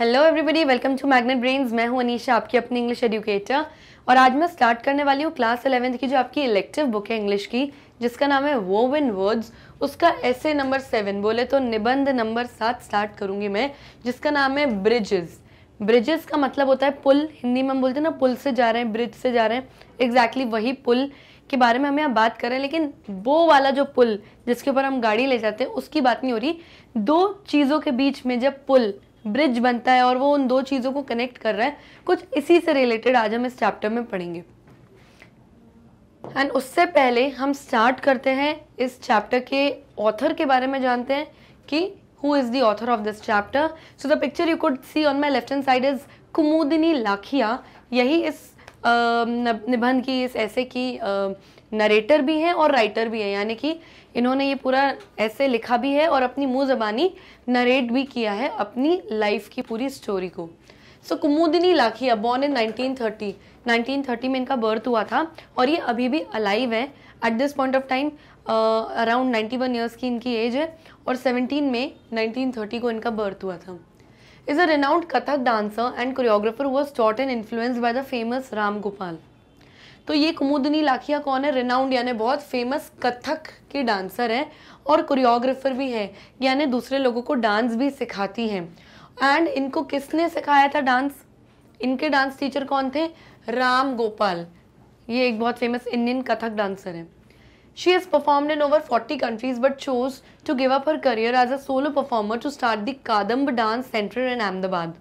Hello everybody welcome to magnet brains मैं हूं अनीशा आपकी अपनी इंग्लिश एजुकेटर और आज मैं स्टार्ट करने वाली हूँ क्लास इलेवेंथ की जो आपकी इलेक्टिव बुक है इंग्लिश की जिसका नाम है वो विन वर्ड्स उसका ऐसे नंबर सेवन बोले तो निबंध नंबर सात स्टार्ट करूंगी मैं जिसका नाम है ब्रिजेस ब्रिजेस का मतलब होता है पुल हिंदी में हम बोलते हैं ना पुल से जा रहे हैं ब्रिज से जा रहे हैं एग्जैक्टली exactly वही पुल के बारे में हम यहाँ बात कर रहे हैं लेकिन वो वाला जो पुल जिसके ऊपर हम गाड़ी ले जाते हैं उसकी बात नहीं हो रही दो चीज़ों के बीच में जब पुल ब्रिज बनता है और वो उन दो चीज़ों को कनेक्ट कर रहा है कुछ इसी से रिलेटेड आज हम इस चैप्टर में पढ़ेंगे एंड उससे पहले हम स्टार्ट करते हैं इस चैप्टर के ऑथर के बारे में जानते हैं कि who is the author of this chapter so the picture you could see on my left hand side is kumudini lakhiya yahi is निबंध की इस ऐसे की नरेटर भी हैं और राइटर भी हैं यानी कि इन्होंने ये पूरा ऐसे लिखा भी है और अपनी मुँह ज़बानी नरेट भी किया है अपनी लाइफ की पूरी स्टोरी को so so, Kumudini Lakhia born in 1930 1930 में इनका बर्थ हुआ था और ये अभी भी अलाइव है at this point of time around 91 years की इनकी एज है और 17 में 1930 को इनका बर्थ हुआ था is a renowned Kathak dancer and choreographer was taught and influence by the famous Ram Gopal तो ये कुमुदनी लाखिया कौन है रिनाउंड यानी बहुत फेमस कथक के डांसर हैं और कोरियोग्राफर भी हैं यानी दूसरे लोगों को डांस भी सिखाती हैं एंड इनको किसने सिखाया था डांस इनके डांस टीचर कौन थे राम गोपाल ये एक बहुत फेमस इंडियन कथक डांसर हैं she is perform in over forty countries but chose to give up her career as a solo performer to start the Kadamb dance centre in Ahmedabad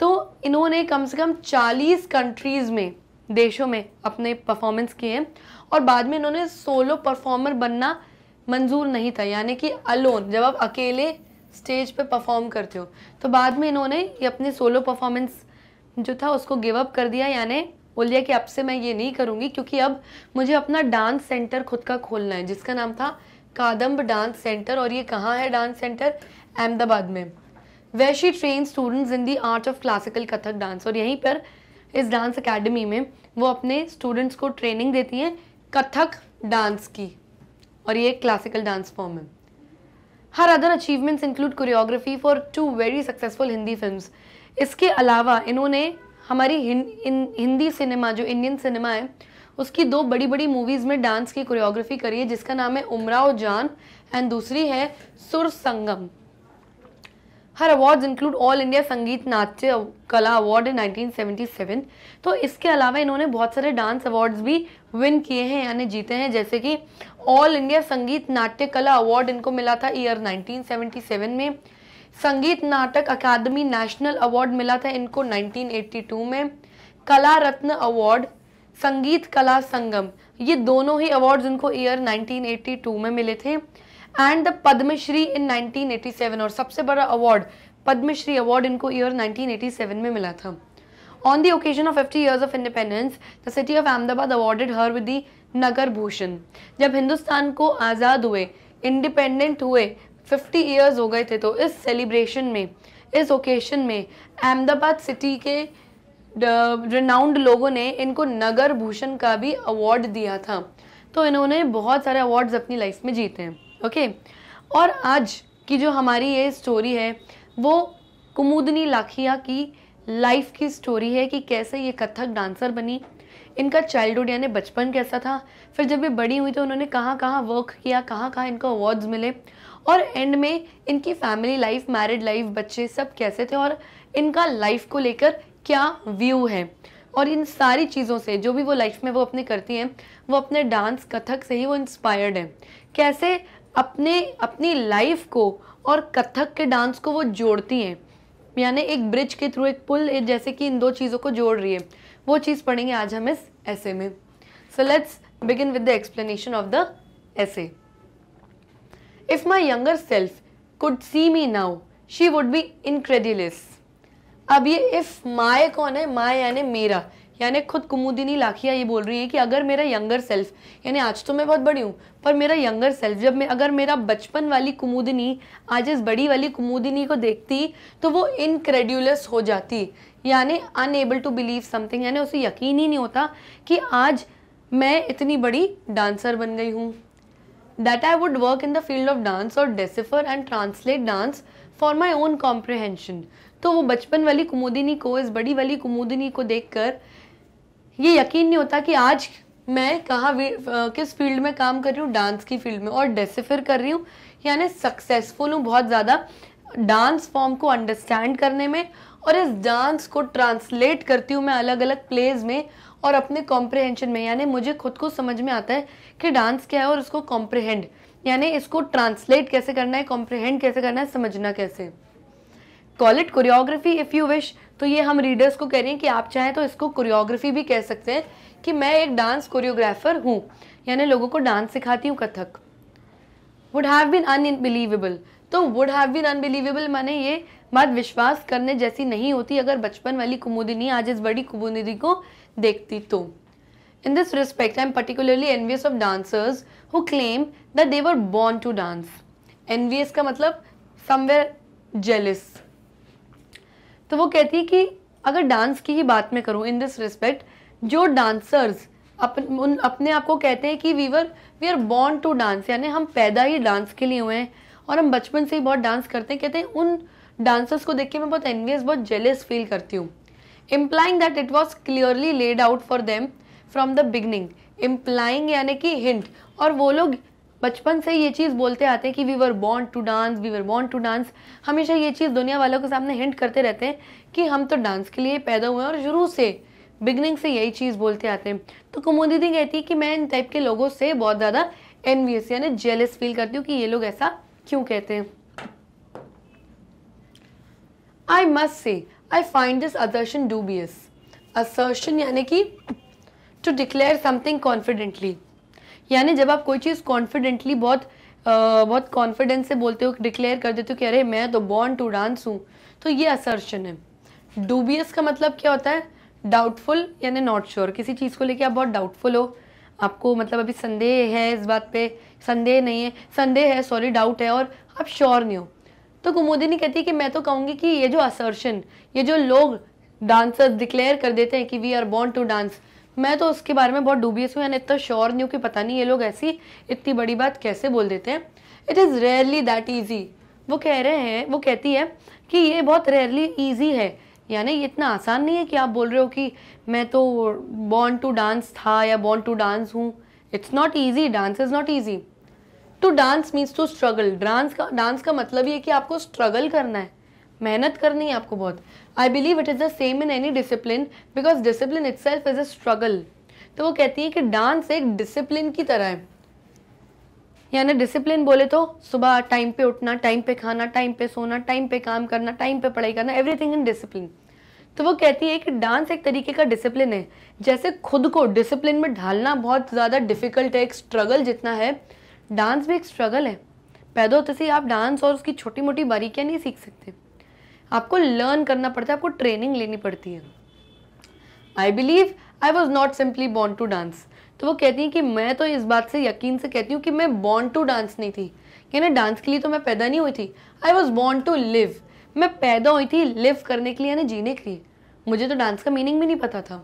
तो इन्होंने कम से कम 40 कंट्रीज़ में देशों में अपने परफॉर्मेंस किए हैं और बाद में इन्होंने सोलो परफॉर्मर बनना मंजूर नहीं था यानी कि अलोन जब आप अकेले स्टेज पे परफॉर्म करते हो तो बाद में इन्होंने ये अपने सोलो परफॉर्मेंस जो था उसको गिव अप कर दिया यानी बोल दिया कि अब से मैं ये नहीं करूँगी क्योंकि अब मुझे अपना डांस सेंटर खुद का खोलना है जिसका नाम था कादम्ब डांस सेंटर और ये कहाँ है डांस सेंटर अहमदाबाद में where she train students in the art of classical Kathak dance और यहीं पर इस डांस अकेडमी में वो अपने स्टूडेंट्स को ट्रेनिंग देती हैं कथक डांस की और ये क्लासिकल डांस फॉर्म है her other achievements include choreography for two very successful Hindi films इसके अलावा इन्होंने हमारी हिंदी सिनेमा जो इंडियन सिनेमा है उसकी दो बड़ी बड़ी मूवीज़ में डांस की कोरियोग्राफी करी है जिसका नाम है उमराव जान एंड दूसरी है Sur Sangam her awards include all India Sangeet Natya कला अवार्ड इन 1977 तो इसके अलावा इन्होंने बहुत सारे डांस अवार्ड्स भी विन किए हैं यानी जीते हैं जैसे कि ऑल इंडिया संगीत नाट्य कला अवार्ड इनको मिला था ईयर 1977 में संगीत नाटक अकादमी नेशनल अवार्ड मिला था इनको 1982 में कला रत्न अवार्ड संगीत कला संगम ये दोनों ही अवार्ड्स इनको ईयर 1982 में मिले थे एंड द पद्मश्री इन 1987 और सबसे बड़ा अवार्ड पद्मश्री अवार्ड इनको ईयर 1987 में मिला था on the occasion of 50 years of independence the city of Ahmedabad awarded her with the Nagar Bhushan जब हिंदुस्तान को आज़ाद हुए इंडिपेंडेंट हुए 50 ईयर्स हो गए थे तो इस सेलिब्रेशन में इस ओकेशन में अहमदाबाद सिटी के रिनाउंड लोगों ने इनको नगर भूषण का भी अवार्ड दिया था तो इन्होंने बहुत सारे अवार्ड्स अपनी लाइफ में जीते हैं ओके और आज की जो हमारी ये स्टोरी है वो कुमुदनी लाखिया की लाइफ की स्टोरी है कि कैसे ये कथक डांसर बनी इनका चाइल्डहुड यानी बचपन कैसा था फिर जब ये बड़ी हुई तो उन्होंने कहाँ कहाँ वर्क किया कहाँ कहाँ इनको अवार्ड्स मिले और एंड में इनकी फैमिली लाइफ मैरिड लाइफ बच्चे सब कैसे थे और इनका लाइफ को लेकर क्या व्यू है और इन सारी चीज़ों से जो भी वो लाइफ में वो अपने करती हैं वो अपने डांस कथक से ही वो इंस्पायर्ड हैं कैसे अपने अपनी लाइफ को और कथक के डांस को वो जोड़ती हैं यानी एक ब्रिज के थ्रू एक पुल जैसे कि इन दो चीज़ों को जोड़ रही है वो चीज़ पढ़ेंगे आज हम इस ऐसे में so let's begin with the explanation of the essay if my younger self could see me now she would be incredulous अब ये इफ माए कौन है माए यानी मेरा यानी खुद कुमुदिनी लाखिया ये बोल रही है कि अगर मेरा यंगर सेल्फ यानी आज तो मैं बहुत बड़ी हूँ पर मेरा यंगर सेल्फ जब मैं अगर मेरा बचपन वाली कुमुदिनी आज इस बड़ी वाली कुमुदिनी को देखती तो वो इनक्रेड्यूलस हो जाती यानी अनएबल टू बिलीव समथिंग यानी उसे यकीन ही नहीं होता कि आज मैं इतनी बड़ी डांसर बन गई हूँ that I would work in the field of dance और decipher and translate dance for my own comprehension तो वो बचपन वाली कुमुदिनी को इस बड़ी वाली कुमुदिनी को देखकर ये यकीन नहीं होता कि आज मैं कहाँ किस फील्ड में काम कर रही हूँ डांस की फील्ड में और डेसिफिर कर रही हूँ यानी सक्सेसफुल हूँ बहुत ज़्यादा डांस फॉर्म को अंडरस्टैंड करने में और इस डांस को ट्रांसलेट करती हूँ मैं अलग अलग प्लेज में और अपने कॉम्प्रिहेंशन में यानी मुझे खुद को समझ में आता है कि डांस क्या है और उसको कॉम्प्रिहेंड यानी इसको ट्रांसलेट कैसे करना है कॉम्प्रिहेंड कैसे करना है समझना कैसे call it choreography if you wish तो ये हम रीडर्स को कह रहे हैं कि आप चाहें तो इसको कोरियोग्राफी भी कह सकते हैं कि मैं एक डांस कोरियोग्राफर हूँ यानी लोगों को डांस सिखाती हूँ Kathak would have been unbelievable तो वुड हैव बीन अनबिलीवेबल माने ये बात विश्वास करने जैसी नहीं होती अगर बचपन वाली कुमुदिनी आज इस बड़ी कुमुदिनी को देखती तो in this respect I am particularly envious of dancers who claim that they were born to dance envious का मतलब समवेयर जेलिस तो वो कहती है कि अगर डांस की ही बात मैं करूँ इन दिस रिस्पेक्ट जो डांसर्स अपन उन अपने आप को कहते हैं कि we were we are born to dance यानी हम पैदा ही डांस के लिए हुए हैं और हम बचपन से ही बहुत डांस करते हैं कहते हैं उन डांसर्स को देख के मैं बहुत एनवियस बहुत जेलस फील करती हूँ implying that it was clearly laid out for them from the beginning implying यानी कि हिंट और वो लोग बचपन से ये चीज़ बोलते आते हैं कि we were born to dance we were born to dance हमेशा ये चीज़ दुनिया वालों के सामने हिंट करते रहते हैं कि हम तो डांस के लिए पैदा हुए हैं और शुरू से बिगनिंग से यही चीज़ बोलते आते हैं तो कुमो कहती है कि मैं इन टाइप के लोगों से बहुत ज़्यादा एनवियस यानी जेलस फील करती हूँ कि ये लोग ऐसा क्यों कहते हैं I must say I find this assertion dubious assertion यानी कि टू डिक्लेयर समथिंग कॉन्फिडेंटली यानी जब आप कोई चीज़ कॉन्फिडेंटली बहुत आ, बहुत कॉन्फिडेंस से बोलते हो डिक्लेयर कर देते हो कि अरे मैं तो बॉर्न टू डांस हूँ तो ये असर्शन है डूबियस का मतलब क्या होता है डाउटफुल यानी नॉट श्योर किसी चीज़ को लेके आप बहुत डाउटफुल हो आपको मतलब अभी संदेह है इस बात पे संदेह नहीं है संदेह है सॉरी डाउट है और आप श्योर नहीं हो तो कुमोदिनी कहती है कि मैं तो कहूँगी कि ये जो असर्शन ये जो लोग डांसर्स डिक्लेयर कर देते हैं कि we are born to dance मैं तो उसके बारे में बहुत डूबियस हूँ यानी इतना श्योर नहीं हूँ कि पता नहीं ये लोग ऐसी इतनी बड़ी बात कैसे बोल देते हैं it is rarely that easy वो कह रहे हैं वो कहती है कि ये बहुत रेयरली ईजी है यानी ये इतना आसान नहीं है कि आप बोल रहे हो कि मैं तो बॉर्न टू डांस था या बॉर्न टू डांस हूँ it's not easy dance is not easy to dance means to struggle dance का डांस का मतलब ये कि आपको स्ट्रगल करना है मेहनत करनी है आपको बहुत I believe it is the same in any discipline because discipline itself is a struggle तो वो कहती है कि डांस एक डिसिप्लिन की तरह है यानी डिसिप्लिन बोले तो सुबह टाइम पे उठना टाइम पे खाना टाइम पे सोना टाइम पे काम करना टाइम पे पढ़ाई करना एवरीथिंग इन डिसिप्लिन तो वो कहती है कि डांस एक तरीके का डिसिप्लिन है जैसे खुद को डिसिप्लिन में ढालना बहुत ज़्यादा डिफिकल्ट है एक स्ट्रगल जितना है डांस भी एक स्ट्रगल है पैदा होते से आप डांस और उसकी छोटी मोटी बारीकियाँ नहीं सीख सकते आपको लर्न करना पड़ता है आपको ट्रेनिंग लेनी पड़ती है I believe I was not simply born to dance तो वो कहती हैं कि मैं तो इस बात से यकीन से कहती हूँ कि मैं बॉर्न टू डांस नहीं थी कि ना डांस के लिए तो मैं पैदा नहीं हुई थी I was born to live मैं पैदा हुई थी लिव करने के लिए यानी जीने के लिए मुझे तो डांस का मीनिंग भी नहीं पता था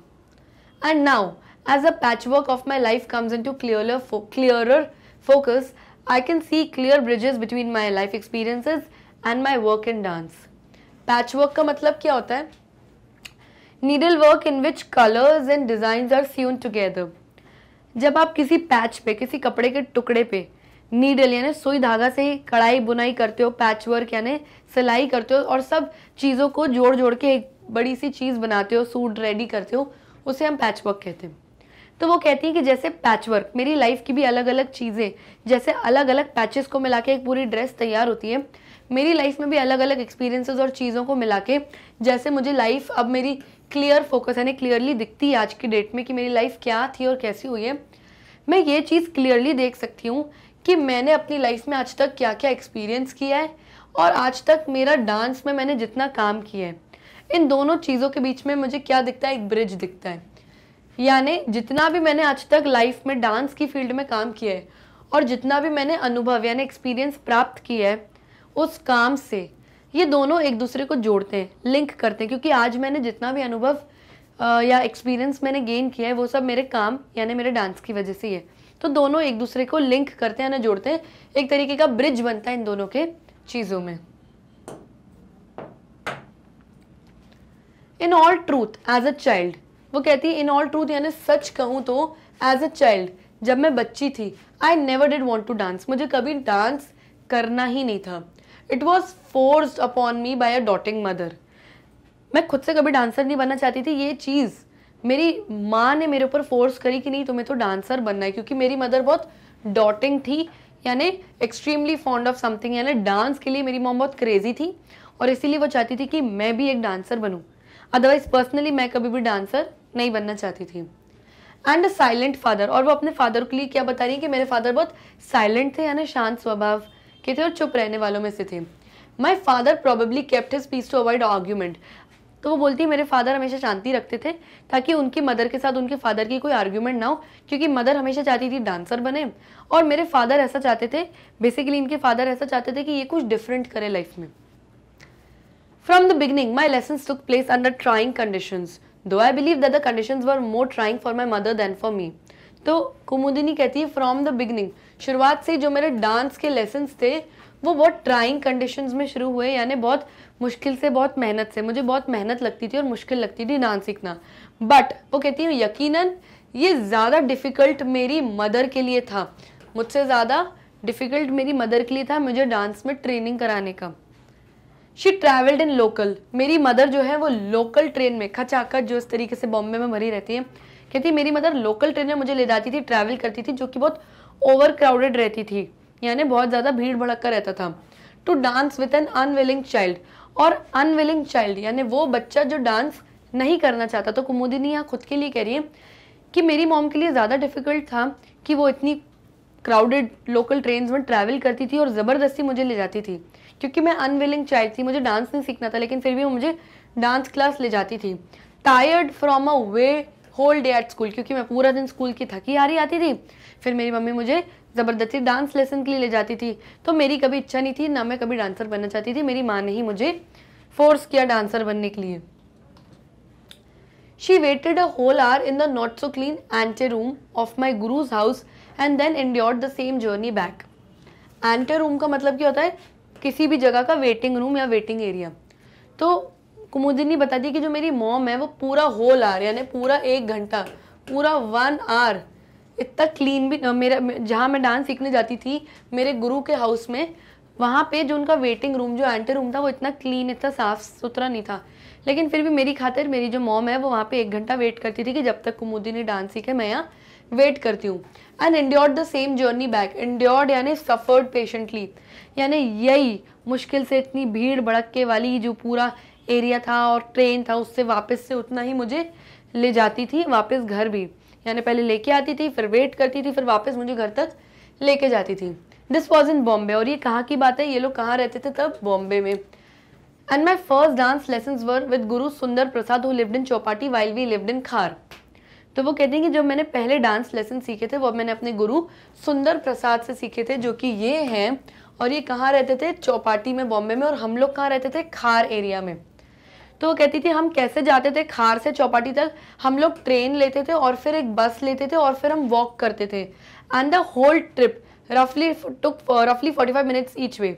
and now as a patchwork of my life comes into clear clear focus I can see clear bridges between my life experiences and my work in dance patchwork का मतलब क्या होता है needlework in which colours and design are seen together जब आप किसी patch पे किसी कपड़े के टुकड़े पे नीडल यानी सुई धागा से कढ़ाई बुनाई करते हो पैच वर्क यानी सिलाई करते हो और सब चीज़ों को जोड़ जोड़ के एक बड़ी सी चीज़ बनाते हो सूट रेडी करते हो उसे हम पैच वर्क कहते हैं तो वो कहती हैं कि जैसे पैच वर्क मेरी लाइफ की भी अलग अलग चीज़ें जैसे अलग अलग पैचेस को मिला के एक पूरी ड्रेस तैयार होती है मेरी लाइफ में भी अलग अलग एक्सपीरियंसेस और चीज़ों को मिला के जैसे मुझे लाइफ अब मेरी क्लियर फोकस यानी क्लियरली दिखती है आज की डेट में कि मेरी लाइफ क्या थी और कैसी हुई है मैं ये चीज़ क्लियरली देख सकती हूँ कि मैंने अपनी लाइफ में आज तक क्या क्या एक्सपीरियंस किया है और आज तक मेरा डांस में मैंने जितना काम किया है इन दोनों चीज़ों के बीच में मुझे क्या दिखता है एक ब्रिज दिखता है यानी जितना भी मैंने आज तक लाइफ में डांस की फील्ड में काम किया है और जितना भी मैंने अनुभव यानी एक्सपीरियंस प्राप्त किया है उस काम से ये दोनों एक दूसरे को जोड़ते हैं लिंक करते हैं क्योंकि आज मैंने जितना भी अनुभव या एक्सपीरियंस मैंने गेन किया है वो सब मेरे काम यानी मेरे डांस की वजह से ही है तो दोनों एक दूसरे को लिंक करते हैं ना जोड़ते हैं एक तरीके का ब्रिज बनता है इन दोनों के चीज़ों में in all truth as a child वो कहती है इन ऑल ट्रूथ यानी सच कहूँ तो एज अ चाइल्ड जब मैं बच्ची थी I never did want to dance मुझे कभी डांस करना ही नहीं था it was force upon me by a doting mother मैं खुद से कभी डांसर नहीं बनना चाहती थी ये चीज़ मेरी माँ ने मेरे ऊपर फोर्स करी कि नहीं तुम्हें तो डांसर बनना है क्योंकि मेरी मदर बहुत डॉटिंग थी यानी एक्सट्रीमली फॉन्ड ऑफ समथिंग यानी डांस के लिए मेरी मॉम बहुत क्रेजी थी और इसीलिए वो चाहती थी कि मैं भी एक डांसर बनूँ अदरवाइज पर्सनली मैं कभी भी डांसर नहीं बनना चाहती थी एंड अ साइलेंट फादर और वो अपने फादर के लिए क्या बता रही है कि मेरे फादर बहुत साइलेंट थे यानी शांत स्वभाव थे और चुप रहने वालों में से थे my father probably kept his peace to avoid argument तो वो बोलती मेरे फादर हमेशा शांति रखते थे ताकि उनकी मदर के साथ उनके फादर की कोई आर्ग्यूमेंट ना हो क्योंकि मदर हमेशा चाहती थी डांसर बने और मेरे फादर ऐसा चाहते थे बेसिकली इनके फादर ऐसा चाहते थे कि ये कुछ डिफरेंट करे लाइफ में from the beginning my lesson took place under trying condition though I believe that the condition were more trying for my mother than for me तो कुमुदिनी कहती है फ्रॉम द बिगनिंग शुरुआत से जो मेरे डांस के लेसन्स थे वो बहुत ट्राइंग कंडीशंस में शुरू हुए यानी बहुत मुश्किल से बहुत मेहनत से मुझे बहुत मेहनत लगती थी और मुश्किल लगती थी डांस सीखना बट वो कहती हूँ यकीनन ये ज़्यादा डिफ़िकल्ट मेरी मदर के लिए था मुझसे ज़्यादा डिफ़िकल्ट मेरी मदर के लिए था मुझे डांस में ट्रेनिंग कराने का शी ट्रैवल्ड इन लोकल मेरी मदर जो है वो लोकल ट्रेन में खचाखच जो इस तरीके से बॉम्बे में भरी रहती है कहती मेरी मदर लोकल ट्रेन में मुझे ले जाती थी ट्रैवल करती थी जो कि बहुत ओवर क्राउडेड रहती थी यानी बहुत ज़्यादा भीड़ भड़क कर रहता था to dance with an unwilling child और अनविलिंग चाइल्ड यानी वो बच्चा जो डांस नहीं करना चाहता तो कुमुदिनी यहाँ खुद के लिए कह रही है कि मेरी मॉम के लिए ज़्यादा डिफिकल्ट था कि वो इतनी क्राउडेड लोकल ट्रेन में ट्रैवल करती थी और ज़बरदस्ती मुझे ले जाती थी क्योंकि मैं अनविलिंग चाइल्ड थी मुझे डांस नहीं सीखना था लेकिन फिर भी वो मुझे डांस क्लास ले जाती थी tired from a way whole day at school क्योंकि मैं पूरा दिन स्कूल की थकी आ रही आती थी फिर मेरी मम्मी मुझे ज़बरदस्ती डांस लेसन के लिए ले जाती थी तो मेरी कभी इच्छा नहीं थी ना मैं कभी डांसर बनना चाहती थी मेरी माँ ने ही मुझे फोर्स किया डांसर बनने के लिए a whole hour in the not so clean anteroom of my guru's house and then and the same journey back anteroom का मतलब क्या होता है किसी भी जगह का वेटिंग रूम या वेटिंग एरिया तो कुमुदिनी बताती है कि जो मेरी मॉम है वो पूरा होल आर यानी पूरा एक घंटा पूरा वन आर इतना क्लीन भी मेरा जहाँ मैं डांस सीखने जाती थी मेरे गुरु के हाउस में वहाँ पे जो उनका वेटिंग रूम जो एंटी रूम था वो इतना क्लीन इतना साफ सुथरा नहीं था लेकिन फिर भी मेरी खातिर मेरी जो मॉम है वो वहाँ पे एक घंटा वेट करती थी कि जब तक कुमुदी ने डांस सीखे मैं यहाँ वेट करती हूँ and endured the same journey back endured यानी सफर्ड पेशेंटली यानी यही मुश्किल से इतनी भीड़ के वाली जो पूरा एरिया था और ट्रेन था उससे वापस से उतना ही मुझे ले जाती थी वापस घर भी यानी पहले लेके आती थी फिर वेट करती थी फिर वापस मुझे घर तक लेके जाती थी दिस वॉज इन बॉम्बे और ये कहाँ की बात है ये लोग कहाँ रहते थे तब बॉम्बे में and my first dance lesson were with guru Sundar Prasad who lived in Chowpatty while we lived in Khar तो वो कहते हैं कि जब मैंने पहले डांस लेसन सीखे थे वो मैंने अपने गुरु सुंदर प्रसाद से सीखे थे जो कि ये हैं और ये कहाँ रहते थे चौपाटी में बॉम्बे में और हम लोग कहाँ रहते थे खार एरिया में तो वो कहती थी हम कैसे जाते थे खार से चौपाटी तक हम लोग ट्रेन लेते थे और फिर एक बस लेते थे और फिर हम वॉक करते थे एंड द होल ट्रिप रफली टुक रफली फोर्टी फाइव मिनट्स ईच वे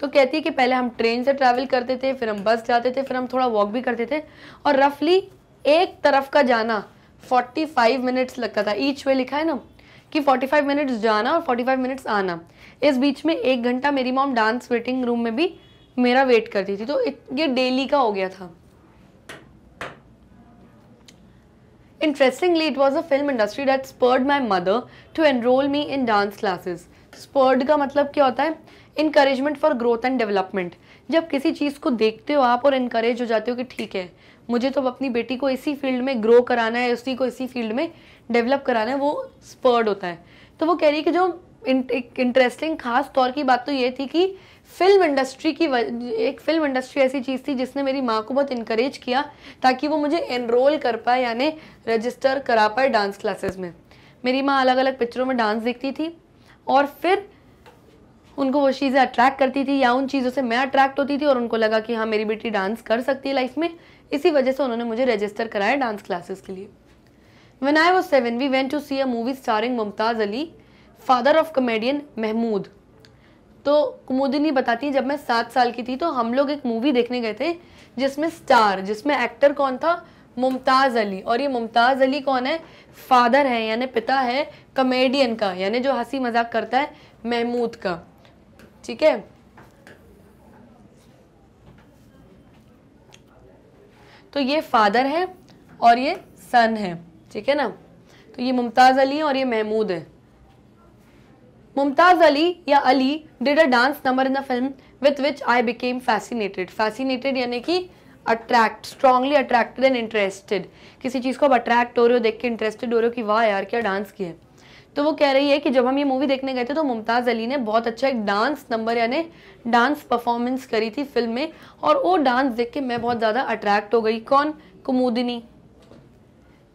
तो कहती है कि पहले हम ट्रेन से ट्रैवल करते थे फिर हम बस जाते थे फिर हम थोड़ा वॉक भी करते थे और रफली एक तरफ का जाना 45 मिनट्स लगता था ईच वे लिखा है ना कि 45 मिनट्स जाना और 45 मिनट्स आना इस बीच में एक घंटा मेरी मॉम डांस वेटिंग रूम में भी मेरा वेट करती थी तो ये डेली का हो गया था interestingly it was a film industry that spurred my mother to enrol me in dance classes spurred का मतलब क्या होता है encouragement for growth and development जब किसी चीज़ को देखते हो आप और इनक्रेज हो जाते हो कि ठीक है मुझे तो अपनी बेटी को इसी फील्ड में ग्रो कराना है उसी को इसी फील्ड में डेवलप कराना है वो स्पर्ड होता है तो वो कह रही है कि जो इंटरेस्टिंग खास तौर की बात तो ये थी कि फिल्म इंडस्ट्री की एक फिल्म इंडस्ट्री ऐसी चीज़ थी जिसने मेरी माँ को बहुत इनक्रेज किया ताकि वो मुझे एनरोल कर पाए यानी रजिस्टर करा पाए डांस क्लासेस में मेरी माँ अलग अलग पिक्चरों में डांस देखती थी और फिर उनको वो चीज़ें अट्रैक्ट करती थी या उन चीज़ों से मैं अट्रैक्ट होती थी और उनको लगा कि हाँ मेरी बेटी डांस कर सकती है लाइफ में इसी वजह से उन्होंने मुझे रजिस्टर कराया डांस क्लासेस के लिए when I was seven we went to see a movie starring Mumtaz Ali father of comedian Mahmood तो कुमुदिनी बताती है जब मैं सात साल की थी तो हम लोग एक मूवी देखने गए थे जिसमें स्टार जिसमें एक्टर कौन था मुमताज़ अली और ये मुमताज़ अली कौन है फादर है यानी पिता है कमेडियन का यानी जो हंसी मजाक करता है महमूद का ठीक है तो ये फादर है और ये सन है ठीक है ना तो ये मुमताज़ अली और ये महमूद है मुमताज़ अली या Ali did a dance number in the film with which I became fascinated fascinated यानी कि attract strongly attracted and interested किसी चीज़ को अब अट्रैक्ट हो रहे हो देख के इंटरेस्टेड हो रहे हो कि वाह यार क्या डांस किया है तो वो कह रही है कि जब हम ये मूवी देखने गए थे तो मुमताज़ अली ने बहुत अच्छा एक डांस नंबर यानी डांस परफॉर्मेंस करी थी फिल्म में और वो डांस देख के मैं बहुत ज़्यादा अट्रैक्ट हो गई कौन Kumudini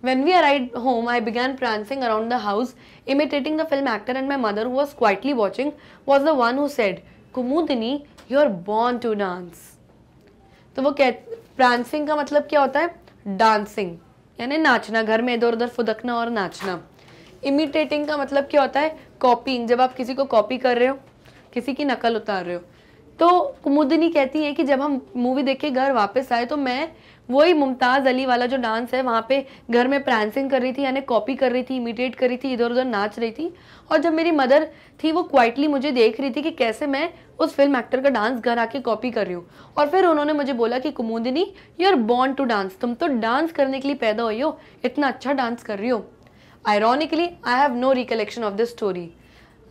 when we arrived home I began prancing around the house imitating the film actor and my mother who was quietly watching was the one who said Kumudini you are born to dance तो वो कह prancing का मतलब क्या होता है dancing यानी नाचना घर में इधर उधर फुदकना और नाचना इमिटेटिंग का मतलब क्या होता है कॉपिंग जब आप किसी को कॉपी कर रहे हो किसी की नकल उतार रहे हो तो कुमुदिनी कहती हैं कि जब हम मूवी देख के घर वापस आए तो मैं वही मुमताज़ अली वाला जो डांस है वहाँ पे घर में प्रांसिंग कर रही थी यानी कॉपी कर रही थी इमिटेट कर रही थी इधर उधर नाच रही थी और जब मेरी मदर थी वो क्वाइटली मुझे देख रही थी कि कैसे मैं उस फिल्म एक्टर का डांस घर आके कॉपी कर रही हूँ और फिर उन्होंने मुझे बोला कि Kumudini you are born to dance तुम तो डांस करने के लिए पैदा हुई हो इतना अच्छा डांस कर रही हो ironically I have no recollection of this story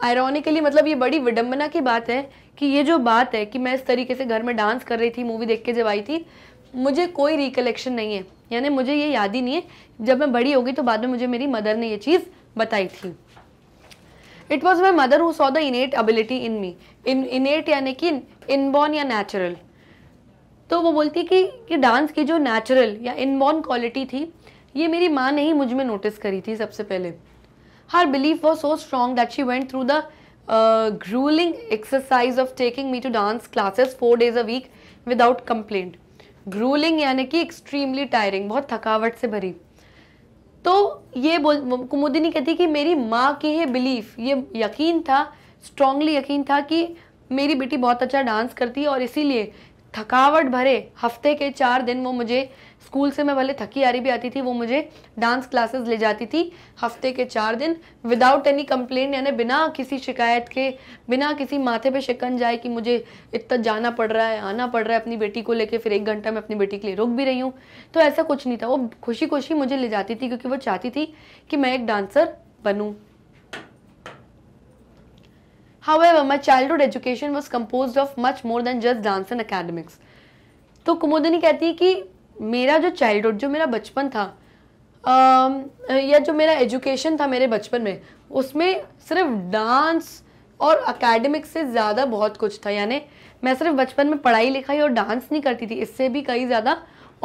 ironically मतलब ये बड़ी विडम्बना की बात है कि ये जो बात है कि मैं इस तरीके से घर में डांस कर रही थी मूवी देख के जब आई थी मुझे कोई रिकलेक्शन नहीं है यानी मुझे ये याद ही नहीं है जब मैं बड़ी होगी तो बाद में मुझे मेरी मदर ने ये चीज़ बताई थी it was my mother who saw the innate ability in me in innate यानी कि इनबॉर्न या नेचुरल तो वो बोलती कि कि डांस की जो नेचुरल या इनबॉर्न क्वालिटी थी ये मेरी माँ ने ही मुझ में नोटिस करी थी सबसे पहले her belief was so strong that she went through the gruelling exercise of taking me to dance classes four days a week without complaint gruelling यानी कि एक्सट्रीमली टायरिंग बहुत थकावट से भरी तो ये बोल कुमुदी कुमुदिनी कहती कि मेरी माँ की है बिलीफ ये यकीन था स्ट्रांगली यकीन था कि मेरी बेटी बहुत अच्छा डांस करती है और इसीलिए थकावट भरे हफ्ते के चार दिन वो मुझे स्कूल से मैं भले थकी आ रही भी आती थी वो मुझे डांस क्लासेस ले जाती थी हफ्ते के चार दिन विदाउट एनी कंप्लेन यानी बिना किसी शिकायत के बिना किसी माथे पे शिकन जाए कि मुझे इतना जाना पड़ रहा है आना पड़ रहा है अपनी बेटी को लेके फिर एक घंटा मैं अपनी बेटी के लिए रुक भी रही हूँ तो ऐसा कुछ नहीं था वो खुशी खुशी मुझे ले जाती थी क्योंकि वो चाहती थी कि मैं एक डांसर बनूँ However, my childhood education was composed of much more than just dance and academics. तो कुमोदिनी कहती है कि मेरा जो चाइल्डहुड जो मेरा बचपन था um, या जो मेरा एजुकेशन था मेरे बचपन में उसमें सिर्फ डांस और अकेडमिक्स से ज़्यादा बहुत कुछ था यानी मैं सिर्फ बचपन में पढ़ाई लिखाई और डांस नहीं करती थी इससे भी कई ज़्यादा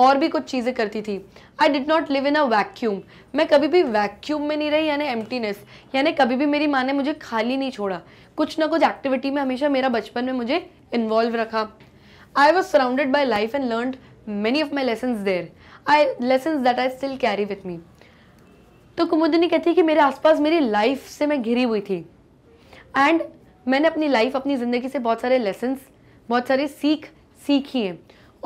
और भी कुछ चीज़ें करती थी I did not live in a vacuum मैं कभी भी वैक्यूम में नहीं रही यानी एम्प्टीनेस यानी कभी भी मेरी माँ ने मुझे खाली नहीं छोड़ा कुछ ना कुछ एक्टिविटी में हमेशा मेरा बचपन में मुझे इन्वॉल्व रखा I was surrounded by life and learn many of my lesson there I lesson that I still carry with me तो कुमुदिनी कहती है कि मेरे आसपास मेरी लाइफ से मैं घिरी हुई थी एंड मैंने अपनी लाइफ अपनी ज़िंदगी से बहुत सारे लेसन्स बहुत सारी सीख सीखी हैं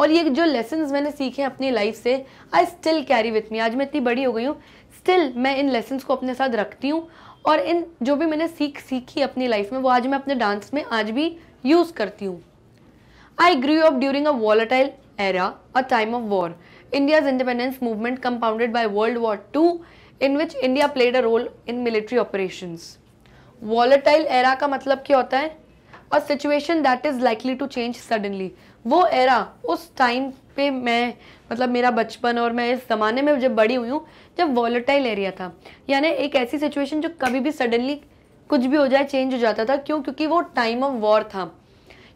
और ये जो लेसन मैंने सीखे हैं अपनी लाइफ से I still carry with me आज मैं इतनी बड़ी हो गई हूँ स्टिल मैं इन लेसन्स को अपने साथ रखती हूँ और इन जो भी मैंने सीख सीखी अपनी लाइफ में वो आज मैं अपने डांस में आज भी यूज़ करती हूँ I grew up during a volatile era a time of war India's independence movement compounded by World War two in which India played a role in military operation volatile era का मतलब क्या होता है a situation that is likely to change suddenly वो era उस time पे मैं मतलब मेरा बचपन और मैं इस ज़माने में जब बड़ी हुई हूँ जब वॉलेटाइल एरिया था यानी एक ऐसी सिचुएशन जो कभी भी सडनली कुछ भी हो जाए चेंज हो जाता था क्यों क्योंकि वो टाइम ऑफ वॉर था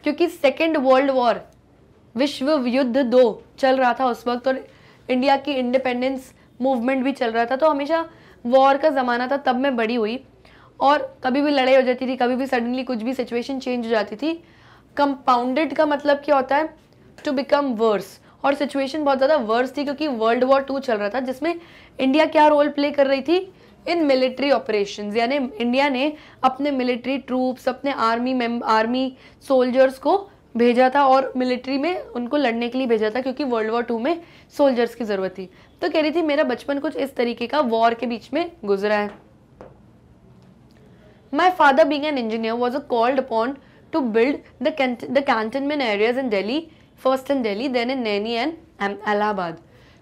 क्योंकि सेकेंड वर्ल्ड वॉर विश्व युद्ध दो चल रहा था उस वक्त और इंडिया की इंडिपेंडेंस मूवमेंट भी चल रहा था तो हमेशा वॉर का ज़माना था तब मैं बड़ी हुई और कभी भी लड़ाई हो जाती थी कभी भी सडनली कुछ भी सिचुएशन चेंज हो जाती थी कंपाउंडेड का मतलब क्या होता है टू बिकम वर्स और सिचुएशन बहुत ज़्यादा वर्स थी क्योंकि वर्ल्ड वॉर टू चल रहा था जिसमें इंडिया क्या रोल प्ले कर रही थी इन मिलिट्री ऑपरेशन यानी इंडिया ने अपने मिलिट्री ट्रूप्स अपने आर्मी मेम आर्मी सोल्जर्स को भेजा था और मिलिट्री में उनको लड़ने के लिए भेजा था क्योंकि वर्ल्ड वॉर टू में सोल्जर्स की ज़रूरत थी तो कह रही थी मेरा बचपन कुछ इस तरीके का वॉर के बीच में गुजरा है my father being an engineer was a called upon to build the cantonment areas in Delhi first in Delhi then in Naini and Allahabad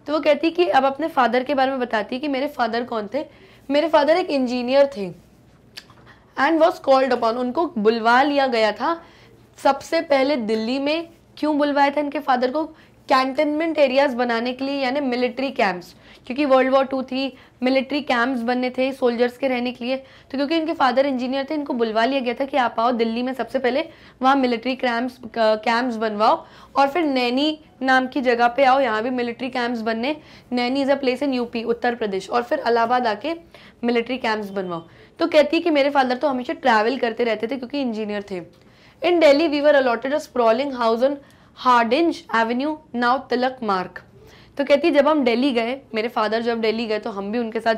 तो वो कहती कि अब अपने फादर के बारे में बताती है कि मेरे फादर कौन थे मेरे फादर एक इंजीनियर थे एंड वॉज कॉल्ड अपॉन उनको बुलवा लिया गया था सबसे पहले दिल्ली में क्यों बुलवाया था इनके फादर को कैंटनमेंट एरियाज बनाने के लिए यानी मिलिट्री कैंप्स क्योंकि वर्ल्ड वॉर टू थी मिलिट्री कैंप्स बनने थे सोल्जर्स के रहने के लिए तो क्योंकि इनके फादर इंजीनियर थे इनको बुलवा लिया गया था कि आप आओ दिल्ली में सबसे पहले वहाँ मिलिट्री कैंप्स कैंप्स बनवाओ और फिर नैनी नाम की जगह पे आओ यहाँ भी मिलिट्री कैंप्स बनने Naini is a place in UP Uttar Pradesh और फिर इलाहाबाद आके मिलिट्री कैंप्स बनवाओ तो कहती है कि मेरे फादर तो हमेशा ट्रैवल करते रहते थे क्योंकि इंजीनियर थे in Delhi we were allotted a sprawling house on Hardinge Avenue now Tilak Marg तो कहती जब हम दिल्ली गए मेरे फादर जब दिल्ली गए तो हम भी उनके साथ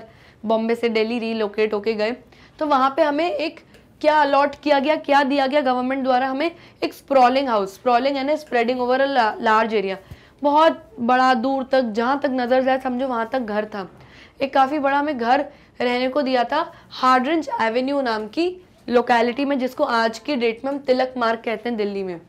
बॉम्बे से दिल्ली रीलोकेट होके गए तो वहाँ पे हमें एक क्या अलॉट किया गया क्या दिया गया गवर्नमेंट द्वारा हमें एक स्प्रॉलिंग हाउस स्प्रॉलिंग यानी spreading over a large area बहुत बड़ा दूर तक जहाँ तक नज़र जाए समझो वहाँ तक घर था एक काफ़ी बड़ा हमें घर रहने को दिया था हार्डरेंज एवेन्यू नाम की लोकेलिटी में जिसको आज की डेट में हम तिलक मार्ग कहते हैं दिल्ली में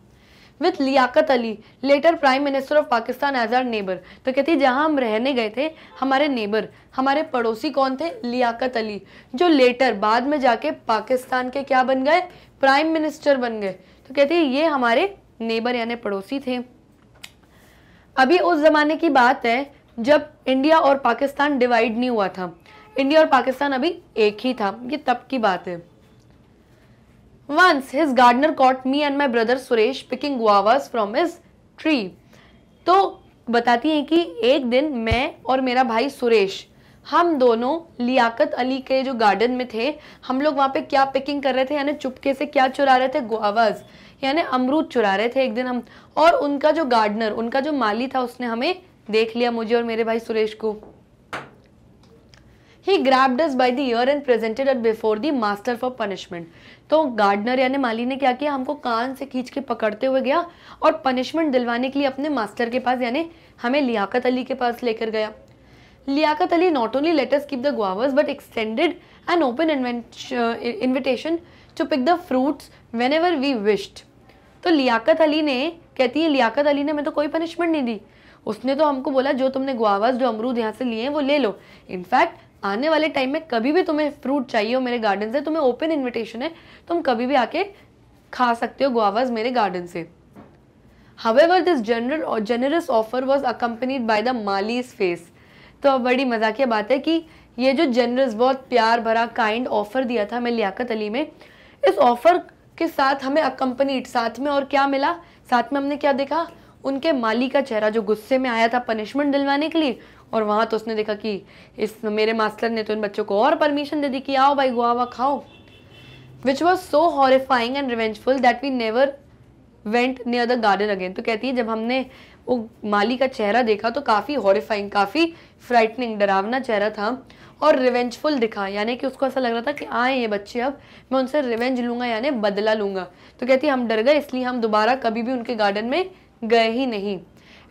with Liaquat Ali later prime minister of Pakistan as our neighbour तो कहती जहाँ हम रहने गए थे हमारे नेबर हमारे पड़ोसी कौन थे लियाकत अली जो लेटर बाद में जाके पाकिस्तान के क्या बन गए प्राइम मिनिस्टर बन गए तो कहती ये हमारे नेबर यानी पड़ोसी थे अभी उस ज़माने की बात है जब इंडिया और पाकिस्तान डिवाइड नहीं हुआ था इंडिया और पाकिस्तान अभी एक ही था ये तब की बात है once his gardener caught me and my brother Suresh picking guavas from his tree तो बताती हैं कि एक दिन मैं और मेरा भाई सुरेश हम दोनों लियाकत अली के जो गार्डन में थे हम लोग वहाँ पे क्या पिकिंग कर रहे थे यानी चुपके से क्या चुरा रहे थे गुआवास यानी अमरूद चुरा रहे थे एक दिन हम और उनका जो गार्डनर उनका जो माली था उसने हमें देख लिया मुझे और मेरे भाई सुरेश को he grabbed us by the ear and presented us before the master for punishment तो गार्डनर यानी माली ने क्या किया हमको कान से खींच के पकड़ते हुए गया और पनिशमेंट दिलवाने के लिए अपने मास्टर के पास यानी हमें लियाकत अली के पास लेकर गया Liaquat Ali not only let us keep the guavas but extended an open invitation to pick the fruits whenever we wished तो लियाकत अली ने कहती है लियाकत अली ने मैं तो कोई पनिशमेंट नहीं दी उसने तो हमको बोला जो तुमने गुआवास जो अमरूद यहाँ से लिए हैं वो ले लो इनफैक्ट आने वाले टाइम में कभी भी तुम्हें फ्रूट चाहिए हो मेरे गार्डन से तुम्हें ओपन इन्विटेशन है तुम कभी भी आके खा सकते हो गुआवाज मेरे गार्डन से however this general generous offer was accompanied by the mali's face तो अब बड़ी मजाकिया बात है कि ये जो जनरस बहुत प्यार भरा काइंड ऑफर दिया था हमें लियाकत अली में इस ऑफर के साथ हमें अकम्पनीड साथ में और क्या मिला साथ में हमने क्या देखा उनके माली का चेहरा जो गुस्से में आया था पनिशमेंट दिलवाने के लिए और वहाँ तो उसने देखा कि इस मेरे मास्टर ने तो इन बच्चों को और परमिशन दे दी कि आओ भाई गुआवा खाओ which was so horrifying and revengeful that we never went near the garden again तो कहती है जब हमने वो माली का चेहरा देखा तो काफ़ी हॉरिफाइंग काफ़ी फ्राइटनिंग डरावना चेहरा था और रिवेंजफुल दिखा यानी कि उसको ऐसा लग रहा था कि आए ये बच्चे अब मैं उनसे रिवेंज लूँगा यानी बदला लूँगा तो कहती हम डर गए इसलिए हम दोबारा कभी भी उनके गार्डन में गए ही नहीं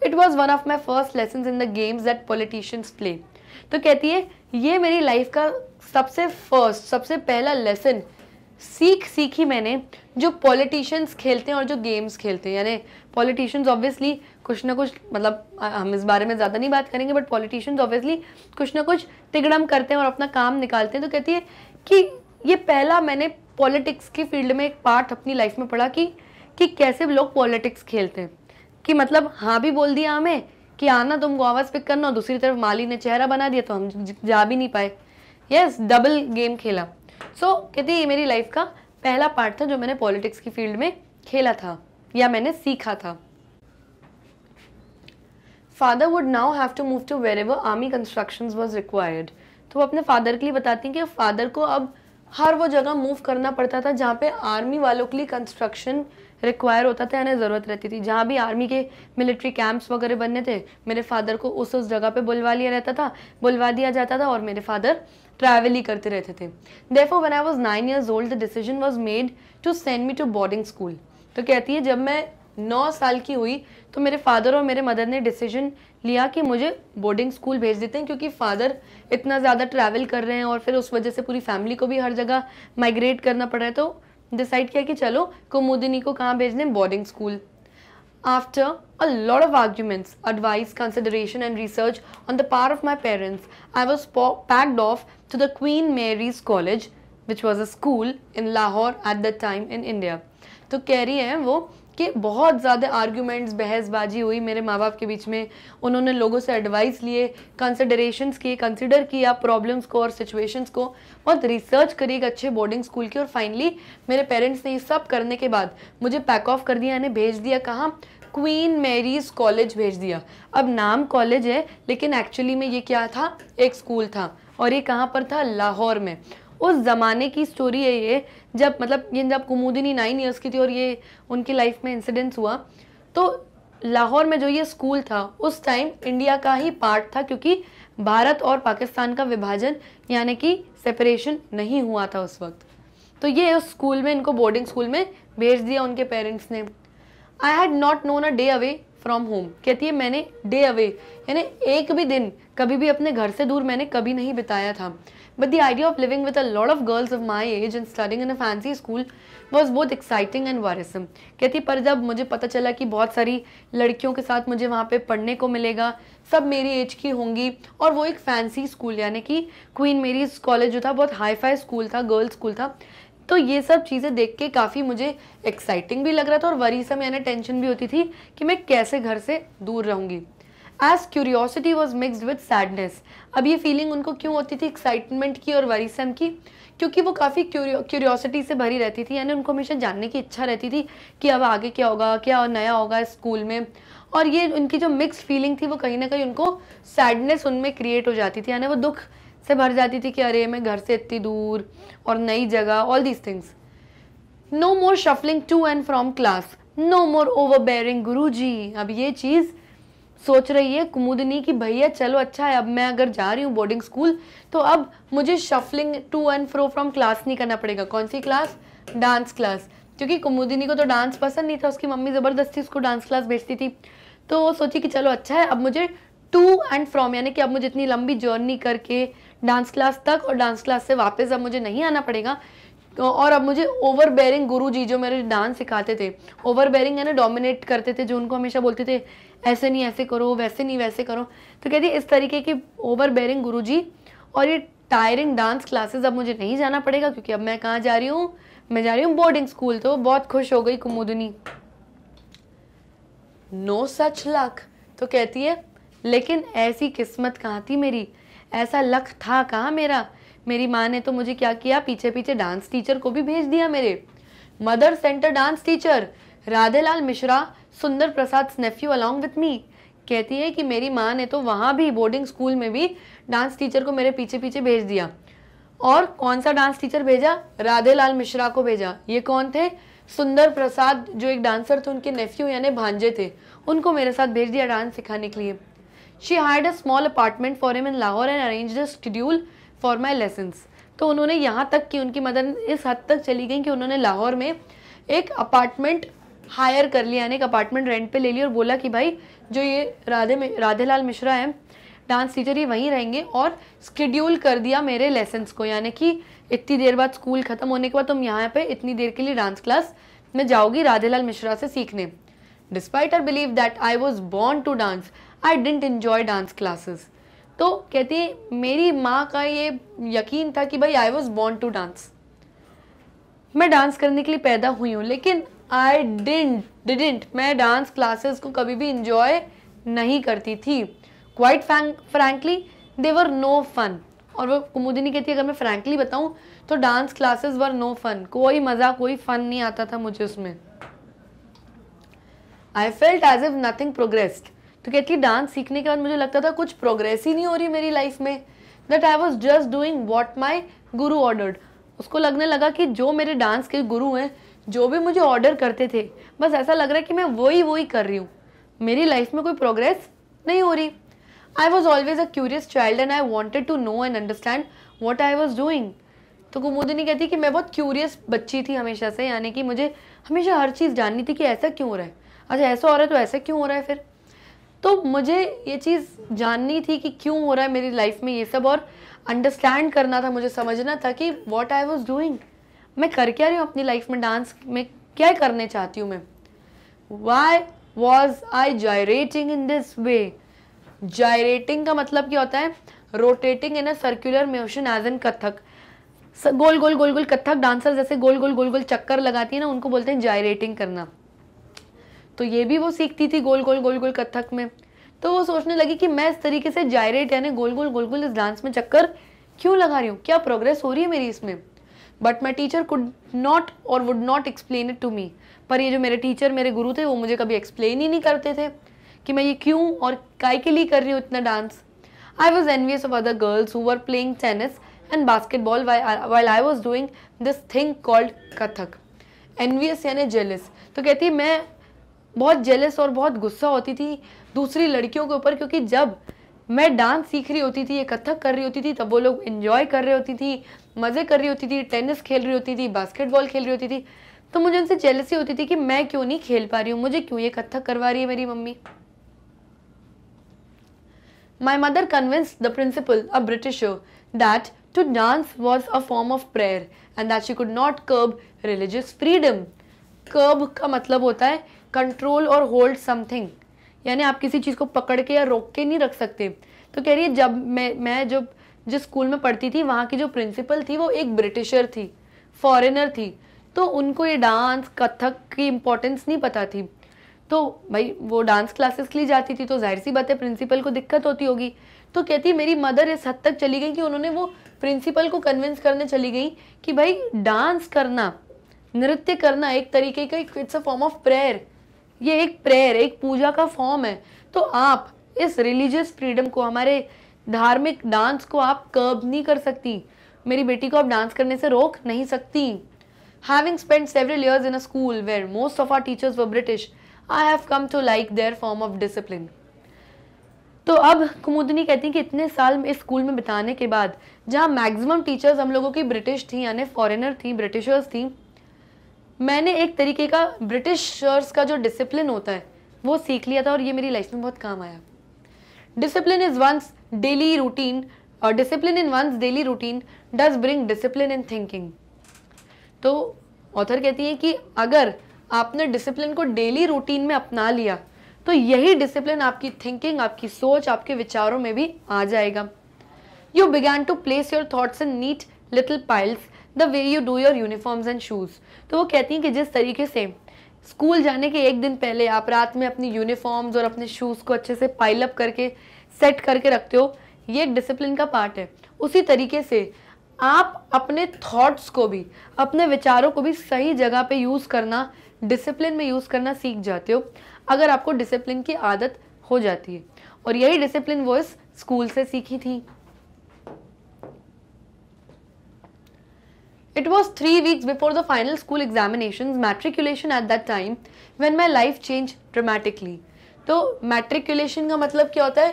it was one of my first lesson in the games that politicians play तो कहती है ये मेरी लाइफ का सबसे फर्स्ट सबसे पहला लेसन सीख सीखी मैंने जो पॉलिटिशियंस खेलते हैं और जो गेम्स खेलते हैं यानी पॉलिटिशियंस ऑब्वियसली कुछ ना कुछ मतलब हम इस बारे में ज़्यादा नहीं बात करेंगे बट पॉलिटिशियंस ऑब्वियसली कुछ ना कुछ तिगड़म करते हैं और अपना काम निकालते हैं तो कहती है कि ये पहला मैंने पॉलिटिक्स की फील्ड में एक पार्ट अपनी लाइफ में पढ़ा कि कि कैसे लोग पॉलिटिक्स खेलते हैं कि मतलब हाँ भी बोल दिया हमें कि आना तुमको आवाज़ पिक करना और दूसरी तरफ माली ने चेहरा बना दिया तो हम जा भी नहीं पाए यस डबल गेम खेला सो so, कहती ये मेरी लाइफ का पहला पार्ट था जो मैंने पॉलिटिक्स की फील्ड में खेला था या मैंने सीखा था father would now have to move to wherever army construction was required तो वो अपने फादर के लिए बताती हैं कि फादर को अब हर वो जगह मूव करना पड़ता था जहाँ पे आर्मी वालों के लिए कंस्ट्रक्शन रिक्वायर होता था यानी ज़रूरत रहती थी जहाँ भी आर्मी के मिलिट्री कैंप्स वगैरह बनने थे मेरे फादर को उस उस जगह पे बुलवा लिया रहता था बुलवा दिया जाता था और मेरे फादर ट्रैवल ही करते रहते थे देफो when I was nine years old the decision was made to send me to boarding school तो कहती है जब मैं नौ साल की हुई तो मेरे फादर और मेरे मदर ने डिसीजन लिया कि मुझे बोर्डिंग स्कूल भेज देते हैं क्योंकि फादर इतना ज़्यादा ट्रैवल कर रहे हैं और फिर उस वजह से पूरी फैमिली को भी हर जगह माइग्रेट करना पड़ रहा है तो डिसाइड किया कि चलो कुमुदिनी को कहाँ भेजने boarding school after a lot of arguments advice consideration and research on the part of my parents I was packed off to the Queen Mary's College which was a school in Lahore at the time in India तो कह रही है वो कि बहुत ज़्यादा arguments बहसबाजी हुई मेरे माँ बाप के बीच में उन्होंने लोगों से एडवाइस लिए कंसिडरेशन्स किए कंसिडर किया प्रॉब्लम्स को और सिचुएशंस को बहुत रिसर्च करी एक अच्छे बोर्डिंग स्कूल की और फाइनली मेरे पेरेंट्स ने ये सब करने के बाद मुझे पैक ऑफ कर दिया यानी भेज दिया कहाँ क्वीन मैरीज कॉलेज भेज दिया अब नाम कॉलेज है लेकिन एक्चुअली में ये क्या था एक स्कूल था और ये कहाँ पर था लाहौर में उस ज़माने की स्टोरी है ये जब मतलब ये जब कुमुदिनी नाइन ईयर्स की थी और ये उनकी लाइफ में इंसिडेंट्स हुआ तो लाहौर में जो ये स्कूल था उस टाइम इंडिया का ही पार्ट था क्योंकि भारत और पाकिस्तान का विभाजन यानी कि सेपरेशन नहीं हुआ था उस वक्त तो ये उस स्कूल में इनको बोर्डिंग स्कूल में भेज दिया उनके पेरेंट्स ने I had not known a day away from home कहती है मैंने डे अवे यानी एक भी दिन कभी भी अपने घर से दूर मैंने कभी नहीं बिताया था But the idea of living with a lot of girls of my age and studying in a fancy school was both exciting and worrisome. कहती पर जब मुझे पता चला कि बहुत सारी लड़कियों के साथ मुझे वहाँ पे पढ़ने को मिलेगा सब मेरी एज की होंगी और वो एक फैंसी स्कूल यानी कि क्वीन मेरीज कॉलेज जो था बहुत हाई फाई स्कूल था गर्ल्स स्कूल था तो ये सब चीज़ें देख के काफ़ी मुझे एक्साइटिंग भी लग रहा था और वरीसम यानी टेंशन भी होती थी कि मैं कैसे घर से दूर रहूँगी as curiosity was mixed with sadness अब ये फीलिंग उनको क्यों होती थी एक्साइटमेंट की और वरीसम की क्योंकि वो काफ़ी क्यूरियोसिटी से भरी रहती थी यानी उनको हमेशा जानने की इच्छा रहती थी कि अब आगे क्या होगा क्या नया होगा स्कूल में और ये उनकी जो मिक्स फीलिंग थी वो कहीं ना कहीं उनको सैडनेस उनमें क्रिएट हो जाती थी यानी वो दुख से भर जाती थी कि अरे मैं घर से इतनी दूर और नई जगह all these things no more shuffling to and from class no more overbearing guru ji अब ये चीज़ सोच रही है कुमुदिनी कि भैया चलो अच्छा है अब मैं अगर जा रही हूँ बोर्डिंग स्कूल तो अब मुझे shuffling to and fro from class नहीं करना पड़ेगा कौन सी क्लास डांस क्लास क्योंकि कुमुदिनी को तो डांस पसंद नहीं था उसकी मम्मी ज़बरदस्ती उसको डांस क्लास भेजती थी तो वो सोची कि चलो अच्छा है अब मुझे टू एंड फ्रॉम यानी कि अब मुझे इतनी लंबी जर्नी करके डांस क्लास तक और डांस क्लास से वापस अब मुझे नहीं आना पड़ेगा और अब मुझे ओवर बेरिंग गुरु जी जो मेरे डांस सिखाते थे ओवर बेरिंग यानी डोमिनेट करते थे जो उनको हमेशा बोलते थे ऐसे नहीं ऐसे करो वैसे नहीं वैसे करो तो कहती है इस तरीके की ओवर बेरिंग गुरु और ये टायरिंग डांस क्लासेस अब मुझे नहीं जाना पड़ेगा क्योंकि अब मैं कहाँ जा रही हूँ मैं जा रही हूँ बोर्डिंग स्कूल तो बहुत खुश हो गई कुमुदनी नो सच लक तो कहती है लेकिन ऐसी किस्मत कहाँ थी मेरी ऐसा लक था कहाँ मेरा मेरी माँ ने तो मुझे क्या किया पीछे पीछे डांस टीचर को भी भेज दिया मेरे mother sent a dance teacher Radhelal Mishra Sundar Prasad स्नेफ्यू along with me कहती है कि मेरी माँ ने तो वहाँ भी बोर्डिंग स्कूल में भी डांस टीचर को मेरे पीछे पीछे भेज दिया और कौन सा डांस टीचर भेजा राधे लाल मिश्रा को भेजा ये कौन थे सुंदर प्रसाद जो एक डांसर थे उनके नेफ्यू यानी भांजे थे उनको मेरे साथ भेज दिया डांस सिखाने के लिए she hired a small apartment for him in Lahore and arrange the schedule for my lessons तो उन्होंने यहाँ तक कि उनकी मदद इस हद तक चली गई कि उन्होंने लाहौर में एक अपार्टमेंट हायर कर लिया यानी एक अपार्टमेंट रेंट पे ले लिया और बोला कि भाई जो ये राधे राधेलाल मिश्रा है डांस टीचर ये वहीं रहेंगे और स्कड्यूल कर दिया मेरे लेसन्स को यानी कि इतनी देर बाद स्कूल ख़त्म होने के बाद तुम यहाँ पे इतनी देर के लिए डांस क्लास में जाओगी राधेलाल मिश्रा से सीखने despite our believe that I was born to dance I didn't enjoy dance classes तो कहती है मेरी माँ का ये यकीन था कि भाई I was born to dance मैं डांस करने के लिए पैदा हुई हूँ लेकिन आई डिंट डिडिंट मैं डांस क्लासेस को कभी भी इंजॉय नहीं करती थी quite frankly they were no fun और वो कुमुदिनी कहती है अगर मैं फ्रैंकली बताऊँ तो dance classes were no fun कोई मज़ा कोई फन नहीं आता था मुझे उसमें I felt as if nothing progressed तो कहती डांस सीखने के बाद मुझे लगता था कुछ प्रोग्रेस ही नहीं हो रही मेरी लाइफ में that I was just doing what my guru ordered उसको लगने लगा कि जो मेरे डांस के गुरु हैं जो भी मुझे ऑर्डर करते थे बस ऐसा लग रहा है कि मैं वही वही कर रही हूँ मेरी लाइफ में कोई प्रोग्रेस नहीं हो रही I was always a curious child and I wanted to know and understand what I was doing तो कुमुदिनी कहती कि मैं बहुत क्यूरियस बच्ची थी हमेशा से यानी कि मुझे हमेशा हर चीज़ जाननी थी कि ऐसा क्यों हो रहा है अच्छा ऐसा हो रहा है तो ऐसा क्यों हो रहा है फिर तो मुझे ये चीज़ जाननी थी कि क्यों हो रहा है मेरी लाइफ में ये सब और अंडरस्टैंड करना था मुझे समझना था कि वॉट आई वॉज डूइंग मैं कर क्या रही हूँ अपनी लाइफ में डांस में क्या करने चाहती हूँ मैं why was I gyrating in this way gyrating का मतलब क्या होता है rotating in a circular motion as an Kathak गोल गोल गोल गोल कथक डांसर जैसे गोल गोल गोल गोल चक्कर लगाती है ना उनको बोलते हैं जायरेटिंग करना तो ये भी वो सीखती थी गोल गोल गोल गोल कथक में तो वो सोचने लगी कि मैं इस तरीके से जायरेट यानी गोल गोल गोल गोल इस डांस में चक्कर क्यों लगा रही हूँ क्या प्रोग्रेस हो रही है मेरी इसमें but my teacher could not और would not explain it to me पर ये जो मेरे टीचर मेरे गुरु थे वो मुझे कभी एक्सप्लेन ही नहीं करते थे कि मैं ये क्यों और काय के लिए कर रही हूँ इतना dance I was envious of other girls who are playing tennis and basketball while I was doing this thing called Kathak envious यानी जेलस तो कहती मैं बहुत जेलस और बहुत गुस्सा होती थी दूसरी लड़कियों के ऊपर क्योंकि जब मैं डांस सीख रही होती थी ये कथक कर रही होती थी तब वो लोग इन्जॉय कर रही होती थी मज़े कर रही होती थी टेनिस खेल रही होती थी बास्केटबॉल खेल रही होती थी तो मुझे उनसे जेलसी होती थी कि मैं क्यों नहीं खेल पा रही हूँ मुझे क्यों ये कथक करवा रही है मेरी mummy My mother convinced the principal, a Britisher, that to dance was a form of prayer and that she could not curb religious freedom. Curb का मतलब होता है control और hold something. यानी आप किसी चीज़ को पकड़ के या रोक के नहीं रख सकते तो कह रही है जब मैं मैं जब जिस स्कूल में पढ़ती थी वहाँ की जो प्रिंसिपल थी वो एक ब्रिटिशर थी फॉरेनर थी तो उनको ये डांस कथक की इम्पोर्टेंस नहीं पता थी तो भाई वो डांस क्लासेस के लिए जाती थी तो जाहिर सी बात है प्रिंसिपल को दिक्कत होती होगी तो कहती मेरी मदर इस हद तक चली गई कि उन्होंने वो प्रिंसिपल को कन्विंस करने चली गई कि भाई डांस करना नृत्य करना एक तरीके का it's a form of prayer ये एक प्रेयर एक पूजा का फॉर्म है तो आप इस रिलीजियस फ्रीडम को हमारे धार्मिक डांस को आप कर्ब नहीं कर सकती मेरी बेटी को आप डांस करने से रोक नहीं सकती having spend several years in a school where most of our teachers were British I have come to like their form of discipline तो अब कुमुदनी कहती हैं कि इतने साल इस स्कूल में बिताने के बाद जहाँ मैक्सिमम टीचर्स हम लोगों की ब्रिटिश थी यानी फॉरेनर थी ब्रिटिशर्स थी मैंने एक तरीके का ब्रिटिशर्स का जो डिसिप्लिन होता है वो सीख लिया था और ये मेरी लाइफ में बहुत काम आया discipline is one's daily routine और discipline in one's daily routine does bring discipline in thinking तो ऑथर कहती है कि अगर आपने डिसिप्लिन को डेली रूटीन में अपना लिया तो यही डिसिप्लिन आपकी थिंकिंग आपकी सोच आपके विचारों में भी आ जाएगा you begin to place your thoughts in neat little piles the way you do your uniforms and shoes तो वो कहती हैं कि जिस तरीके से स्कूल जाने के एक दिन पहले आप रात में अपनी यूनिफॉर्म्स और अपने शूज़ को अच्छे से पाइलअप करके सेट करके रखते हो ये एक डिसिप्लिन का पार्ट है उसी तरीके से आप अपने थॉट्स को भी अपने विचारों को भी सही जगह पे यूज़ करना डिसिप्लिन में यूज़ करना सीख जाते हो अगर आपको डिसिप्लिन की आदत हो जाती है और यही डिसिप्लिन वो इस स्कूल से सीखी थी It was three weeks before the final school examinations, matriculation at that time, when my life changed dramatically. तो matriculation का मतलब क्या होता है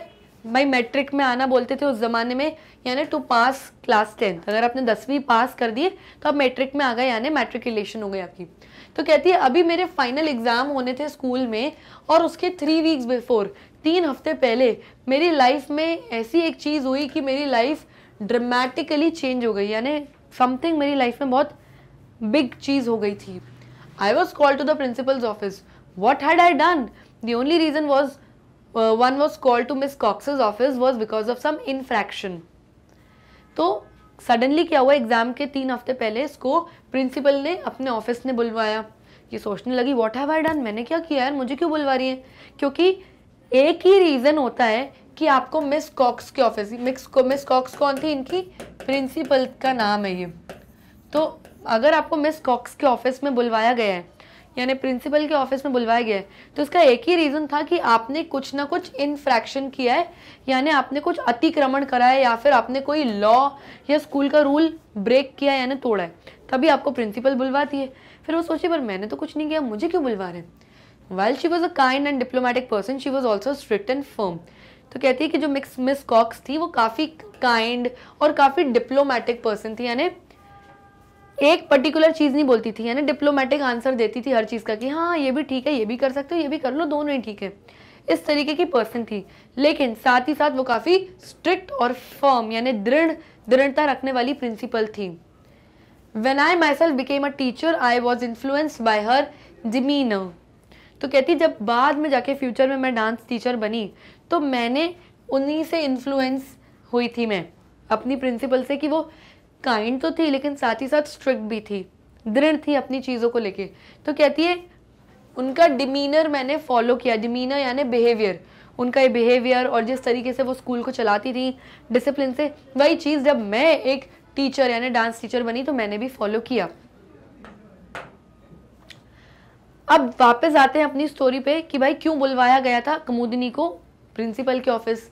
भाई मैट्रिक में आना बोलते थे उस ज़माने में यानी टू पास क्लास टेंथ अगर आपने दसवीं पास कर दिए तो आप मैट्रिक में आ गए यानी मैट्रिकुलेशन हो गई आपकी तो कहती है अभी मेरे फाइनल एग्ज़ाम होने थे स्कूल में और उसके थ्री वीक्स बिफोर तीन हफ्ते पहले मेरी लाइफ में ऐसी एक चीज़ हुई कि मेरी लाइफ ड्रामेटिकली चेंज हो गई यानी समथिंग मेरी लाइफ में बहुत बिग चीज़ हो गई थी I was call to the principal's office what had I done the only reason was one was call to Miss Cox office was because of some infraction तो सडनली क्या हुआ exam के तीन हफ्ते पहले इसको प्रिंसिपल ने अपने ऑफिस ने बुलवाया ये सोचने लगी वॉट हैव आई डन मैंने क्या किया यार मुझे क्यों बुलवा रही है क्योंकि एक ही रीज़न होता है कि आपको मिस कॉक्स के ऑफिस मिस कॉक्स कौन थी इनकी प्रिंसिपल का नाम है ये तो अगर आपको मिस कॉक्स के ऑफिस में बुलवाया गया है यानी प्रिंसिपल के ऑफिस में बुलवाया गया है तो इसका एक ही रीज़न था कि आपने कुछ ना कुछ इनफ्रैक्शन किया है यानी आपने कुछ अतिक्रमण करा है या फिर आपने कोई लॉ या स्कूल का रूल ब्रेक किया है यानी तोड़ा है तभी आपको प्रिंसिपल बुलवाती है फिर वो सोचे पर मैंने तो कुछ नहीं किया मुझे क्यों बुलवा रहे हैं well she was a kind and diplomatic person she was also strict and firm तो कहती है कि जो मिक्स मिस कॉक्स थी वो काफ़ी काइंड और काफ़ी डिप्लोमेटिक पर्सन थी यानी एक पर्टिकुलर चीज़ नहीं बोलती थी यानी डिप्लोमेटिक आंसर देती थी हर चीज़ का कि हाँ ये भी ठीक है ये भी कर सकते हो ये भी कर लो दोनों ही ठीक है इस तरीके की पर्सन थी लेकिन साथ ही साथ वो काफ़ी स्ट्रिक्ट और फर्म यानी दृढ़ दृढ़ता रखने वाली प्रिंसिपल थी when I myself became a teacher I was influenced by her demeanour तो कहती जब बाद में जाके फ्यूचर में मैं डांस टीचर बनी तो मैंने उन्हीं से इन्फ्लुएंस हुई थी मैं अपनी प्रिंसिपल से कि वो काइंड तो थी लेकिन साथ ही साथ स्ट्रिक्ट भी थी दृढ़ थी अपनी चीज़ों को लेके तो कहती है उनका डिमीनर मैंने फॉलो किया डिमीनर यानी बिहेवियर उनका ये बिहेवियर और जिस तरीके से वो स्कूल को चलाती थी डिसिप्लिन से वही चीज़ जब मैं एक टीचर यानी डांस टीचर बनी तो मैंने भी फॉलो किया अब वापस आते हैं अपनी स्टोरी पे कि भाई क्यों बुलवाया गया था कमुदिनी को प्रिंसिपल के office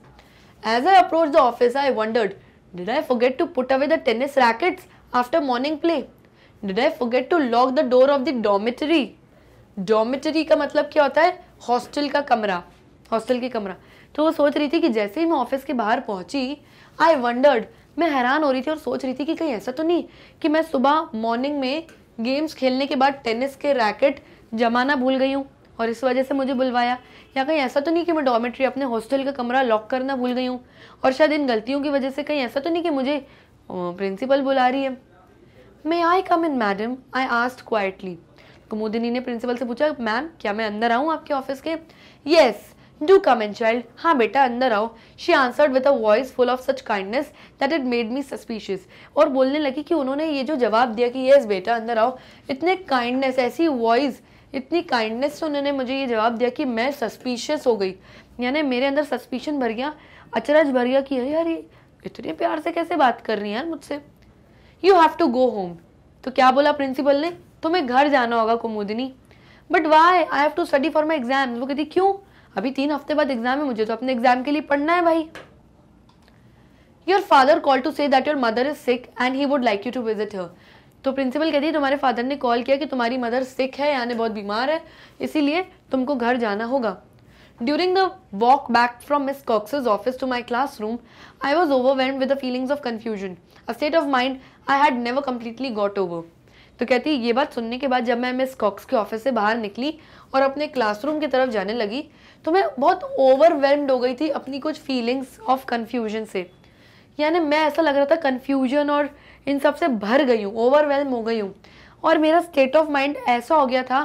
as I approach the office I wondered did I forget to put away the tennis rackets after morning play did I forget to lock the door of the dormitory dormitory का मतलब क्या होता है hostel का कमरा hostel की कमरा तो वो सोच रही थी कि जैसे ही मैं ऑफिस के बाहर पहुंची आई वंडर्ड मैं हैरान हो रही थी और सोच रही थी कि कहीं ऐसा तो नहीं कि मैं सुबह मॉर्निंग में गेम्स खेलने के बाद टेनिस के रैकेट जमाना भूल गई हूँ और इस वजह से मुझे बुलवाया या कहीं ऐसा तो नहीं कि मैं डॉमेट्री अपने हॉस्टल का कमरा लॉक करना भूल गई हूँ और शायद इन गलतियों की वजह से कहीं ऐसा तो नहीं कि मुझे प्रिंसिपल बुला रही है may I come in madam I asked quietly Kumudini ने प्रिंसिपल से पूछा मैम क्या मैं अंदर आऊँ आपके ऑफिस के yes do come in child हाँ बेटा अंदर आओ she answered with a voice full of such kindness that it made me suspicious और बोलने लगी कि उन्होंने ये जो जवाब दिया कि येस बेटा अंदर आओ इतने काइंडनेस ऐसी वॉइस इतनी काइंडनेस से उन्होंने मुझे ये जवाब दिया कि मैं सस्पिशियस हो गई यानी मेरे अंदर सस्पिशन भर गया अचरज भर गया कि अरे यार ये इतने प्यार से कैसे बात कर रही है यार मुझसे you have to go home तो क्या बोला प्रिंसिपल ने तुम्हें घर जाना होगा Kumudini but why I have to study for my exam वो कहती क्यों अभी तीन हफ्ते बाद एग्जाम है मुझे तो अपने एग्जाम के लिए पढ़ना है भाई your father call to say that your mother is sick and he would like you to visit her तो प्रिंसिपल कहती है तुम्हारे फादर ने कॉल किया कि तुम्हारी मदर सिक है यानी बहुत बीमार है इसीलिए तुमको घर जाना होगा during the walk back from Miss Cox office to my classroom I was with the feelings of confusion a state of mind I had never completely got over तो कहती ये बात सुनने के बाद जब मैं मिस कॉक्स के ऑफिस से बाहर निकली और अपने क्लासरूम की तरफ जाने लगी तो मैं बहुत ओवरवेलम्ड हो गई थी अपनी कुछ फीलिंग्स ऑफ कन्फ्यूजन से यानी मैं ऐसा लग रहा था कन्फ्यूजन और इन सब से भर गई हूँ ओवरवेलम हो गई हूँ और मेरा स्टेट ऑफ माइंड ऐसा हो गया था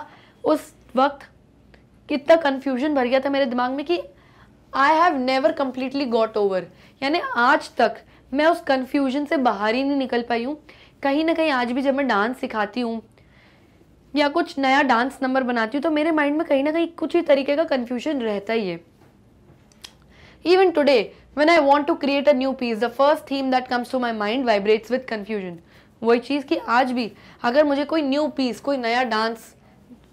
उस वक्त कितना कन्फ्यूजन भर गया था मेरे दिमाग में कि I have never completely got over यानी आज तक मैं उस कन्फ्यूजन से बाहर ही नहीं निकल पाई हूँ कहीं ना कहीं आज भी जब मैं डांस सिखाती हूँ या कुछ नया डांस नंबर बनाती हूँ तो मेरे माइंड में कहीं ना कहीं कुछ ही तरीके का कन्फ्यूजन रहता ही है even today when I want to create a new piece, the first theme that comes to my mind vibrates with confusion. वही चीज़ कि आज भी अगर मुझे कोई न्यू पीस कोई नया डांस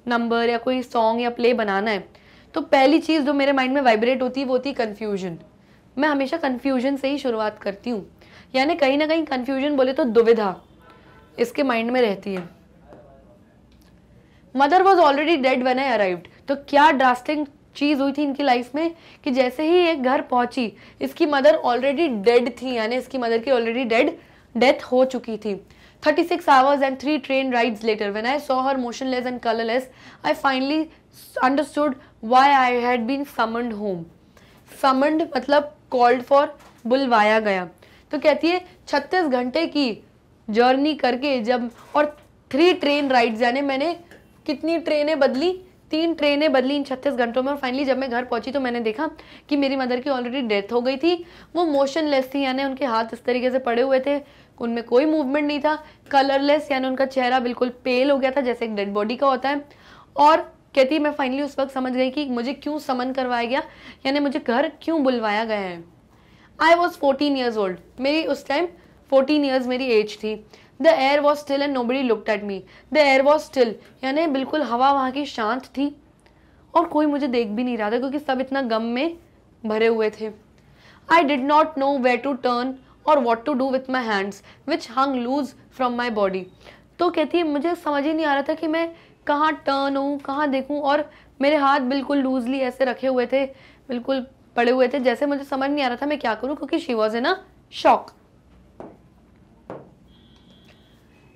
नंबर या कोई सॉन्ग या प्ले बनाना है तो पहली चीज़ जो मेरे माइंड में वाइब्रेट होती है वो होती है कन्फ्यूजन मैं हमेशा कन्फ्यूजन से ही शुरुआत करती हूँ यानी कहीं ना कहीं कन्फ्यूजन बोले तो दुविधा इसके माइंड में रहती है mother was already dead when I arrived तो क्या ड्रास्टिंग चीज़ हुई थी इनकी लाइफ में कि जैसे ही ये घर पहुंची इसकी मदर ऑलरेडी डेड थी यानी इसकी मदर की ऑलरेडी डेड डेथ हो चुकी थी thirty six hours and three train rides later when I saw her motionless and colourless I finally understood why I had been summoned home summoned मतलब called for बुलवाया गया तो कहती है छत्तीस घंटे की जर्नी करके जब और थ्री ट्रेन राइड्स यानी मैंने कितनी ट्रेनें बदली तीन ट्रेनें बदली इन छत्तीस घंटों में और फाइनली जब मैं घर पहुंची तो मैंने देखा कि मेरी मदर की ऑलरेडी डेथ हो गई थी वो मोशनलेस थी यानी उनके हाथ इस तरीके से पड़े हुए थे उनमें कोई मूवमेंट नहीं था कलरलेस यानी उनका चेहरा बिल्कुल पेल हो गया था जैसे एक डेड बॉडी का होता है और कहती मैं फाइनली उस वक्त समझ गई कि मुझे क्यों समन करवाया गया यानी मुझे घर क्यों बुलवाया गया है I was fourteen years old मेरी उस टाइम फोर्टीन ईयर्स मेरी एज थी the air was still and nobody looked at me the air was still यानी बिल्कुल हवा वहाँ की शांत थी और कोई मुझे देख भी नहीं रहा था क्योंकि सब इतना गम में भरे हुए थे I did not know where to turn और what to do with my hands which hung loose from my body तो कहती है मुझे समझ ही नहीं आ रहा था कि मैं कहाँ टर्न हूँ कहाँ देखूँ और मेरे हाथ बिल्कुल लूजली ऐसे रखे हुए थे बिल्कुल पड़े हुए थे जैसे मुझे समझ नहीं आ रहा था मैं क्या करूँ क्योंकि she was in a shock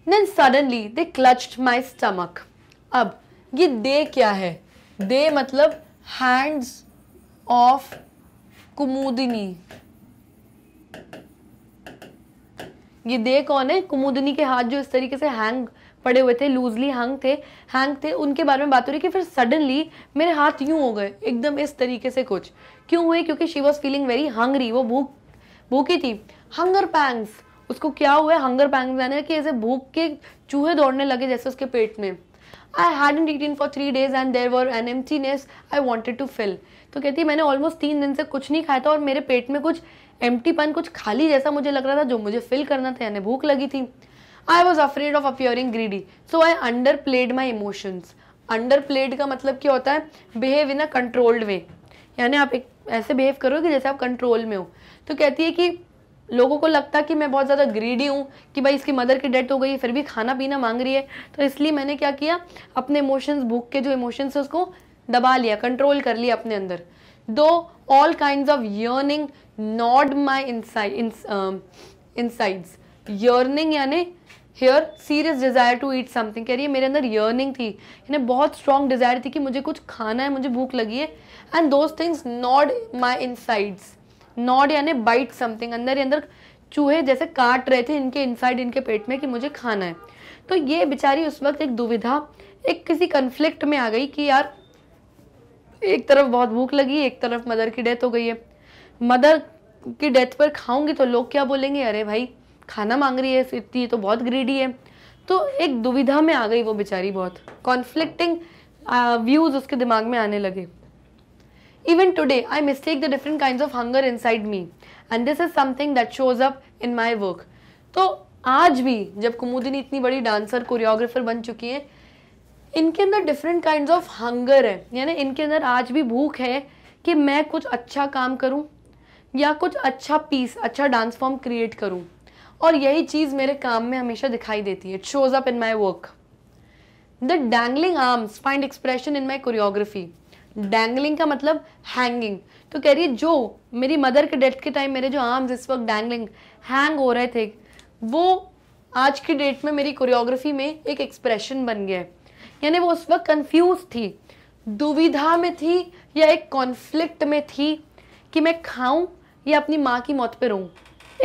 then suddenly they clutched my stomach अब ये दे क्या है दे मतलब हैंड्स ऑफ कुमुदिनी ये दे कौन है कुमुदिनी के हाथ जो इस तरीके से हैंग पड़े हुए थे लूजली हैंग थे हैंग थे उनके बारे में बात हो रही कि फिर सडनली मेरे हाथ यूं हो गए एकदम इस तरीके से कुछ क्यों हुए क्योंकि she was feeling very hungry वो भूख भूखी थी हंगर पैंग्स उसको क्या हुआ हंगर पैंग कि ऐसे भूख के चूहे दौड़ने लगे जैसे उसके पेट में I had and eaten for three days and there were an emptiness I wanted to fill तो कहती है मैंने ऑलमोस्ट तीन दिन से कुछ नहीं खाया था और मेरे पेट में कुछ एम्प्टीपन कुछ खाली जैसा मुझे लग रहा था जो मुझे फिल करना था यानी भूख लगी थी I was afraid of appearing greedy so I underplayed my emotions underplayed का मतलब क्या होता है behave in a controlled way यानी आप एक ऐसे बिहेव करो कि जैसे आप कंट्रोल में हो तो कहती है कि लोगों को लगता कि मैं बहुत ज़्यादा ग्रीडी हूँ कि भाई इसकी मदर की डेथ हो गई फिर भी खाना पीना मांग रही है तो इसलिए मैंने क्या किया अपने इमोशंस भूख के जो इमोशंस है उसको दबा लिया कंट्रोल कर लिया अपने अंदर दो all kind of yearning not my insides yearning यानी her serious desire to eat something कह रही है मेरे अंदर यर्निंग थी यानी बहुत स्ट्रॉन्ग डिज़ायर थी कि मुझे कुछ खाना है मुझे भूख लगी है and those things not my insides nod यानी बाइट समथिंग अंदर ही अंदर चूहे जैसे काट रहे थे इनके इनसाइड इनके पेट में कि मुझे खाना है तो ये बेचारी उस वक्त एक दुविधा एक किसी कन्फ्लिक्ट में आ गई कि यार एक तरफ बहुत भूख लगी एक तरफ मदर की डेथ हो गई है मदर की डेथ पर खाऊंगी तो लोग क्या बोलेंगे अरे भाई खाना मांग रही है इतनी तो बहुत ग्रीडी है तो एक दुविधा में आ गई वो बेचारी बहुत कॉन्फ्लिक्टिंग व्यूज़ उसके दिमाग में आने लगे Even today, I mistake the different kinds of hunger inside me and this is something that shows up in my work तो आज भी जब कुमुदिनी इतनी बड़ी डांसर कोरियोग्राफर बन चुकी है इनके अंदर डिफरेंट काइंड ऑफ हंगर है यानी इनके अंदर आज भी भूख है कि मैं कुछ अच्छा काम करूं या कुछ अच्छा पीस अच्छा डांस फॉर्म क्रिएट करूं और यही चीज़ मेरे काम में हमेशा दिखाई देती है it shows up in my work the dangling arms find expression in my choreography dangling का मतलब हैंगिंग तो कह रही है जो मेरी मदर के डेथ के टाइम मेरे जो आर्म्स इस वक्त डैंगलिंग हैंग हो रहे थे वो आज की डेट में मेरी कोरियोग्राफी में एक एक्सप्रेशन बन गया है यानी वो उस वक्त कंफ्यूज थी दुविधा में थी या एक कॉन्फ्लिक्ट में थी कि मैं खाऊं या अपनी माँ की मौत पे रहूँ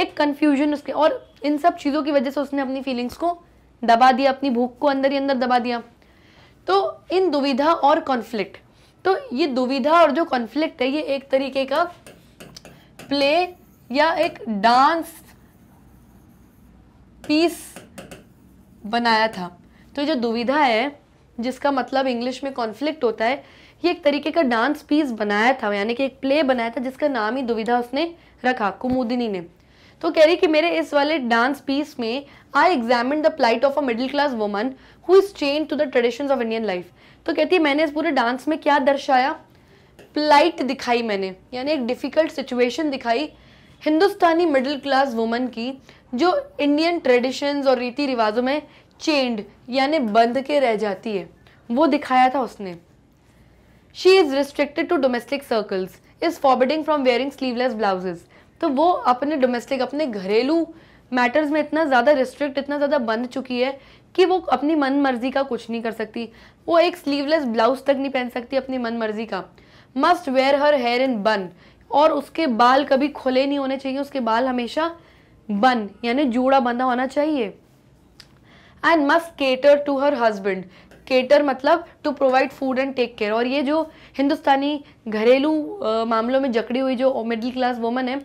एक कन्फ्यूजन उसके और इन सब चीज़ों की वजह से उसने अपनी फीलिंग्स को दबा दिया अपनी भूख को अंदर ही अंदर दबा दिया तो इन दुविधा और कॉन्फ्लिक्ट तो ये दुविधा और जो कॉन्फ्लिक्ट है ये एक तरीके का प्ले या एक डांस पीस बनाया था तो जो दुविधा है जिसका मतलब इंग्लिश में कॉन्फ्लिक्ट होता है ये एक तरीके का डांस पीस बनाया था यानी कि एक प्ले बनाया था जिसका नाम ही दुविधा उसने रखा कुमुदिनी ने तो कह रही कि मेरे इस वाले डांस पीस में I examine the plight of a middle class woman who is chained to the traditions of Indian life तो कहती है मैंने इस पूरे डांस में क्या दर्शाया प्लाइट दिखाई मैंने यानी एक डिफ़िकल्ट सिचुएशन दिखाई हिंदुस्तानी मिडिल क्लास वुमन की जो इंडियन ट्रेडिशंस और रीति रिवाजों में चेंड यानी बंद के रह जाती है वो दिखाया था उसने she is restricted to domestic circles is forbidding from wearing sleeveless blouses तो वो अपने डोमेस्टिक अपने घरेलू मैटर्स में इतना ज़्यादा रिस्ट्रिक्ट इतना ज़्यादा बंद चुकी है कि वो अपनी मन मर्जी का कुछ नहीं कर सकती वो एक स्लीवलेस ब्लाउज तक नहीं पहन सकती अपनी मन मर्जी का must wear her hair in bun और उसके बाल कभी खुले नहीं होने चाहिए उसके बाल हमेशा बन यानी जूड़ा बंधा होना चाहिए and must cater to her husband cater मतलब to provide food and take care और ये जो हिंदुस्तानी घरेलू मामलों में जकड़ी हुई जो मिडिल क्लास वुमन है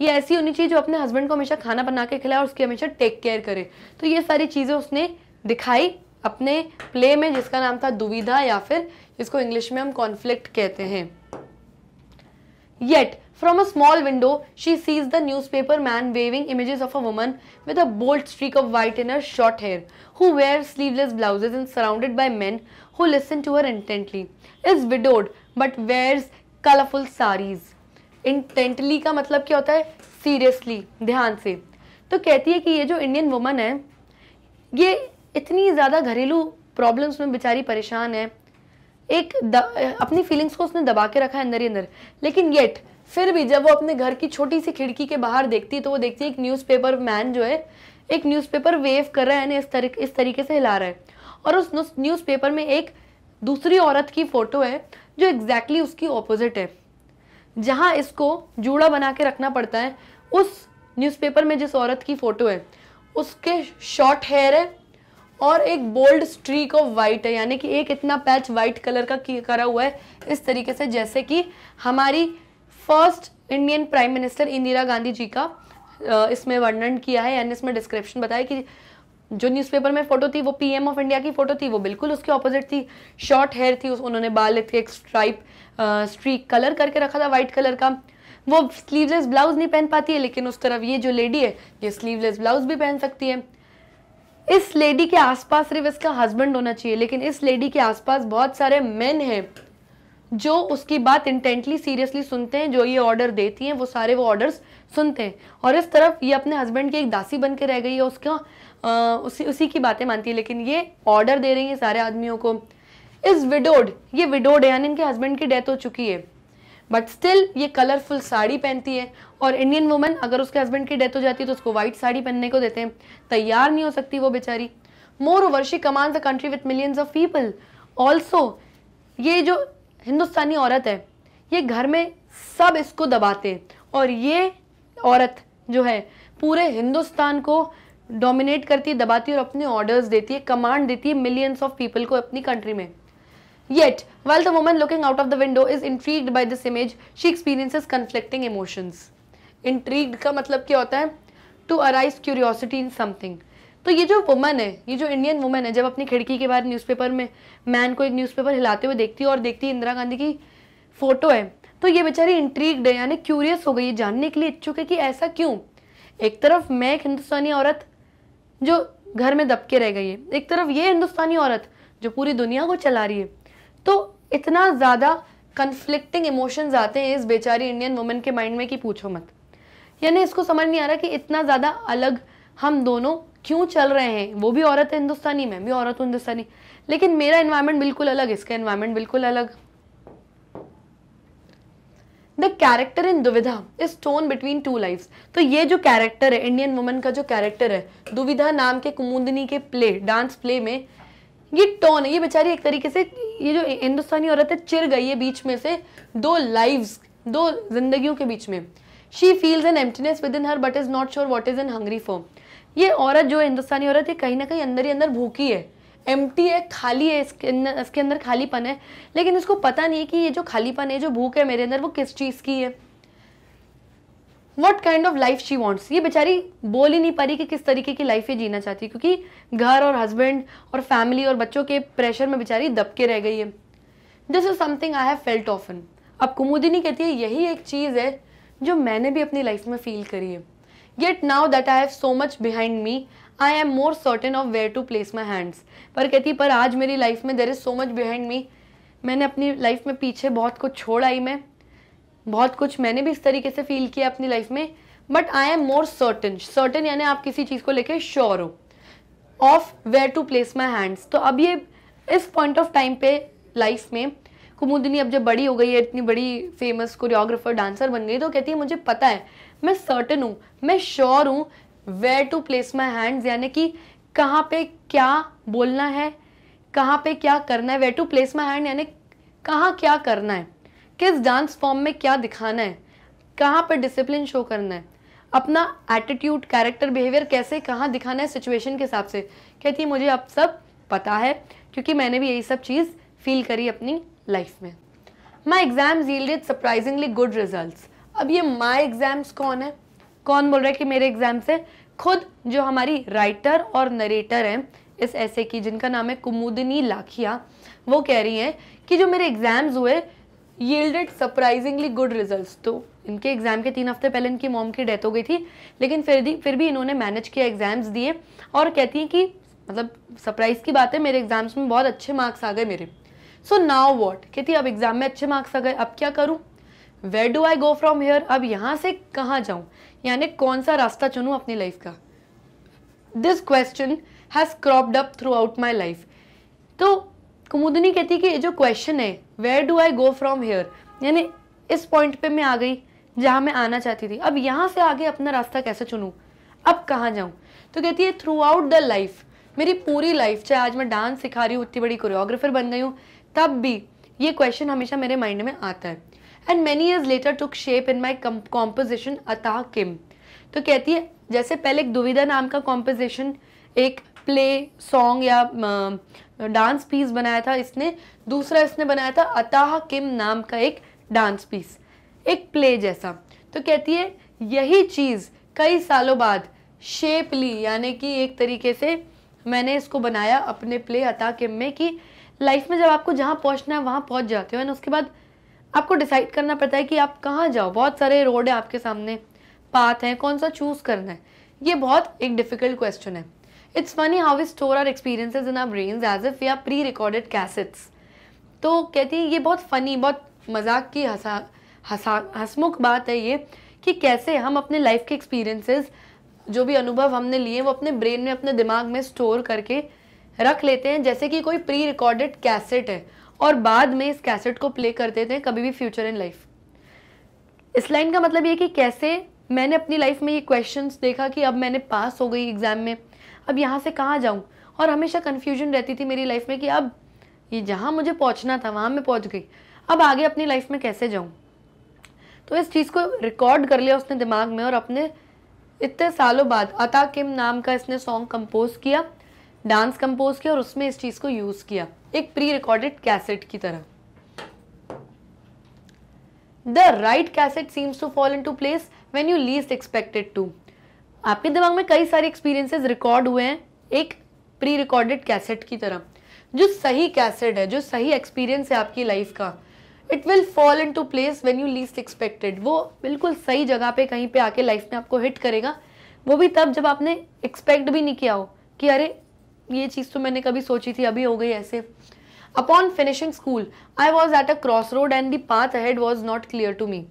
ये ऐसी होनी चाहिए जो अपने हस्बैंड को हमेशा खाना बना के खिलाए और उसकी हमेशा टेक केयर करे तो ये सारी चीज़ें उसने दिखाई अपने प्ले में जिसका नाम था दुविधा या फिर इसको इंग्लिश में हम कॉन्फ्लिक्ट कहते हैं yet from a small window she sees the newspaper man waving image of a woman with a bold streak of white in short hair who wear sleeveless blouses in surrounded by man who listen to her intently is widowed but wear colourful saris intently का मतलब क्या होता है seriously ध्यान से तो कहती है कि ये जो इंडियन वुमन है ये इतनी ज़्यादा घरेलू प्रॉब्लम्स में बेचारी परेशान है एक द, अपनी फीलिंग्स को उसने दबा के रखा है अंदर ही अंदर लेकिन येट फिर भी जब वो अपने घर की छोटी सी खिड़की के बाहर देखती है तो वो देखती है एक न्यूज़पेपर मैन जो है एक न्यूज़पेपर वेव कर रहा है यानी इस तरीके इस तरीके से हिला रहा है और उस न्यूज़पेपर में एक दूसरी औरत की फ़ोटो है जो एग्जैक्टली exactly उसकी ऑपोजिट है जहाँ इसको जूड़ा बना के रखना पड़ता है उस न्यूज़पेपर में जिस औरत की फ़ोटो है उसके शॉर्ट हेयर है और एक बोल्ड स्ट्रीक ऑफ वाइट है यानी कि एक इतना पैच वाइट कलर का करा हुआ है इस तरीके से जैसे कि हमारी first Indian prime minister Indira Gandhi ji का इसमें वर्णन किया है यानी इसमें डिस्क्रिप्शन बताया कि जो न्यूज़पेपर में फ़ोटो थी वो पीएम ऑफ इंडिया की फ़ोटो थी वो बिल्कुल उसके ऑपोजिट थी शॉर्ट हेयर थी उस उन्होंने बाल के एक स्ट्राइप स्ट्रीक कलर करके रखा था वाइट कलर का वो स्लीवलेस ब्लाउज नहीं पहन पाती है लेकिन उस तरफ ये जो लेडी है ये स्लीवलेस ब्लाउज भी पहन सकती है इस लेडी के आसपास सिर्फ इसका हस्बैंड होना चाहिए लेकिन इस लेडी के आसपास बहुत सारे मेन हैं जो उसकी बात इंटेंटली सीरियसली सुनते हैं जो ये ऑर्डर देती हैं वो सारे वो ऑर्डर्स सुनते हैं और इस तरफ ये अपने हस्बैंड की एक दासी बन के रह गई है उसका आ, उसी उसी की बातें मानती है लेकिन ये ऑर्डर दे रही है सारे आदमियों को इस विडोड ये विडोड है यानी इनके हस्बैंड की डेथ हो चुकी है बट स्टिल ये कलरफुल साड़ी पहनती है और इंडियन वुमेन अगर उसके हस्बैंड की डेथ हो जाती है तो उसको वाइट साड़ी पहनने को देते हैं तैयार नहीं हो सकती वो बेचारी more over she command the country with millions of people also ये जो हिंदुस्तानी औरत है ये घर में सब इसको दबाते हैं और ये औरत जो है पूरे हिंदुस्तान को डोमिनेट करती है दबाती है और अपने ऑर्डर्स देती है कमांड देती है मिलियंस ऑफ पीपल को अपनी कंट्री में Yet, while the woman looking out of the window is intrigued by this image, she experiences conflicting emotions. Intrigued का मतलब क्या होता है to arise curiosity in something तो ये जो वुमन है ये जो इंडियन वुमन है जब अपनी खिड़की के बाहर न्यूज़पेपर में मैन को एक न्यूज़पेपर हिलाते हुए देखती है और देखती है इंदिरा गांधी की फ़ोटो है तो ये बेचारी इंट्रीग्ड है यानी क्यूरियस हो गई है जानने के लिए इच्छुक है कि ऐसा क्यों एक तरफ मैं एक हिंदुस्तानी औरत जो घर में दबके रह गई है एक तरफ ये हिंदुस्तानी औरत जो पूरी दुनिया को चला रही है तो इतना ज़्यादा कन्फ्लिक्टिंग इमोशंस आते हैं इस बेचारी इंडियन वुमेन के माइंड में कि पूछो मत यानी इसको समझ नहीं आ रहा कि इतना ज़्यादा अलग हम दोनों क्यों चल रहे हैं वो भी औरत है हिंदुस्तानी मैं भी औरत हूँ हिंदुस्तानी लेकिन मेरा इन्वायरमेंट बिल्कुल अलग इसका इन्वायरमेंट बिल्कुल अलग the character in Duvidha is torn between two life तो ये जो कैरेक्टर है इंडियन वुमन का जो कैरेक्टर है दुविधा नाम के कुमुदनी के प्ले डांस प्ले में ये टोन है ये बेचारी एक तरीके से ये जो हिंदुस्तानी औरत है चिर गई है बीच में से दो लाइव्स दो जिंदगियों के बीच में she feels an emptiness within her but is not sure what is an hungry for ये औरत जो हिंदुस्तानी औरत है कहीं ना कहीं अंदर ही अंदर भूखी है एम्प्टी है खाली है इसके अंदर इसके अंदर खालीपन है लेकिन इसको पता नहीं है कि ये जो खालीपन है जो भूख है मेरे अंदर वो किस चीज़ की है what kind of life she wants ये बेचारी बोल ही नहीं पा रही कि किस तरीके की लाइफ ये जीना चाहती क्योंकि घर और हस्बैंड और फैमिली और बच्चों के प्रेशर में बेचारी दबके रह गई है this is something I have felt often अब कुमुदिनी कहती है यही एक चीज़ है जो मैंने भी अपनी लाइफ में फील करी है get now that I have so much behind me I am more certain of where to place my hands पर कहती पर आज मेरी लाइफ में there is so much behind me मैंने अपनी लाइफ में पीछे बहुत कुछ छोड़ आई मैं बहुत कुछ मैंने भी इस तरीके से फील किया अपनी लाइफ में but I am more certain certain यानी आप किसी चीज़ को लेके श्योर हो of where to place my hands तो अब ये इस पॉइंट ऑफ टाइम पे लाइफ में कुमुदिनी अब जब बड़ी हो गई है इतनी बड़ी फेमस कोरियोग्राफर डांसर बन गई तो कहती है मुझे पता है मैं सर्टन हूँ मैं श्योर हूँ where to place my hands यानी कि कहाँ पे क्या बोलना है कहाँ पे क्या करना है where to place my hand यानी कहाँ क्या करना है किस डांस फॉर्म में क्या दिखाना है कहाँ पर डिसिप्लिन शो करना है अपना एटीट्यूड कैरेक्टर बिहेवियर कैसे कहाँ दिखाना है सिचुएशन के हिसाब से कहती है मुझे आप सब पता है क्योंकि मैंने भी यही सब चीज़ फील करी अपनी लाइफ में my exams yielded surprisingly good result अब ये माई एग्जाम्स कौन है कौन बोल रहा है कि मेरे एग्जाम से खुद जो हमारी राइटर और नरेटर हैं इस ऐसे की जिनका नाम है कुमुदिनी लाखिया वो कह रही हैं कि जो मेरे एग्जाम्स हुए येल्डेड सरप्राइजिंगली गुड रिजल्ट तो इनके एग्ज़ाम के तीन हफ्ते पहले इनकी मॉम की डेथ हो गई थी लेकिन फिर भी फिर भी इन्होंने मैनेज किया एग्ज़ाम्स दिए और कहती हैं कि मतलब सरप्राइज़ की बात है मेरे एग्ज़ाम्स में बहुत अच्छे मार्क्स आ गए मेरे सो नाउ वॉट कहती अब एग्ज़ाम में अच्छे मार्क्स आ गए अब क्या करूँ where do I go from here अब यहाँ से कहाँ जाऊँ यानी कौन सा रास्ता चुनूँ अपनी लाइफ का this question has cropped up throughout my life तो कुमुदनी कहती कि ये जो क्वेश्चन है where do I go from here यानी इस पॉइंट पे मैं आ गई जहाँ मैं आना चाहती थी अब यहाँ से आगे अपना रास्ता कैसे चुनूँ अब कहाँ जाऊँ तो कहती है थ्रू आउट द लाइफ मेरी पूरी लाइफ चाहे आज मैं डांस सिखा रही हूँ उतनी बड़ी कोरियोग्राफर बन गई हूँ तब भी ये क्वेश्चन हमेशा मेरे माइंड में आता है and many years later took shape in my composition Atah Kim तो कहती है जैसे पहले एक दुविधा नाम का कॉम्पोजिशन एक प्ले सॉन्ग या डांस पीस बनाया था इसने दूसरा इसने बनाया था अताह किम नाम का एक डांस पीस एक प्ले जैसा तो कहती है यही चीज़ कई सालों बाद शेप ली यानी कि एक तरीके से मैंने इसको बनाया अपने प्ले अता किम में कि लाइफ में जब आपको जहाँ पहुँचना है वहाँ पहुँच जाते हो एंड उसके बाद आपको डिसाइड करना पड़ता है कि आप कहाँ जाओ बहुत सारे रोड हैं आपके सामने पाथ हैं कौन सा चूज़ करना है ये बहुत एक डिफ़िकल्ट क्वेश्चन है it's funny how we store our experiences in our brain as if we are pre recorded cassettes तो कहती है ये बहुत फनी बहुत मजाक की हंसा हंसा हंसमुख बात है ये कि कैसे हम अपने लाइफ के एक्सपीरियंसेस जो भी अनुभव हमने लिए वो अपने ब्रेन में अपने दिमाग में स्टोर करके रख लेते हैं जैसे कि कोई प्री रिकॉर्डेड कैसेट है और बाद में इस कैसेट को प्ले करते थे कभी भी फ्यूचर इन लाइफ इस लाइन का मतलब ये कि कैसे मैंने अपनी लाइफ में ये क्वेश्चंस देखा कि अब मैंने पास हो गई एग्ज़ाम में अब यहाँ से कहाँ जाऊँ और हमेशा कन्फ्यूजन रहती थी मेरी लाइफ में कि अब ये जहाँ मुझे पहुँचना था वहाँ मैं पहुँच गई अब आगे अपनी लाइफ में कैसे जाऊँ तो इस चीज़ को रिकॉर्ड कर लिया उसने दिमाग में और अपने इतने सालों बाद अता किम नाम का इसने सॉन्ग कंपोज किया डांस कंपोज किया और उसमें इस चीज़ को यूज़ किया एक प्री रिकॉर्डेड कैसेट की तरह the right cassette seems to fall into place when you least expected to आपके दिमाग में कई सारे एक्सपीरियंसेस रिकॉर्ड हुए हैं एक प्री रिकॉर्डेड कैसेट की तरह जो सही कैसेट है जो सही एक्सपीरियंस है आपकी लाइफ का it will fall into place when you least expected वो बिल्कुल सही जगह पे कहीं पे आके लाइफ में आपको हिट करेगा वो भी तब जब आपने एक्सपेक्ट भी नहीं किया हो कि अरे ये चीज़ तो मैंने कभी सोची थी अभी हो गई ऐसे upon finishing school I was at a crossroad and the path ahead was not clear to me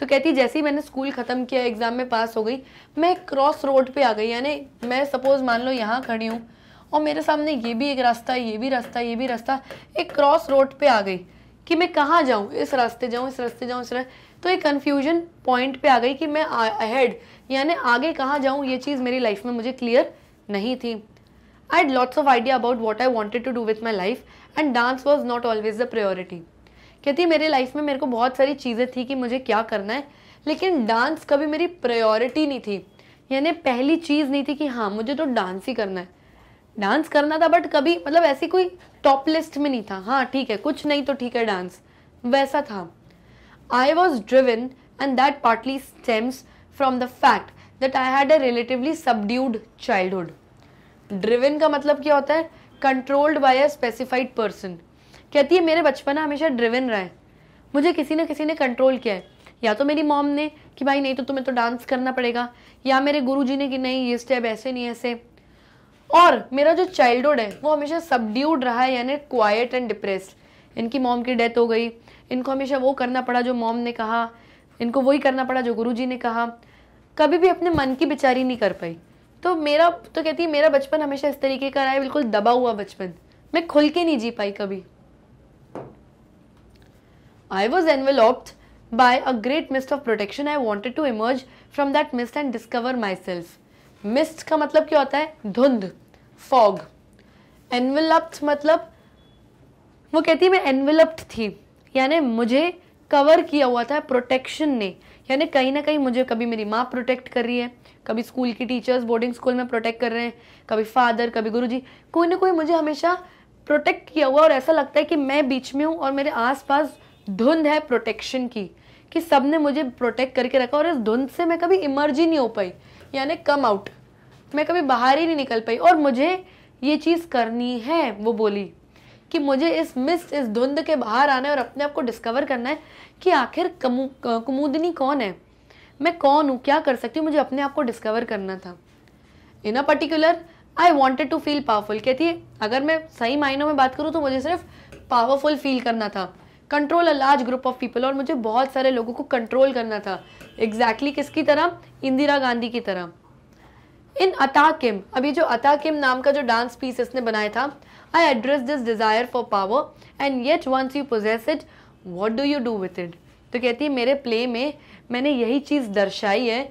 तो कहती जैसे ही मैंने स्कूल ख़त्म किया एग्ज़ाम में पास हो गई मैं क्रॉस रोड पे आ गई यानी मैं सपोज़ मान लो यहाँ खड़ी हूँ और मेरे सामने ये भी एक रास्ता ये भी रास्ता ये भी रास्ता एक क्रॉस रोड पे आ गई कि मैं कहाँ जाऊँ इस रास्ते जाऊँ इस रास्ते जाऊँ इस रास्ते तो एक कन्फ्यूजन पॉइंट पे आ गई कि मैं अहेड यानी आगे कहाँ जाऊँ ये चीज़ मेरी लाइफ में मुझे क्लियर नहीं थी I had lots of idea about what I wanted to do with my life and dance was not always the priority कहती मेरे लाइफ में मेरे को बहुत सारी चीज़ें थी कि मुझे क्या करना है लेकिन डांस कभी मेरी प्रायोरिटी नहीं थी यानी पहली चीज़ नहीं थी कि हाँ मुझे तो डांस ही करना है डांस करना था बट कभी मतलब ऐसी कोई टॉप लिस्ट में नहीं था हाँ ठीक है कुछ नहीं तो ठीक है डांस वैसा था I was driven and that partly stems from the fact that I had a relatively subdued childhood driven का मतलब क्या होता है controlled by a specified person कहती है मेरे बचपन हमेशा ड्रिवन रहा है मुझे किसी ना किसी ने कंट्रोल किया है या तो मेरी मॉम ने कि भाई नहीं तो तुम्हें तो डांस करना पड़ेगा या मेरे गुरु ने कि नहीं ये स्टेप ऐसे नहीं ऐसे और मेरा जो चाइल्डहुड है वो हमेशा सबड्यूड रहा है यानी क्वाइट एंड डिप्रेस इनकी मॉम की डेथ हो गई इनको हमेशा वो करना पड़ा जो मॉम ने कहा इनको वही करना पड़ा जो गुरुजी ने कहा कभी भी अपने मन की बेचारी नहीं कर पाई तो मेरा तो कहती है मेरा बचपन हमेशा इस तरीके का रहा है बिल्कुल दबा हुआ बचपन मैं खुल के नहीं जी पाई कभी I was enveloped by a great mist of protection. I wanted to emerge from that mist and discover myself. Mist का मतलब क्या होता है धुंध fog. Enveloped मतलब वो कहती है मैं enveloped थी यानी मुझे कवर किया हुआ था प्रोटेक्शन ने यानी कहीं ना कहीं मुझे कभी मेरी माँ प्रोटेक्ट कर रही है कभी स्कूल की टीचर्स बोर्डिंग स्कूल में प्रोटेक्ट कर रहे हैं कभी फादर कभी गुरुजी कोई ना कोई मुझे हमेशा प्रोटेक्ट किया हुआ और ऐसा लगता है कि मैं बीच में हूँ और मेरे आसपास धुंध है प्रोटेक्शन की कि सब ने मुझे प्रोटेक्ट करके रखा और इस धुंध से मैं कभी इमर्ज ही नहीं हो पाई यानी कम आउट मैं कभी बाहर ही नहीं निकल पाई और मुझे ये चीज़ करनी है वो बोली कि मुझे इस मिस इस धुंध के बाहर आना है और अपने आप को डिस्कवर करना है कि आखिर कुमुदनी कौन है मैं कौन हूँ क्या कर सकती हूँ मुझे अपने आप को डिस्कवर करना था in a particular I wanted to feel powerful कहती है अगर मैं सही मायनों में बात करूँ तो मुझे सिर्फ पावरफुल फील करना था control a large group of people और मुझे बहुत सारे लोगों को कंट्रोल करना था एग्जैक्टली exactly किसकी तरह इंदिरा गांधी की तरह इन अताकिम अभी जो अताकिम नाम का जो डांस पीस इसने बनाया था I address this desire for power and yet once you possess it what do you do with it तो कहती है मेरे प्ले में मैंने यही चीज़ दर्शाई है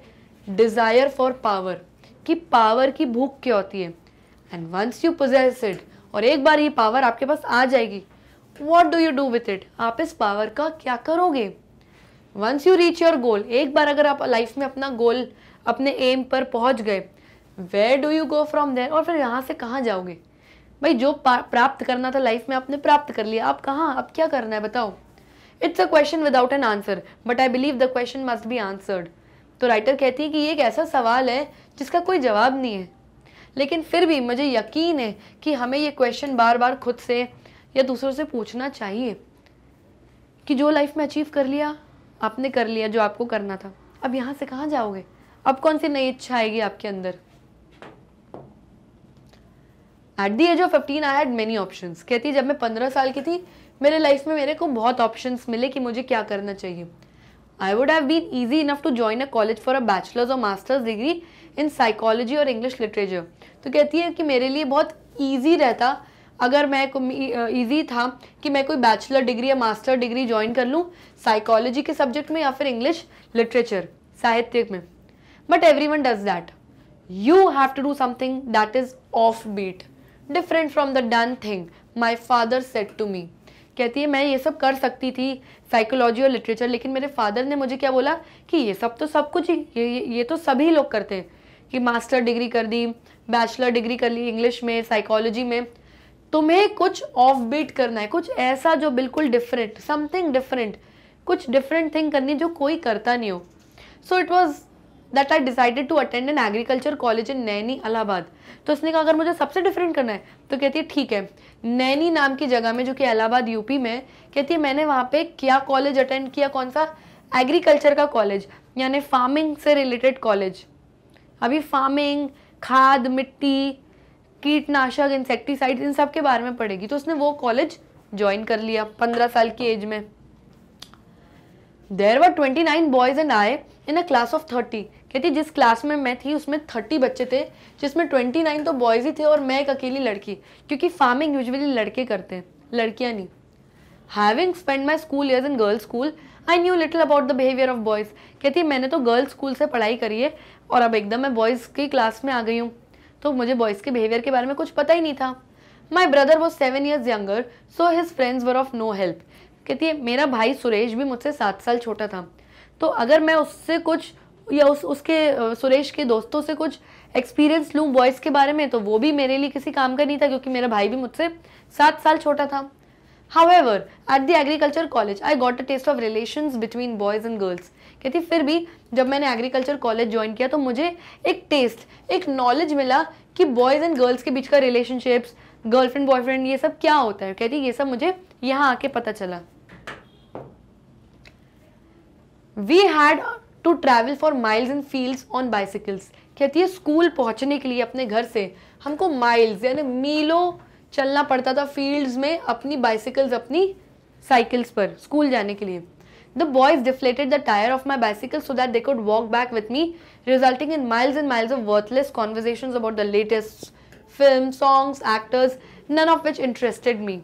डिज़ायर फॉर पावर कि पावर की भूख क्या होती है and once you possess it और एक बार ये पावर आपके पास आ जाएगी what do you do with it आप इस पावर का क्या करोगे once you reach your goal एक बार अगर आप लाइफ में अपना गोल अपने एम पर पहुंच गए where do you go from there और फिर यहाँ से कहाँ जाओगे भाई जो प्राप्त करना था लाइफ में आपने प्राप्त कर लिया आप कहाँ अब क्या करना है बताओ it's a question without an answer but I believe the question must be answered तो राइटर कहती है कि ये एक ऐसा सवाल है जिसका कोई जवाब नहीं है लेकिन फिर भी मुझे यकीन है कि हमें ये क्वेश्चन बार बार खुद से या दूसरों से पूछना चाहिए कि जो लाइफ में अचीव कर लिया आपने कर लिया जो आपको करना था अब यहाँ से कहाँ जाओगे अब कौन सी नई इच्छा आएगी आपके अंदर at the age of fifteen I had many option कहती जब मैं पंद्रह साल की थी मेरे लाइफ में मेरे को बहुत ऑप्शन मिले कि मुझे क्या करना चाहिए I would have been easy enough to join a college for a bachelor's और मास्टर्स डिग्री इन साइकोलॉजी और इंग्लिश लिटरेचर तो कहती है कि मेरे लिए बहुत ईजी रहता अगर मैं ईजी था कि मैं कोई बैचलर डिग्री या मास्टर डिग्री ज्वाइन कर लूँ साइकोलॉजी के सब्जेक्ट में या फिर इंग्लिश लिटरेचर साहित्य में but everyone does that you have to do something that is off beat different from the done thing my father said to me कहती है मैं ये सब कर सकती थी साइकोलॉजी और लिटरेचर लेकिन मेरे फादर ने मुझे क्या बोला कि ये सब तो सब कुछ ही ये, ये तो सभी लोग करते हैं कि मास्टर डिग्री कर दी बैचलर डिग्री कर ली इंग्लिश में साइकोलॉजी में तुम्हें कुछ ऑफ बीट करना है कुछ ऐसा जो बिल्कुल डिफरेंट समथिंग डिफरेंट कुछ डिफरेंट थिंग करनी जो कोई करता नहीं हो so it was that I decided to attend an agriculture college in Naini Allahabad तो उसने कहा अगर मुझे सबसे डिफरेंट करना है तो कहती है ठीक है नैनी नाम की जगह में जो कि अलाहाबाद यूपी में कहती है मैंने वहाँ पे क्या कॉलेज अटेंड किया कौन सा एग्रीकल्चर का कॉलेज यानी फार्मिंग से रिलेटेड कॉलेज अभी फार्मिंग खाद मिट्टी कीटनाशक इंसेक्टिसाइड इन सब के बारे में पढ़ेगी तो उसने वो कॉलेज ज्वाइन कर लिया पंद्रह साल की एज में there were twenty nine boys and I in a class of thirty कहती जिस क्लास में मैं थी उसमें थर्टी बच्चे थे जिसमें ट्वेंटी नाइन तो बॉयज़ ही थे और मैं एक अकेली लड़की क्योंकि फार्मिंग यूजली लड़के करते हैं लड़कियाँ नहीं having spend my school years in girls school I knew little about the behaviour of boys कहती मैंने तो गर्ल्स स्कूल से पढ़ाई करी है और अब एकदम मैं बॉयज़ की क्लास में आ गई हूँ तो मुझे बॉयज़ के बिहेवियर के बारे में कुछ पता ही नहीं था माई ब्रदर वो seven years younger so his friends were of no help कहती है मेरा भाई सुरेश भी मुझसे सात साल छोटा था तो अगर मैं उससे कुछ या उस उसके सुरेश के दोस्तों से कुछ एक्सपीरियंस लूँ बॉयज़ के बारे में तो वो भी मेरे लिए किसी काम का नहीं था क्योंकि मेरा भाई भी मुझसे सात साल छोटा था however at the agriculture college I got a taste of relation between boys and girls कहती फिर भी जब मैंने एग्रीकल्चर कॉलेज ज्वाइन किया तो मुझे एक टेस्ट एक नॉलेज मिला कि बॉयज़ एंड गर्ल्स के बीच का रिलेशनशिप्स गर्लफ्रेंड बॉयफ्रेंड ये सब क्या होता है कहती ये सब मुझे यहाँ आके पता चला we had to travel for miles in fields on bicycles कहती है स्कूल पहुँचने के लिए अपने घर से हमको माइल्स यानी मीलों चलना पड़ता था फील्ड्स में अपनी बाइसिकल्स अपनी साइकिल्स पर स्कूल जाने के लिए the boys deflated the tyre of my bicycle so that they could walk back with me resulting in miles and miles of worthless conversation about the latest film songs actors none of which interested me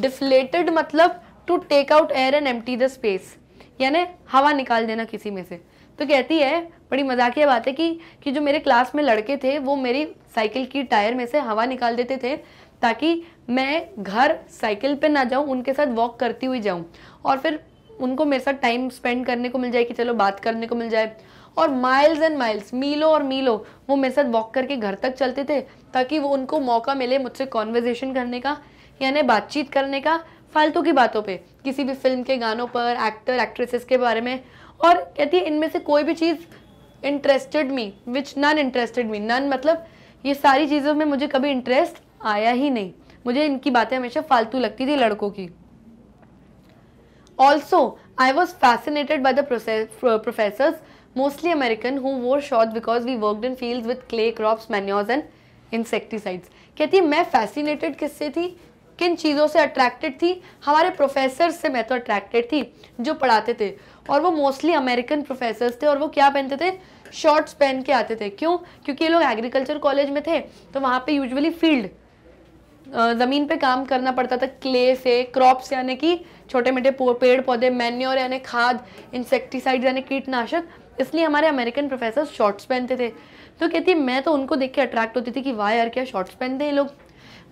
deflated मतलब to take out air and empty the space यानी हवा निकाल देना किसी में से तो कहती है बड़ी मजाकिया बात है कि कि जो मेरे क्लास में लड़के थे वो मेरी साइकिल की टायर में से हवा निकाल देते थे ताकि मैं घर साइकिल पे ना जाऊं उनके साथ वॉक करती हुई जाऊं और फिर उनको मेरे साथ टाइम स्पेंड करने को मिल जाए कि चलो बात करने को मिल जाए और माइल्स एंड माइल्स मीलों और मीलों वो मेरे साथ वॉक करके घर तक चलते थे ताकि वो उनको मौका मिले मुझसे कॉन्वर्जेसन करने का यानी बातचीत करने का फालतू की बातों पे किसी भी फिल्म के गानों पर एक्टर एक्ट्रेसेस के बारे में और कहती है इनमें से कोई भी चीज़ interested me which none interested me none मतलब ये सारी चीज़ों में मुझे कभी इंटरेस्ट आया ही नहीं मुझे इनकी बातें हमेशा फालतू लगती थी लड़कों की Also, I was fascinated by the process, professors, mostly American, who wore shorts because we worked in fields with clay crops, manures and insecticides. कहती है मैं fascinated किससे थी किन चीज़ों से अट्रैक्टेड थी हमारे प्रोफेसर से मैं तो अट्रैक्टेड थी जो पढ़ाते थे और वो मोस्टली अमेरिकन प्रोफेसर्स थे और वो क्या पहनते थे शॉर्ट्स पहन के आते थे क्यों क्योंकि ये लोग एग्रीकल्चर कॉलेज में थे तो वहाँ पे यूजुअली फील्ड ज़मीन पे काम करना पड़ता था क्ले से क्रॉप्स यानी कि छोटे मोटे पेड़ पौधे मैन्योर यानी खाद इंसेक्टिसाइड यानी कीटनाशक इसलिए हमारे अमेरिकन प्रोफेसर शॉर्ट्स पहनते थे तो कहती मैं तो उनको देख के अट्रैक्ट होती थी कि वाह यार क्या शॉर्ट्स पहनते हैं लोग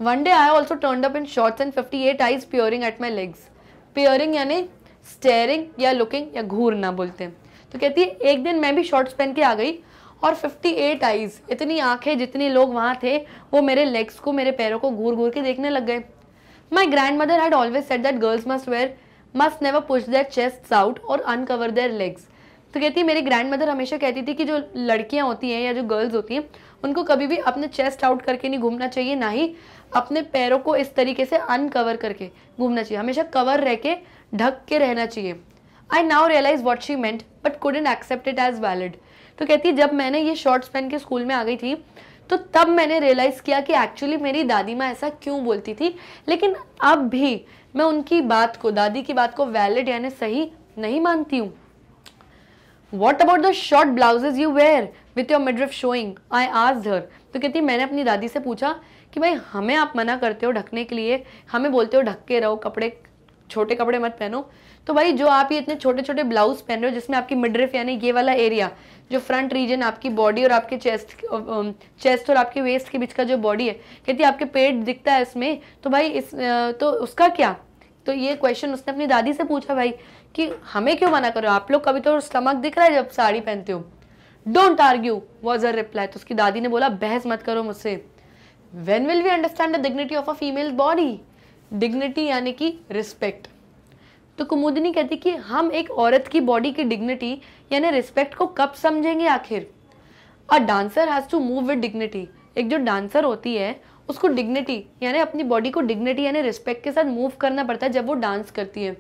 one day I also turn up in shorts and fifty eight eyes peering at my legs peering यानी स्टेयरिंग या लुकिंग या घूरना बोलते हैं तो कहती है एक दिन मैं भी शॉर्ट्स पहन के आ गई और 58 आईज इतनी आंखें जितने लोग वहाँ थे वो मेरे लेग्स को मेरे पैरों को घूर घूर के देखने लग गए my grandmother had always said that girls must wear must never push their chest out और अनकवर देयर लेग्स तो कहती है मेरी ग्रैंड मदर हमेशा कहती थी कि जो लड़कियाँ होती हैं या जो गर्ल्स होती हैं उनको कभी भी अपने चेस्ट आउट करके नहीं घूमना चाहिए ना ही अपने पैरों को इस तरीके से अनकवर करके घूमना चाहिए हमेशा कवर रह के ढक के रहना चाहिए I now realise what she meant but couldn't accept it as valid तो कहती जब मैंने ये शॉर्ट्स पहन के स्कूल में आ गई थी तो तब मैंने रियलाइज़ किया कि एक्चुअली मेरी दादी माँ ऐसा क्यों बोलती थी लेकिन अब भी मैं उनकी बात को दादी की बात को वैलिड यानी सही नहीं मानती हूँ what about the short blouses you wear with your midriff showing आई आज हर तो कहती मैंने अपनी दादी से पूछा कि भाई हमें आप मना करते हो ढकने के लिए हमें बोलते हो ढक के रहो कपड़े छोटे कपड़े मत पहनो तो भाई जो आप ये इतने छोटे छोटे ब्लाउज पहन रहे हो जिसमें आपकी मिड्रिफ यानी ये वाला एरिया जो फ्रंट रीजन आपकी बॉडी और आपके चेस्ट चेस्ट और आपके वेस्ट के बीच का जो बॉडी है कहती है आपके पेट दिखता है इसमें तो भाई इस तो उसका क्या तो ये क्वेश्चन उसने अपनी दादी से पूछा भाई कि हमें क्यों मना करो आप लोग कभी तो स्टमक दिख रहा है जब साड़ी पहनते हो don't argue was her reply तो उसकी दादी ने बोला बहस मत करो मुझसे when will we understand the dignity of a female body dignity यानी कि रिस्पेक्ट तो कुमुदिनी कहती कि हम एक औरत की बॉडी की डिग्निटी यानी रिस्पेक्ट को कब समझेंगे आखिर a dancer has to move with dignity एक जो डांसर होती है उसको डिग्निटी यानी अपनी बॉडी को डिग्निटी यानी रिस्पेक्ट के साथ मूव करना पड़ता है जब वो डांस करती है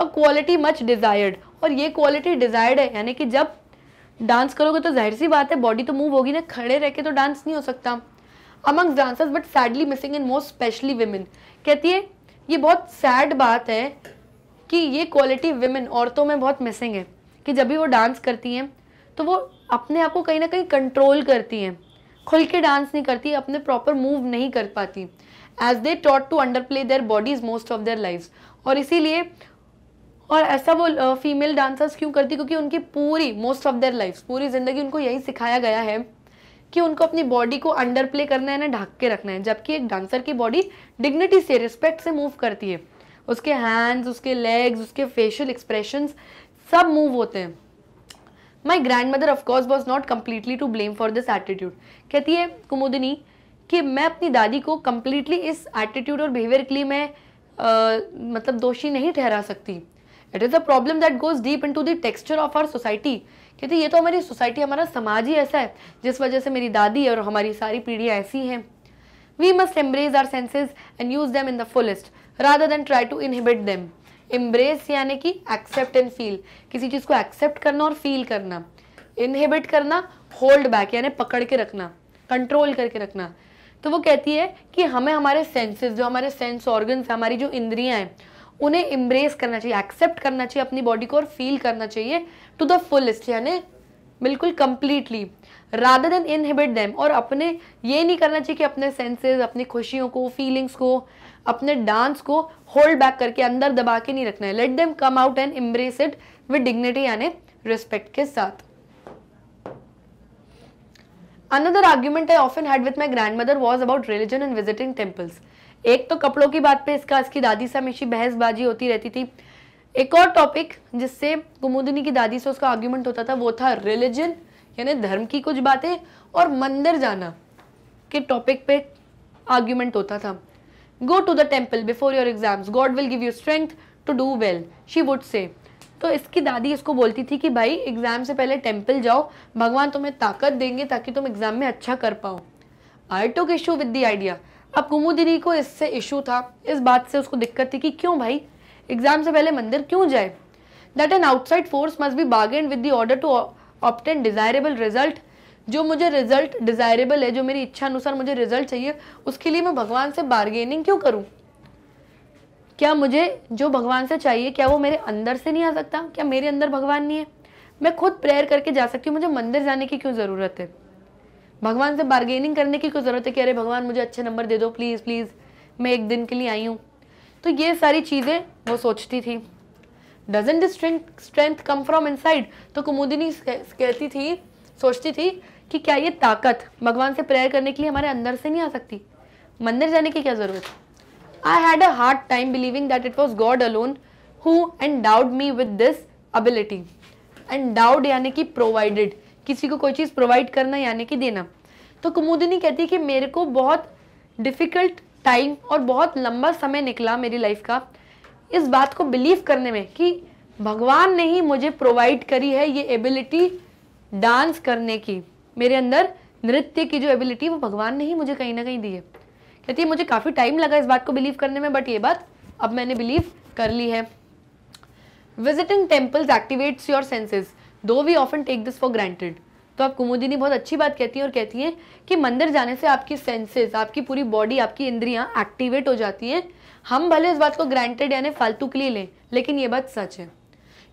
और क्वालिटी मच डिज़ायर्ड और ये क्वालिटी डिज़ायर्ड है यानी कि जब डांस करोगे तो जाहिर सी बात है बॉडी तो मूव होगी ना खड़े रह के तो डांस नहीं हो सकता among dancers but sadly missing in most specially women कहती है ये बहुत सैड बात है कि ये क्वालिटी वेमेन औरतों में बहुत मिसिंग है कि जब भी वो डांस करती हैं तो वो अपने आप को कहीं ना कहीं कंट्रोल करती हैं खुल के डांस नहीं करती अपने प्रॉपर मूव नहीं कर पाती as they taught to underplay their bodies most of their life और इसीलिए और ऐसा वो फीमेल डांसर्स क्यों करती क्योंकि उनकी पूरी मोस्ट ऑफ देयर लाइफ पूरी ज़िंदगी उनको यही सिखाया गया है कि उनको अपनी बॉडी को अंडर प्ले करना है ना ढक के रखना है जबकि एक डांसर की बॉडी डिग्निटी से रिस्पेक्ट से मूव करती है उसके हैंड्स उसके लेग्स उसके फेशियल एक्सप्रेशंस सब मूव होते हैं my grandmother of course was not completely to blame for this attitude कहती है कुमुदिनी कि मैं अपनी दादी को कम्प्लीटली इस एटीट्यूड और बिहेवियर के लिए मैं आ, मतलब दोषी नहीं ठहरा सकती it is a problem that goes deep into the texture of our society कहती ये तो हमारी सोसाइटी हमारा समाज ही ऐसा है जिस वजह से मेरी दादी और हमारी सारी पीढ़ियाँ ऐसी हैं we must embrace our senses and use them in the fullest rather than try to inhibit them embrace यानी कि एक्सेप्ट एंड फील किसी चीज़ को एक्सेप्ट करना और फील करना इनहेबिट करना होल्ड बैक यानी पकड़ के रखना कंट्रोल करके रखना तो वो कहती है कि हमें हमारे सेंसेस जो हमारे सेंस ऑर्गन्स हमारी जो इंद्रियां हैं उन्हें इम्ब्रेस करना चाहिए एक्सेप्ट करना चाहिए अपनी बॉडी को और फील करना चाहिए टू द फुलस्ट यानी बिल्कुल completely rather than inhibit them और अपने ये नहीं करना चाहिए कि अपने सेंसेस अपनी खुशियों को फीलिंग्स को अपने डांस को होल्ड बैक करके अंदर दबा के नहीं रखना है let them come out and embrace it with dignity यानी रिस्पेक्ट के साथ another argument I often had with my grandmother was about religion and visiting temples एक तो कपड़ों की बात पे इसका इसकी दादी से हमेशा बहसबाजी होती रहती थी एक और टॉपिक जिससे कुमुदिनी की दादी से उसका आर्ग्यूमेंट होता था वो था रिलीजन यानी धर्म की कुछ बातें और मंदिर जाना के टॉपिक पे आर्ग्यूमेंट होता था go to the temple before your exams God will give you strength to do well she would say तो इसकी दादी इसको बोलती थी कि भाई एग्ज़ाम से पहले टेम्पल जाओ भगवान तुम्हें ताकत देंगे ताकि तुम एग्ज़ाम में अच्छा कर पाओ I took issue with the idea अब कुमुदिनी को इससे इशू था इस बात से उसको दिक्कत थी कि क्यों भाई एग्ज़ाम से पहले मंदिर क्यों जाए that an outside force must be bargain with the order to obtain desirable result जो मुझे रिजल्ट डिज़ायरेबल है जो मेरी इच्छा अनुसार मुझे रिजल्ट चाहिए उसके लिए मैं भगवान से बार्गेनिंग क्यों करूँ क्या मुझे जो भगवान से चाहिए क्या वो मेरे अंदर से नहीं आ सकता क्या मेरे अंदर भगवान नहीं है मैं खुद प्रेयर करके जा सकती हूँ मुझे मंदिर जाने की क्यों ज़रूरत है भगवान से बार्गेनिंग करने की क्यों ज़रूरत है कि अरे भगवान मुझे अच्छे नंबर दे दो प्लीज़ प्लीज़ मैं एक दिन के लिए आई हूँ तो ये सारी चीज़ें वो सोचती थी doesn't strength come from inside तो कुमुदिनी कहती थी सोचती थी कि क्या ये ताकत भगवान से प्रेयर करने के लिए हमारे अंदर से नहीं आ सकती मंदिर जाने की क्या ज़रूरत I had a hard time believing that it was God alone who endowed me with this ability endowed यानी कि प्रोवाइडेड किसी को कोई चीज़ प्रोवाइड करना यानी कि देना तो कुमुदिनी कहती है कि मेरे को बहुत डिफ़िकल्ट टाइम और बहुत लंबा समय निकला मेरी लाइफ का इस बात को बिलीव करने में कि भगवान ने ही मुझे प्रोवाइड करी है ये एबिलिटी डांस करने की मेरे अंदर नृत्य की जो एबिलिटी वो भगवान ने ही मुझे कहीं ना कहीं दी है कहती है मुझे काफ़ी टाइम लगा इस बात को बिलीव करने में बट ये बात अब मैंने बिलीव कर ली है visiting temples activates your senses though we often take this for granted तो आप कुमुदिनी बहुत अच्छी बात कहती हैं और कहती हैं कि मंदिर जाने से आपकी सेंसेस आपकी पूरी बॉडी आपकी इंद्रियां एक्टिवेट हो जाती हैं हम भले इस बात को ग्रांटेड यानी फालतू के लिए लें लेकिन ये बात सच है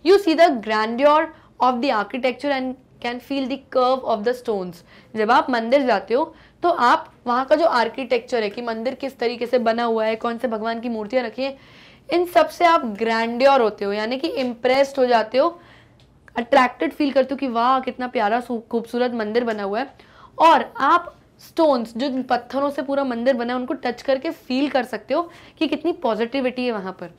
you see the grand of the architecture and can feel the curve of the stones जब आप मंदिर जाते हो तो आप वहाँ का जो आर्किटेक्चर है कि मंदिर किस तरीके से बना हुआ है कौन से भगवान की मूर्तियाँ रखी हैं इन सब से आप ग्रैंड्योर होते हो यानी कि इम्प्रेस्ड हो जाते हो अट्रैक्टेड फील करते हो कि वाह कितना प्यारा खूबसूरत मंदिर बना हुआ है और आप स्टोन्स जो पत्थरों से पूरा मंदिर बना है उनको टच करके फील कर सकते हो कि कितनी पॉजिटिविटी है वहाँ पर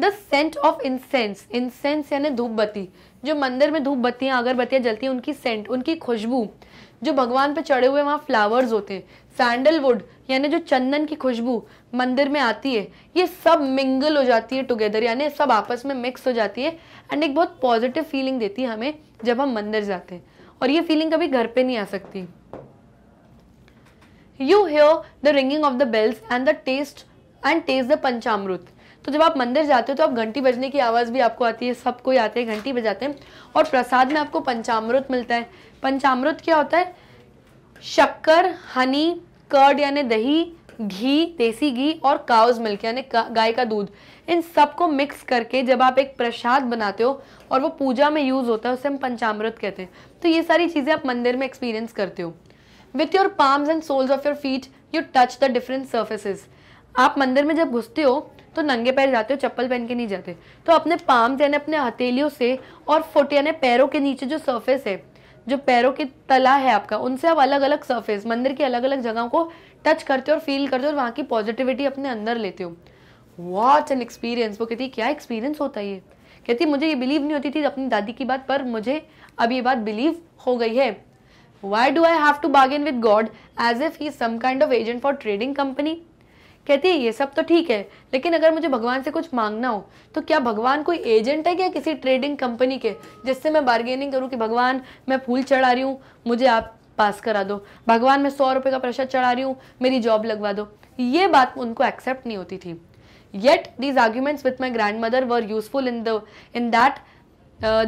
the scent of incense incense यानी धूप बत्ती जो मंदिर में धूप बत्तियाँ अगरबत्तियाँ जलती हैं उनकी सेंट उनकी खुशबू जो भगवान पे चढ़े हुए वहाँ फ्लावर्स होते हैं सैंडलवुड यानी जो चंदन की खुशबू मंदिर में आती है ये सब मिंगल हो जाती है टुगेदर यानी सब आपस में मिक्स हो जाती है एंड एक बहुत पॉजिटिव फीलिंग देती है हमें जब हम मंदिर जाते हैं और ये फीलिंग कभी घर पे नहीं आ सकती you hear the ringing of the bells and the taste and taste the panchamrit तो जब आप मंदिर जाते हो तो आप घंटी बजने की आवाज़ भी आपको आती है सब कोई आते हैं घंटी बजाते हैं और प्रसाद में आपको पंचामृत मिलता है पंचामृत क्या होता है शक्कर हनी कर्ड यानी दही घी देसी घी और काउज मिल्क यानी गाय का दूध इन सब को मिक्स करके जब आप एक प्रसाद बनाते हो और वो पूजा में यूज़ होता है उसे हम पंचामृत कहते हैं तो ये सारी चीज़ें आप मंदिर में एक्सपीरियंस करते हो with your palms and soles of your feet you touch the different surfaces आप मंदिर में जब घुसते हो तो नंगे पैर जाते हो चप्पल पहन के नहीं जाते तो अपने पाम यानी अपने हथेलियों से और फुट यानी पैरों के नीचे जो सरफेस है जो पैरों की तला है आपका उनसे आप अलग अलग सरफेस मंदिर की अलग अलग जगहों को टच करते हो और फील करते हो और वहाँ की पॉजिटिविटी अपने अंदर लेते हो वॉट एन एक्सपीरियंस वो कहती है क्या एक्सपीरियंस होता है ये कहती मुझे ये बिलीव नहीं होती थी अपनी दादी की बात पर मुझे अब ये बात बिलीव हो गई है why do I have to bargain with God as if he some kind of agent for trading company कहती है ये सब तो ठीक है लेकिन अगर मुझे भगवान से कुछ मांगना हो तो क्या भगवान कोई एजेंट है क्या किसी ट्रेडिंग कंपनी के जिससे मैं बार्गेनिंग करूँ कि भगवान मैं फूल चढ़ा रही हूँ मुझे आप पास करा दो भगवान मैं सौ रुपये का प्रसाद चढ़ा रही हूँ मेरी जॉब लगवा दो ये बात उनको एक्सेप्ट नहीं होती थी yet these arguments with my grandmother were useful in the in that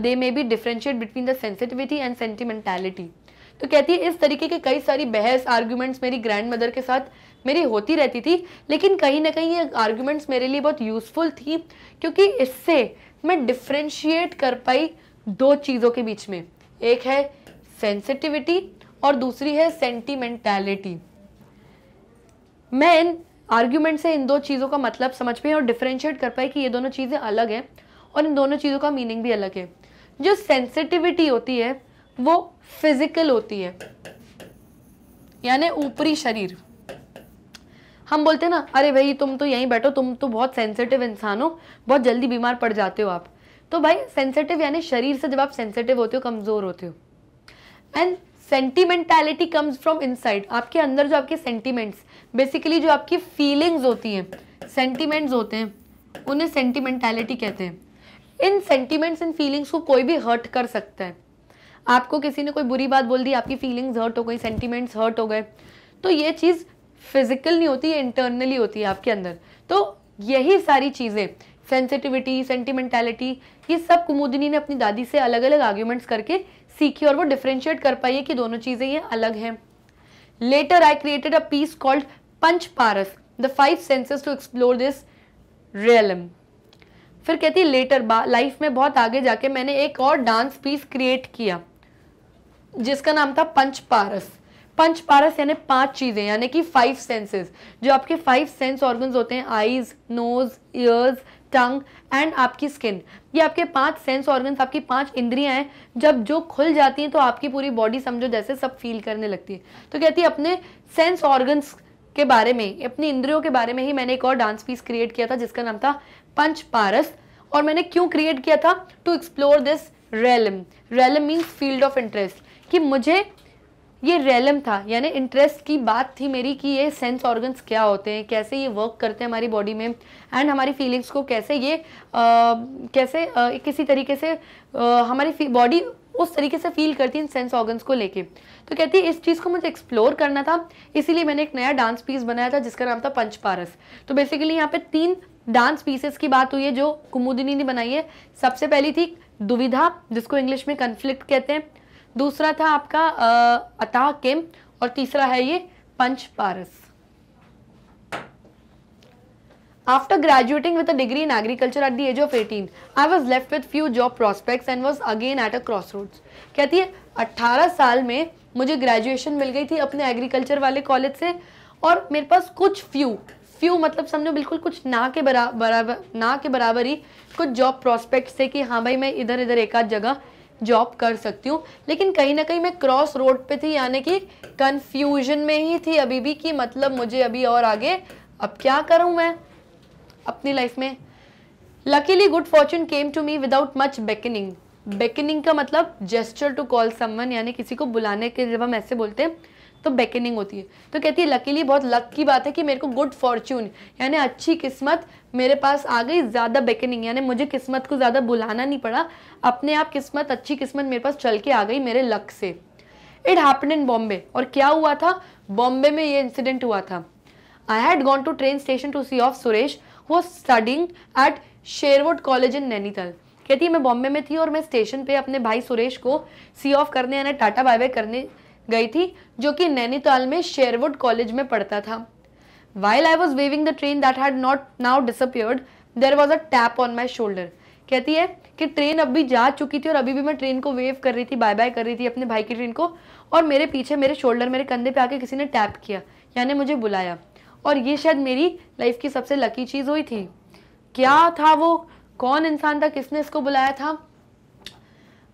they may be differentiate between the sensitivity and sentimentality तो कहती है इस तरीके के कई सारी बहस आर्ग्यूमेंट्स मेरी ग्रैंड मदर के साथ मेरी होती रहती थी लेकिन कहीं ना कहीं ये आर्ग्यूमेंट्स मेरे लिए बहुत यूज़फुल थी क्योंकि इससे मैं डिफ्रेंशिएट कर पाई दो चीज़ों के बीच में एक है सेंसिटिविटी और दूसरी है सेंटिमेंटैलिटी मैं इन आर्ग्यूमेंट से इन दो चीज़ों का मतलब समझ पाई और डिफ्रेंशिएट कर पाई कि ये दोनों चीज़ें अलग हैं और इन दोनों चीज़ों का मीनिंग भी अलग है जो सेंसिटिविटी होती है वो फिज़िकल होती है यानी ऊपरी शरीर हम बोलते हैं ना अरे भाई तुम तो यहीं बैठो तुम तो बहुत सेंसिटिव इंसान हो बहुत जल्दी बीमार पड़ जाते हो आप तो भाई सेंसिटिव यानी शरीर से जब आप सेंसिटिव होते हो कमज़ोर होते हो and sentimentality comes from inside आपके अंदर जो आपके सेंटिमेंट्स बेसिकली जो आपकी फीलिंग्स होती हैं सेंटिमेंट्स होते हैं उन्हें सेंटिमेंटैलिटी कहते हैं इन सेंटिमेंट्स इन फीलिंग्स को कोई भी हर्ट कर सकता है आपको किसी ने कोई बुरी बात बोल दी आपकी फीलिंग्स हर्ट हो गई सेंटिमेंट्स हर्ट हो गए तो ये चीज़ फिजिकल नहीं होती इंटरनली होती है आपके अंदर तो यही सारी चीज़ें सेंसिटिविटी सेंटिमेंटैलिटी ये सब कुमुदिनी ने अपनी दादी से अलग अलग आर्ग्यूमेंट्स करके सीखी और वो डिफ्रेंशिएट कर पाई है कि दोनों चीज़ें ये अलग हैं later I created a piece called Panch Paras the five senses to explore this realm फिर कहती है लेटर लाइफ में बहुत आगे जाके मैंने एक और डांस पीस क्रिएट किया जिसका नाम था पंच पारस पंच पारस यानी पांच चीज़ें यानी कि फाइव सेंसेस जो आपके फाइव सेंस ऑर्गन्स होते हैं eyes nose ears tongue and आपकी स्किन ये आपके पांच सेंस ऑर्गन्स आपकी पांच इंद्रियां हैं जब जो खुल जाती हैं तो आपकी पूरी बॉडी समझो जैसे सब फील करने लगती है तो कहती है अपने सेंस ऑर्गन्स के बारे में अपनी इंद्रियों के बारे में ही मैंने एक और डांस पीस क्रिएट किया था जिसका नाम था पंच पारस और मैंने क्यों क्रिएट किया था to explore this realm realm means field of interest कि मुझे ये रेलम था यानी इंटरेस्ट की बात थी मेरी कि ये सेंस ऑर्गन्स क्या होते हैं कैसे ये वर्क करते हैं हमारी बॉडी में एंड हमारी फीलिंग्स को कैसे ये आ, कैसे आ, किसी तरीके से आ, हमारी बॉडी उस तरीके से फील करती है इन सेंस ऑर्गन्स को लेके तो कहती है इस चीज़ को मुझे एक्सप्लोर करना था इसीलिए मैंने एक नया डांस पीस बनाया था जिसका नाम था पंच पारस तो बेसिकली यहाँ पे तीन डांस पीसेस की बात हुई है जो कुमुदिनी ने बनाई है सबसे पहली थी दुविधा जिसको इंग्लिश में कन्फ्लिक्ट कहते हैं दूसरा था आपका अता किम और तीसरा है ये पंच पारस After graduating with a degree in agriculture at the age of 18, I was left with few job prospects and was again at a crossroads. कहती है 18 साल में मुझे ग्रेजुएशन मिल गई थी अपने एग्रीकल्चर वाले कॉलेज से और मेरे पास कुछ फ्यू फ्यू मतलब समझो बिल्कुल कुछ ना के बरा, बराबर ना के बराबर ही कुछ जॉब प्रॉस्पेक्ट्स थे कि हाँ भाई मैं इधर इधर एक आध जगह जॉब कर सकती हूँ लेकिन कहीं ना कहीं मैं क्रॉस रोड पे थी यानी कि कन्फ्यूजन में ही थी अभी भी कि मतलब मुझे अभी और आगे अब क्या करूँ मैं अपनी लाइफ में luckily good fortune came to me without much beckoning beckoning का मतलब जेस्टर टू कॉल समन यानी किसी को बुलाने के जब हम ऐसे बोलते हैं तो बेकनिंग होती है तो कहती है लकीली बहुत लक की बात है कि मेरे को गुड फॉर्चून यानी अच्छी किस्मत मेरे पास आ गई ज़्यादा बेकनिंग यानी मुझे किस्मत को ज़्यादा बुलाना नहीं पड़ा अपने आप किस्मत अच्छी किस्मत मेरे पास चल के आ गई मेरे लक से इट हैपन इन बॉम्बे और क्या हुआ था बॉम्बे में ये इंसिडेंट हुआ था I had gone to train station to see off Suresh वो studying at Sherwood College in Nainital कहती है मैं बॉम्बे में थी और मैं स्टेशन पे अपने भाई सुरेश को सी ऑफ करने यानी टाटा बाय बाय करने गई थी जो कि नैनीताल में शेरवुड कॉलेज में पढ़ता था while I was waving the train that had not now disappeared there was a tap on my shoulder कहती है कि ट्रेन अब भी जा चुकी थी और अभी भी मैं ट्रेन को वेव कर रही थी बाय बाय कर रही थी अपने भाई की ट्रेन को और मेरे पीछे मेरे शोल्डर मेरे कंधे पे आके किसी ने टैप किया यानी मुझे बुलाया और ये शायद मेरी लाइफ की सबसे लकी चीज़ हुई थी क्या था वो कौन इंसान था किसने इसको बुलाया था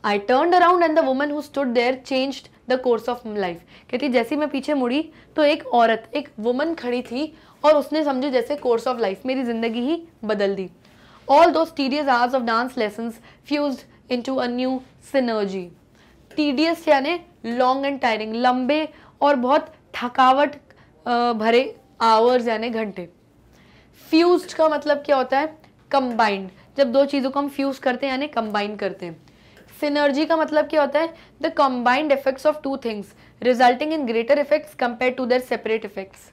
I turn around and the woman who stood there changed the course of life कहती जैसे मैं पीछे मुड़ी तो एक औरत एक वुमन खड़ी थी और उसने समझे जैसे कोर्स ऑफ लाइफ मेरी ज़िंदगी ही बदल दी all those tedious hours of dance lesson fuse into a new synergy tedious यानी लॉन्ग एंड टायरिंग लंबे और बहुत थकावट भरे आवर्स यानी घंटे फ्यूज का मतलब क्या होता है कंबाइंड जब दो चीज़ों को हम फ्यूज करते हैं यानी कंबाइन करते हैं सिनर्जी का मतलब क्या होता है the combined effects of two things resulting in greater effects compare to their separate effects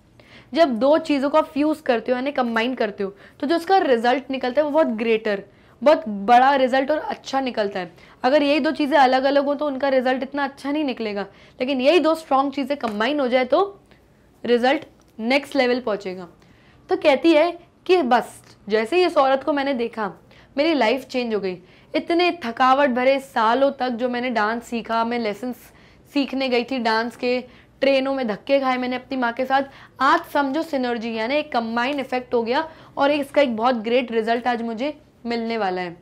जब दो चीज़ों को आप फ्यूज़ करते हो यानी कंबाइन करते हो तो जो उसका रिजल्ट निकलता है वो बहुत ग्रेटर बहुत बड़ा रिजल्ट और अच्छा निकलता है अगर यही दो चीज़ें अलग अलग हो तो उनका रिजल्ट इतना अच्छा नहीं निकलेगा लेकिन यही दो स्ट्रॉन्ग चीज़ें कंबाइन हो जाए तो रिजल्ट नेक्स्ट लेवल पहुँचेगा तो कहती है कि बस जैसे ही इस औरत को मैंने देखा मेरी लाइफ चेंज हो गई इतने थकावट भरे सालों तक जो मैंने डांस सीखा मैं लेसन्स सीखने गई थी डांस के ट्रेनों में धक्के खाए मैंने अपनी माँ के साथ आज समझो सिनर्जी यानी एक कम्बाइंड इफेक्ट हो गया और इसका एक बहुत ग्रेट रिजल्ट आज मुझे मिलने वाला है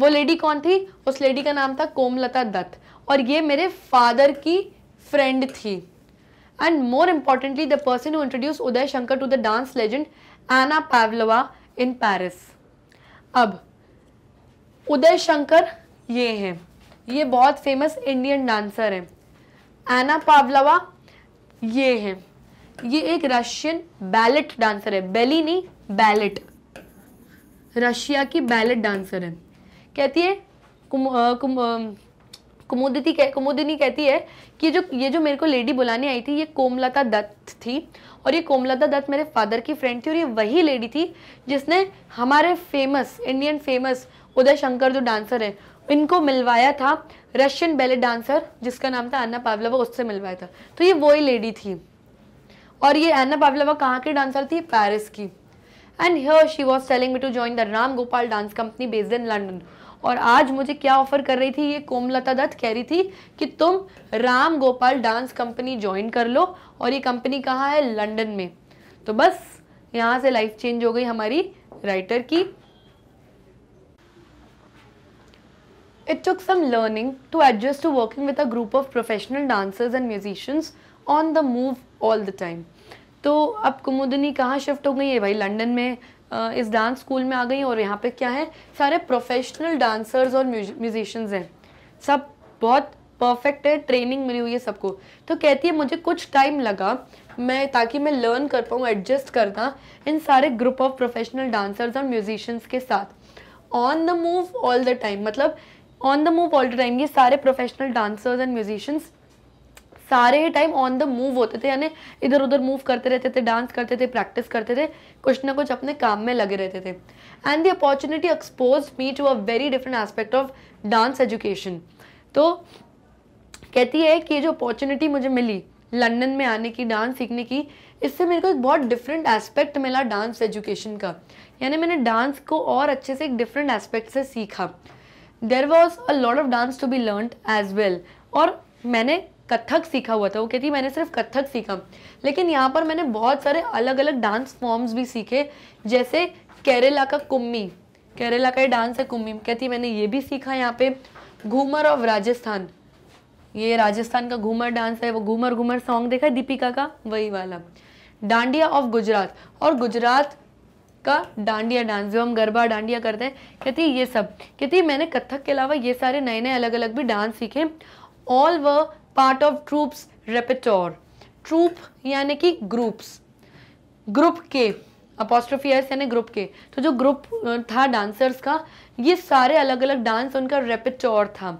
वो लेडी कौन थी उस लेडी का नाम था कोमलता दत्त और ये मेरे फादर की फ्रेंड थी and more importantly the person who introduce Uday Shankar to the dance legend Anna Pavlova in Paris अब उदय शंकर ये हैं ये बहुत फेमस इंडियन डांसर हैं एना पावलावा ये हैं ये एक रशियन बैलेट डांसर है बेली नहीं बैलेट रशिया की बैलेट डांसर है कहती है कुम, आ, कुम, आ, कह, कुमोदिनी कहती है कि जो ये जो मेरे को लेडी बुलाने आई थी ये कोमलता दत्त थी और ये कोमलता दत्त मेरे फादर की फ्रेंड थी और ये वही लेडी थी जिसने हमारे famous Indian famous Uday Shankar जो डांसर हैं इनको मिलवाया था रशियन बैले डांसर जिसका नाम था अन्ना पावलवा उससे मिलवाया था तो ये वही लेडी थी और ये अन्ना पावलवा कहाँ की डांसर थी पेरिस की and here she was telling me to join the Ram Gopal dance company based in London और आज मुझे क्या ऑफर कर रही थी ये कोमलता दत्त कह रही थी कि तुम Ram Gopal dance company join कर लो और ये कंपनी कहाँ है लंडन में तो बस यहाँ से लाइफ चेंज हो गई हमारी राइटर की It took some learning to adjust to working with a group of professional dancers and musicians on the move all the time. तो अब कुमुदनी कहाँ शिफ्ट हो गई है भाई लंदन में इस डांस स्कूल में आ गई और यहाँ पे क्या है सारे प्रोफेशनल डांसर्स और म्यूजिशंस हैं सब बहुत परफेक्ट है ट्रेनिंग मिली हुई है सबको तो कहती है मुझे कुछ टाइम लगा मैं ताकि मैं लर्न कर पाऊँ एडजस्ट करना इन सारे ग्रुप ऑफ प्रोफेशनल डांसर्स और म्यूजिशियंस के साथ on the move all the time मतलब on the move all the time ये सारे प्रोफेशनल डांसर्स एंड म्यूजिशियंस सारे ही टाइम ऑन द मूव होते थे यानी इधर उधर मूव करते रहते थे डांस करते थे प्रैक्टिस करते थे कुछ ना कुछ अपने काम में लगे रहते थे and the opportunity expose me to a very different aspect of dance education तो कहती है कि जो अपॉर्चुनिटी मुझे मिली लंदन में आने की डांस सीखने की इससे मेरे को एक बहुत डिफरेंट एस्पेक्ट मिला डांस एजुकेशन का यानी मैंने डांस को और अच्छे से एक डिफरेंट एस्पेक्ट से सीखा there was a lot of dance to be learn as well और मैंने कथक सीखा हुआ था वो कहती मैंने सिर्फ कथक सीखा लेकिन यहाँ पर मैंने बहुत सारे अलग अलग डांस फॉर्म्स भी सीखे जैसे केरला का कुम्मी केरला का ये डांस है कुम्मी कहती मैंने ये भी सीखा यहाँ पे घूमर ऑफ राजस्थान ये राजस्थान का घूमर डांस है वो घूमर घूमर सॉन्ग देखा है दीपिका का वही वाला डांडिया ऑफ गुजरात और गुजरात का डांडिया डांस जो हम गरबा डांडिया करते हैं कहती है ये सब कहती मैंने कथक के अलावा ये सारे नए नए अलग अलग भी डांस सीखे all were part of troupe's repertoire troupe यानी कि ग्रुप्स ग्रुप के अपोस्ट्रोफी एस यानी ग्रुप के तो जो ग्रुप था डांसर्स का ये सारे अलग अलग डांस उनका रेपिटोर था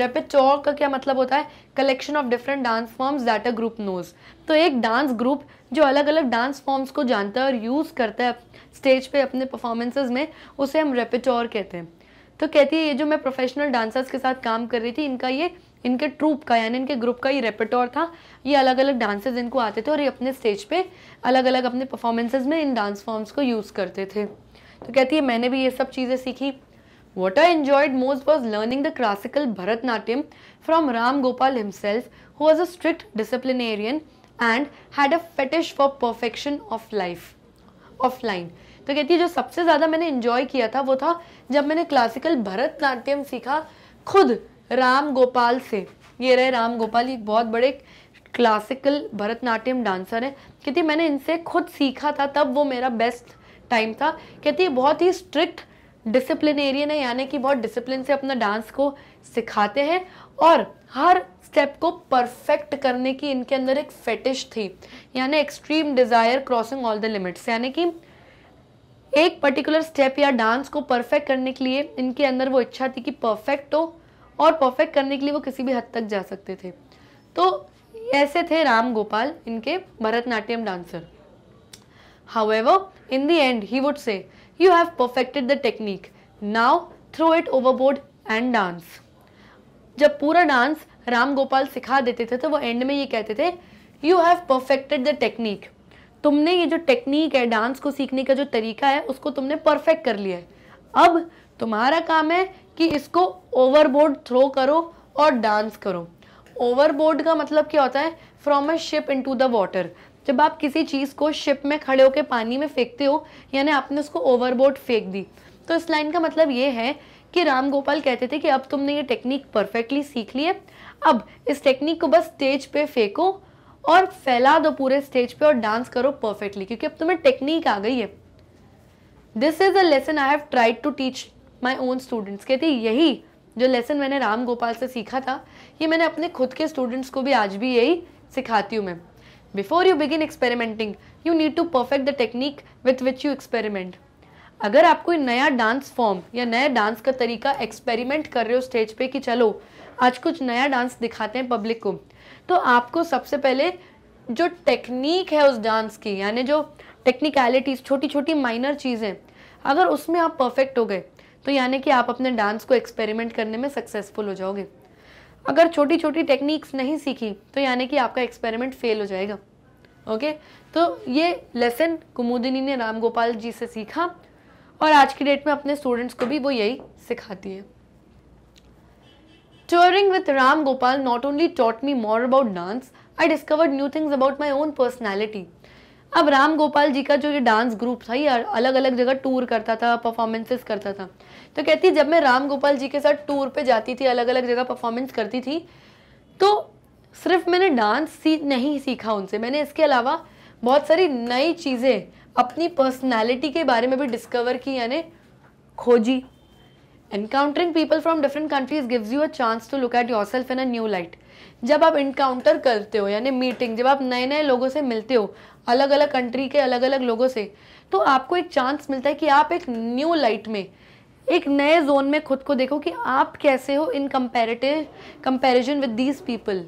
रेपिटोर का क्या मतलब होता है collection of different dance forms that a group knows तो एक डांस ग्रुप जो अलग अलग डांस फॉर्म्स को जानता है और यूज़ करता है स्टेज पे अपने परफॉर्मेंसेज में उसे हम रेपिटोर कहते हैं तो कहती है ये जो मैं प्रोफेशनल डांसर्स के साथ काम कर रही थी इनका ये इनके ट्रूप का यानी इनके ग्रुप का ये रेपिटोर था ये अलग अलग डांसेज इनको आते थे और ये अपने स्टेज पे अलग अलग अपने परफॉर्मेंसेज में इन डांस फॉर्म्स को यूज़ करते थे तो कहती है मैंने भी ये सब चीज़ें सीखी what I enjoyed most was learning the classical Bharatanatyam from Ram Gopal himself who was a strict disciplinarian and had a fetish for perfection of life, offline. तो कहती है जो सबसे ज़्यादा मैंने इन्जॉय किया था वो था जब मैंने क्लासिकल भरतनाट्यम सीखा खुद राम गोपाल से ये रहे राम गोपाल एक बहुत बड़े क्लासिकल भरतनाट्यम डांसर हैं कहती मैंने इनसे खुद सीखा था तब वो मेरा बेस्ट टाइम था कहती है बहुत ही स्ट्रिक्ट डिसिप्लिनेरियन है यानी कि बहुत डिसिप्लिन से अपना डांस को सिखाते हैं और हर स्टेप को परफेक्ट करने की इनके अंदर एक फेटिश थी यानी extreme desire crossing all the limits यानी कि एक पर्टिकुलर स्टेप या डांस को परफेक्ट करने के लिए इनके अंदर वो इच्छा थी कि परफेक्ट हो और परफेक्ट करने के लिए वो किसी भी हद तक जा सकते थे तो ऐसे थे राम गोपाल इनके Bharatanatyam dancer however in the end he would say you have perfected the technique now throw it overboard and dance जब पूरा डांस राम गोपाल सिखा देते थे तो वो एंड में ये कहते थे you have perfected the technique तुमने ये जो टेक्निक है डांस को सीखने का जो तरीका है उसको तुमने परफेक्ट कर लिया है अब तुम्हारा काम है कि इसको ओवरबोर्ड थ्रो करो और डांस करो ओवरबोर्ड का मतलब क्या होता है from a ship into the water जब आप किसी चीज़ को शिप में खड़े होकर पानी में फेंकते हो यानी आपने उसको ओवरबोर्ड फेंक दी तो इस लाइन का मतलब ये है कि राम गोपाल कहते थे कि अब तुमने ये टेक्निक परफेक्टली सीख ली है अब इस टेक्निक को बस स्टेज पे फेंको और फैला दो पूरे स्टेज पे और डांस करो परफेक्टली क्योंकि अब तुम्हें टेक्निक आ गई है this is a lesson I have tried to teach my own students कहते यही जो लेसन मैंने राम गोपाल से सीखा था ये मैंने अपने खुद के स्टूडेंट्स को भी आज भी यही सिखाती हूँ मैं before you begin experimenting you need to perfect the technique with which you experiment अगर आप कोई नया डांस फॉर्म या नया डांस का तरीका एक्सपेरिमेंट कर रहे हो स्टेज पे कि चलो आज कुछ नया डांस दिखाते हैं पब्लिक को तो आपको सबसे पहले जो टेक्निक है उस डांस की यानी जो टेक्निकलिटीज़ छोटी छोटी माइनर चीज़ें अगर उसमें आप परफेक्ट हो गए तो यानी कि आप अपने डांस को एक्सपेरिमेंट करने में सक्सेसफुल हो जाओगे अगर छोटी छोटी टेक्निक्स नहीं सीखी तो यानी कि आपका एक्सपेरिमेंट फेल हो जाएगा ओके तो ये लेसन कुमुदिनी ने राम गोपाल जी से सीखा और आज की डेट में अपने स्टूडेंट्स को भी वो यही सिखाती है Touring with Ram Gopal not only taught me more about dance, I discovered new things about my own personality. अब राम गोपाल जी का जो ये डांस ग्रुप था ये अलग अलग जगह टूर करता था परफॉर्मेंसेस करता था तो कहती जब मैं राम गोपाल जी के साथ टूर पे जाती थी अलग अलग जगह परफॉर्मेंस करती थी तो सिर्फ मैंने डांस सी नहीं सीखा उनसे मैंने इसके अलावा बहुत सारी नई चीज़ें अपनी पर्सनैलिटी के बारे में भी डिस्कवर की यानी खोजी encountering people from different countries gives you a chance to look at yourself in a new light जब आप इनकाउंटर करते हो यानी मीटिंग जब आप नए नए लोगों से मिलते हो अलग अलग कंट्री के अलग अलग लोगों से तो आपको एक चांस मिलता है कि आप एक न्यू लाइट में एक नए जोन में खुद को देखो कि आप कैसे हो in comparative comparison with these people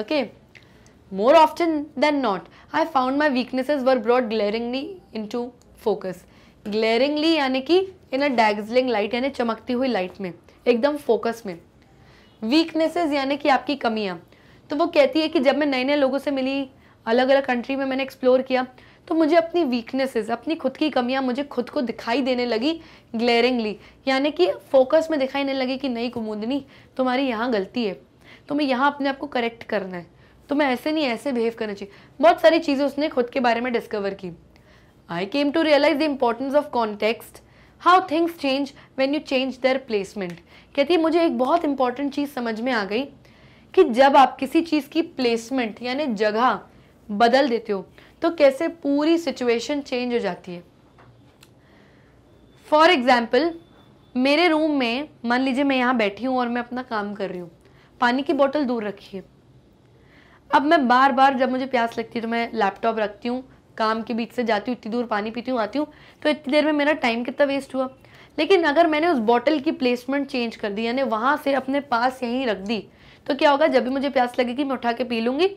okay more more often not I found my weaknesses were broad brought into focus glaringly यानी कि इन अ डैगजलिंग लाइट यानी चमकती हुई लाइट में एकदम फोकस में वीकनेसेस यानी कि आपकी कमियाँ तो वो कहती है कि जब मैं नए नए लोगों से मिली अलग अलग कंट्री में मैंने एक्सप्लोर किया तो मुझे अपनी वीकनेसेस अपनी खुद की कमियाँ मुझे खुद को दिखाई देने लगी ग्लेयरिंगली यानी कि फोकस में दिखाई देने लगी कि नहीं कुमुदनी तुम्हारी यहाँ गलती है तुम्हें यहाँ अपने आप को करेक्ट करना है तुम्हें ऐसे नहीं ऐसे बिहेव करना चाहिए बहुत सारी चीज़ें उसने खुद के बारे में डिस्कवर की I came to realise the importance of context, how things change when you change their placement कहती है मुझे एक बहुत इंपॉर्टेंट चीज़ समझ में आ गई कि जब आप किसी चीज़ की प्लेसमेंट यानी जगह बदल देते हो तो कैसे पूरी सिचुएशन चेंज हो जाती है फॉर एग्ज़ाम्पल मेरे रूम में मान लीजिए मैं यहाँ बैठी हूँ और मैं अपना काम कर रही हूँ पानी की बोतल दूर रखी है अब मैं बार बार जब मुझे प्यास लगती है तो मैं लैपटॉप रखती हूँ काम के बीच से जाती हूँ इतनी दूर पानी पीती हूँ आती हूँ तो इतनी देर में मेरा टाइम कितना वेस्ट हुआ लेकिन अगर मैंने उस बॉटल की प्लेसमेंट चेंज कर दी यानी वहाँ से अपने पास यहीं रख दी तो क्या होगा जब भी मुझे प्यास लगेगी मैं उठा के पी लूँगी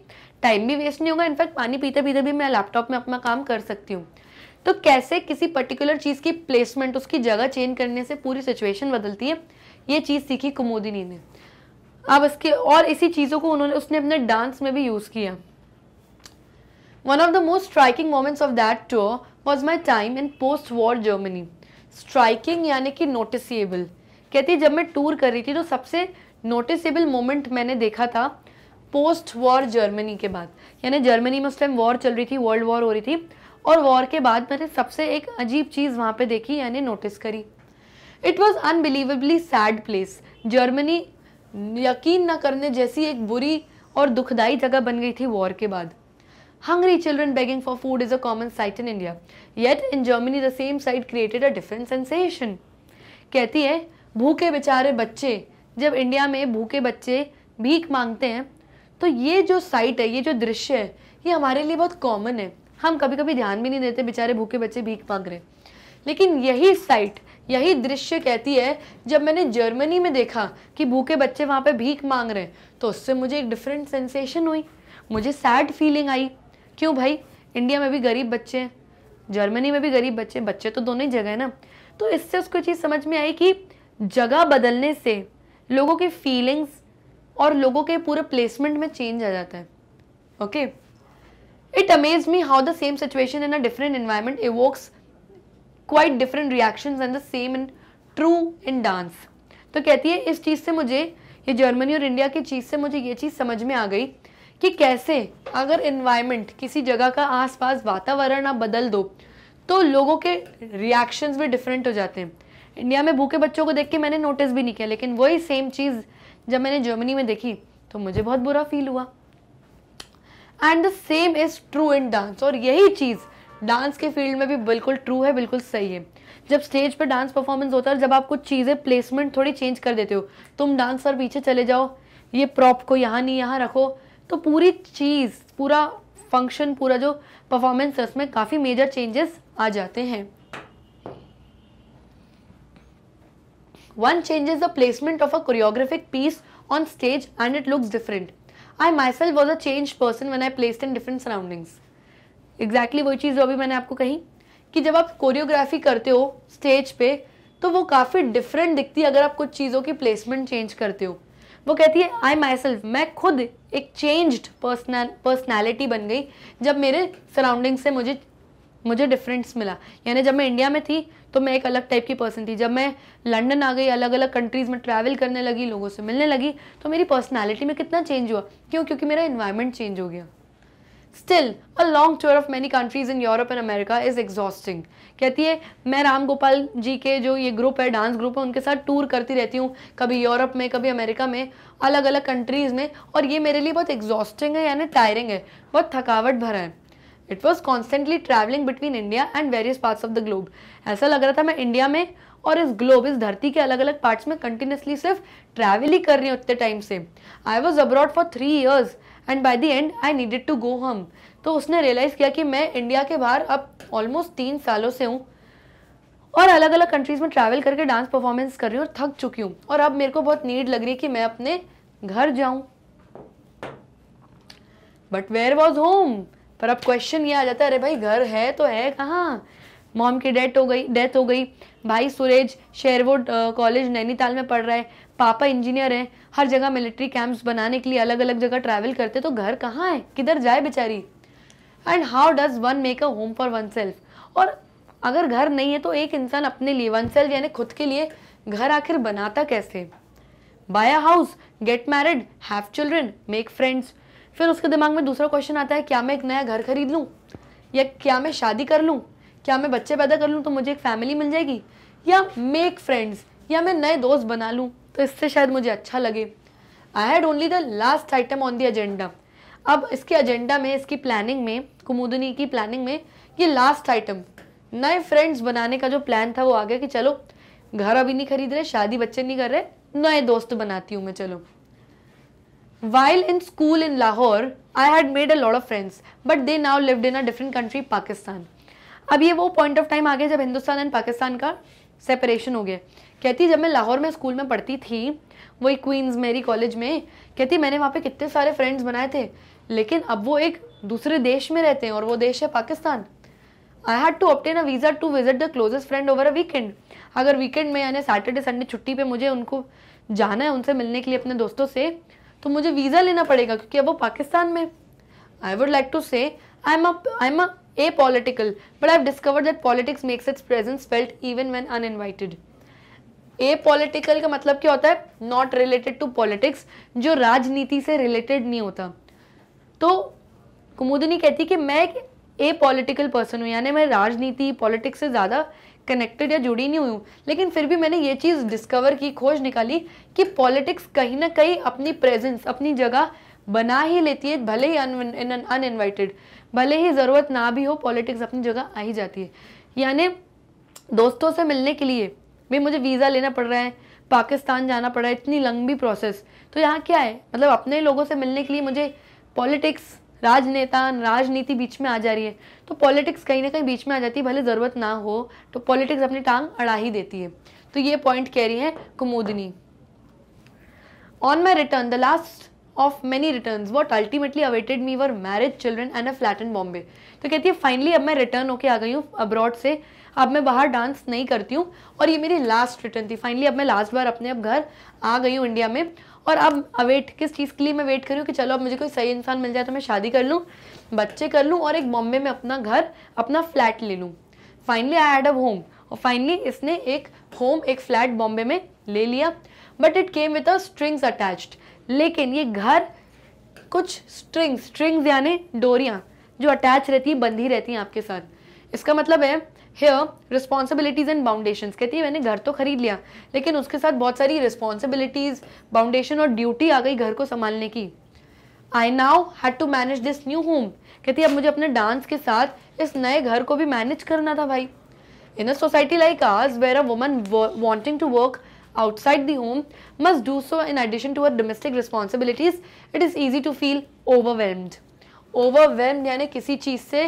टाइम भी वेस्ट नहीं होगा इनफैक्ट पानी पीते पीते भी मैं लैपटॉप में अपना काम कर सकती हूँ तो कैसे किसी पर्टिकुलर चीज़ की प्लेसमेंट उसकी जगह चेंज करने से पूरी सिचुएशन बदलती है ये चीज़ सीखी कुमोदिनी ने अब इसके और इसी चीज़ों को उन्होंने उसने अपने डांस में भी यूज़ किया One of the most striking moments of that tour was my time in post-war Germany. Striking यानी कि noticeable. कहती है जब मैं टूर कर रही थी तो सबसे noticeable moment मैंने देखा था पोस्ट वॉर जर्मनी के बाद यानी जर्मनी में उस टाइम वॉर चल रही थी वर्ल्ड वॉर हो रही थी और वॉर के बाद मैंने सबसे एक अजीब चीज़ वहाँ पे देखी यानी नोटिस करी it was unbelievably sad place Germany यकीन ना करने जैसी एक बुरी और दुखदाई जगह बन गई थी वॉर के बाद Hungry children begging for food is a common sight in India. Yet in Germany the same sight created a different sensation. कहती है भूखे बेचारे बच्चे जब इंडिया में भूखे बच्चे भीख मांगते हैं तो ये जो साइट है ये जो दृश्य है ये हमारे लिए बहुत कॉमन है हम कभी कभी ध्यान भी नहीं देते बेचारे भूखे बच्चे भीख मांग रहे लेकिन यही साइट यही दृश्य कहती है जब मैंने जर्मनी में देखा कि भूखे बच्चे वहाँ पे भीख मांग रहे हैं तो उससे मुझे एक डिफरेंट सेंसेशन हुई मुझे सैड फीलिंग आई क्यों भाई इंडिया में भी गरीब बच्चे हैं जर्मनी में भी गरीब बच्चे बच्चे तो दोनों ही जगह है ना तो इससे उसको चीज़ समझ में आई कि जगह बदलने से लोगों की फीलिंग्स और लोगों के पूरे प्लेसमेंट में चेंज आ जाता है okay it amaze me how the same situation in a different environment evokes quite different reaction and the same in true in dance तो कहती है इस चीज़ से मुझे ये जर्मनी और इंडिया की चीज़ से मुझे ये चीज़ समझ में आ गई कि कैसे अगर इन्वायरमेंट किसी जगह का आसपास वातावरण आप बदल दो तो लोगों के रिएक्शंस भी डिफरेंट हो जाते हैं इंडिया में भूखे बच्चों को देख के मैंने नोटिस भी नहीं किया लेकिन वही सेम चीज़ जब मैंने जर्मनी में देखी तो मुझे बहुत बुरा फील हुआ and the same is true in dance और यही चीज़ डांस के फील्ड में भी बिल्कुल ट्रू है बिल्कुल सही है जब स्टेज पर डांस परफॉर्मेंस होता है जब आप कुछ चीज़ें प्लेसमेंट थोड़ी चेंज कर देते हो तुम डांसर पीछे चले जाओ ये प्रॉप को यहाँ नहीं यहाँ रखो तो पूरी चीज पूरा फंक्शन पूरा जो परफॉर्मेंस है उसमें काफी मेजर चेंजेस आ जाते हैं one change is the placement of a choreographic piece on stage and it looks different I myself was a change person when I place in different surroundings exactly वही चीज जो अभी मैंने आपको कही कि जब आप कोरियोग्राफी करते हो स्टेज पे तो वो काफी डिफरेंट दिखती है अगर आप कुछ चीजों की प्लेसमेंट चेंज करते हो वो कहती है आई माई सेल्फ मैं खुद एक चेंज्ड पर्सनैलिटी बन गई जब मेरे सराउंडिंग से मुझे मुझे डिफरेंस मिला यानी जब मैं इंडिया में थी तो मैं एक अलग टाइप की पर्सन थी जब मैं लंदन आ गई अलग अलग कंट्रीज़ में ट्रैवल करने लगी लोगों से मिलने लगी तो मेरी पर्सनैलिटी में कितना चेंज हुआ क्यों क्योंकि मेरा इन्वायरमेंट चेंज हो गया still a long tour of many countries in Europe and America is exhausting कहती है मैं राम गोपाल जी के जो ये ग्रुप है डांस ग्रुप है उनके साथ टूर करती रहती हूँ कभी यूरोप में कभी अमेरिका में अलग अलग कंट्रीज़ में और ये मेरे लिए बहुत एग्जॉस्टिंग है यानी टायरिंग है बहुत थकावट भरा है it was constantly travelling between India and various parts of the globe ऐसा लग रहा था मैं इंडिया में और इस ग्लोब इस धरती के अलग अलग पार्ट्स में कंटिन्यूसली सिर्फ ट्रैवल ही कर रही हूँ उतने टाइम से I was abroad for three years and by the end I needed to go home तो उसने रियलाइज़ किया कि मैं इंडिया के बाहर अब ऑलमोस्ट तीन सालों से हूँ और अलग अलग कंट्रीज़ में ट्रैवल करके डांस परफॉर्मेंस कर रही हूँ और थक चुकी हूँ और अब मेरे को बहुत नीड लग रही है कि मैं अपने घर जाऊँ बट वेयर वॉज होम पर अब क्वेश्चन ये आ जाता है अरे भाई घर है तो है कहाँ मॉम की डेथ हो गई डेथ हो गई भाई सुरेज शेरवुड कॉलेज नैनीताल में पढ़ रहा है पापा इंजीनियर हैं हर जगह मिलिट्री कैंप्स बनाने के लिए अलग अलग जगह ट्रैवल करते तो घर कहाँ है किधर जाए बेचारी and how does one make a home for oneself और अगर घर नहीं है तो एक इंसान अपने लिए वन सेल्फ यानी खुद के लिए घर आखिर बनाता कैसे buy a house get married have children make friends फिर उसके दिमाग में दूसरा क्वेश्चन आता है क्या मैं एक नया घर खरीद लूँ या क्या मैं शादी कर लूँ क्या मैं बच्चे पैदा कर लूँ तो मुझे एक फैमिली मिल जाएगी या मेक फ्रेंड्स या मैं नए दोस्त बना लूँ तो इससे शायद मुझे अच्छा लगे I had only the last item on the agenda अब इसके एजेंडा में इसकी प्लानिंग में कुमुदनी की प्लानिंग में ये लास्ट आइटम नए फ्रेंड्स बनाने का जो प्लान था वो आ गया कि चलो घर अभी नहीं खरीद रहे शादी बच्चे नहीं कर रहे नए दोस्त बनाती हूँ मैं चलो while in school in Lahore I had made a lot of friends but they now lived in a different country Pakistan अब ये वो पॉइंट ऑफ टाइम आ गया जब हिंदुस्तान एंड पाकिस्तान का सेपरेशन हो गया कहती जब मैं लाहौर में स्कूल में पढ़ती थी वही क्वींस मेरी कॉलेज में कहती मैंने वहाँ पे कितने सारे फ्रेंड्स बनाए थे लेकिन अब वो एक दूसरे देश में रहते हैं और वो देश है Pakistan I had to obtain a visa to visit the closest friend over a weekend अगर वीकेंड में यानी सैटरडे संडे छुट्टी पे मुझे उनको जाना है उनसे मिलने के लिए अपने दोस्तों से तो मुझे वीज़ा लेना पड़ेगा क्योंकि अब वो पाकिस्तान में I would like to say I am I am apolitical apolitical but i've that politics makes its presence felt even even uninvited apolitical का मतलब क्या होता है नॉट रिलेटेड टू पॉलिटिक्स जो राजनीति से रिलेटेड नहीं होता तो कुमुदिनी कहती कि मैं एक ए पॉलिटिकल पर्सन हूँ यानी मैं राजनीति पॉलिटिक्स से ज़्यादा कनेक्टेड या जुड़ी नहीं हुई हूँ लेकिन फिर भी मैंने ये चीज़ डिस्कवर की खोज निकाली कि पॉलिटिक्स कहीं ना कहीं अपनी प्रेजेंस अपनी जगह बना ही लेती है भले ही अनइन्वाइटेड भले ही ज़रूरत ना भी हो पॉलिटिक्स अपनी जगह आ ही जाती है यानी दोस्तों से मिलने के लिए भी मुझे वीज़ा लेना पड़ रहा है पाकिस्तान जाना पड़ रहा है इतनी लंबी प्रोसेस तो यहाँ क्या है मतलब अपने लोगों से मिलने के लिए मुझे पॉलिटिक्स राजनेता राजनीति बीच में आ जा रही है तो पॉलिटिक्स कहीं ना कहीं बीच में आ जाती है भले ज़रूरत ना हो तो पॉलिटिक्स अपनी टांग अड़ा ही देती है तो ये पॉइंट कह रही है Kumudini on my return the last of many return what ultimately awaited me were marriage children and a flat in Bombay तो कहती है फाइनली अब मैं रिटर्न होके आ गई हूँ अब्रॉड से अब मैं बाहर डांस नहीं करती हूँ और ये मेरी लास्ट रिटर्न थी फाइनली अब मैं लास्ट बार अपने अब घर आ गई हूँ इंडिया में और अब अवेट किस चीज़ के लिए मैं वेट हूँ कि चलो अब मुझे कोई सही इंसान मिल जाए तो मैं शादी कर लूँ बच्चे कर लूँ और एक बॉम्बे में अपना घर अपना फ्लैट ले लूँ finally I had a home और फाइनली इसने एक होम एक फ्लैट बॉम्बे में ले लिया but it came with a strings attached लेकिन ये घर कुछ स्ट्रिंग्स स्ट्रिंग्स यानी डोरियाँ जो अटैच रहती है बंधी रहती हैं आपके साथ इसका मतलब है हेयर रिस्पॉन्सिबिलिटीज़ एंड बाउंडेशन कहती है मैंने घर तो खरीद लिया लेकिन उसके साथ बहुत सारी रिस्पॉन्सिबिलिटीज़ बाउंडेशन और ड्यूटी आ गई घर को संभालने की I now had to manage this new home कहती है अब मुझे अपने डांस के साथ इस नए घर को भी मैनेज करना था भाई इन अ सोसाइटी लाइक आज where a woman wanting to work outside the home must do so in addition to her domestic responsibilities. It is easy to feel overwhelmed. Overwhelmed yani kisi cheez se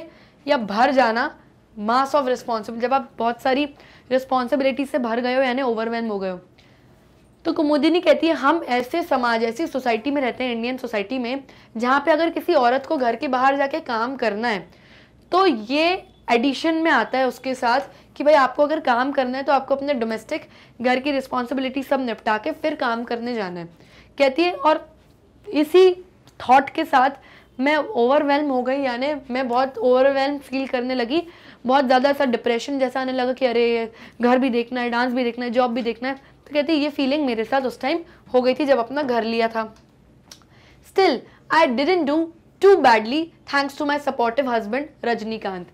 ya bhar jana mass of responsibility jab aap bahut sari responsibility se bhar gaye ho yani overwhelmed ho gaye ho तो कुमुदिनी कहती है हम ऐसे समाज ऐसी society में रहते हैं इंडियन सोसाइटी में जहाँ पे अगर किसी औरत को घर के बाहर जाके काम करना है तो ये एडिशन में आता है उसके साथ कि भाई आपको अगर काम करना है तो आपको अपने डोमेस्टिक घर की रिस्पॉन्सिबिलिटी सब निपटा के फिर काम करने जाना है कहती है और इसी थॉट के साथ मैं ओवरवेलम हो गई यानी मैं बहुत ओवरवेलम फील करने लगी बहुत ज़्यादा सा डिप्रेशन जैसा आने लगा कि अरे घर भी देखना है डांस भी देखना है जॉब भी देखना है तो कहती है ये फीलिंग मेरे साथ उस टाइम हो गई थी जब अपना घर लिया था still I didn't do too badly thanks to my supportive husband Rajnikant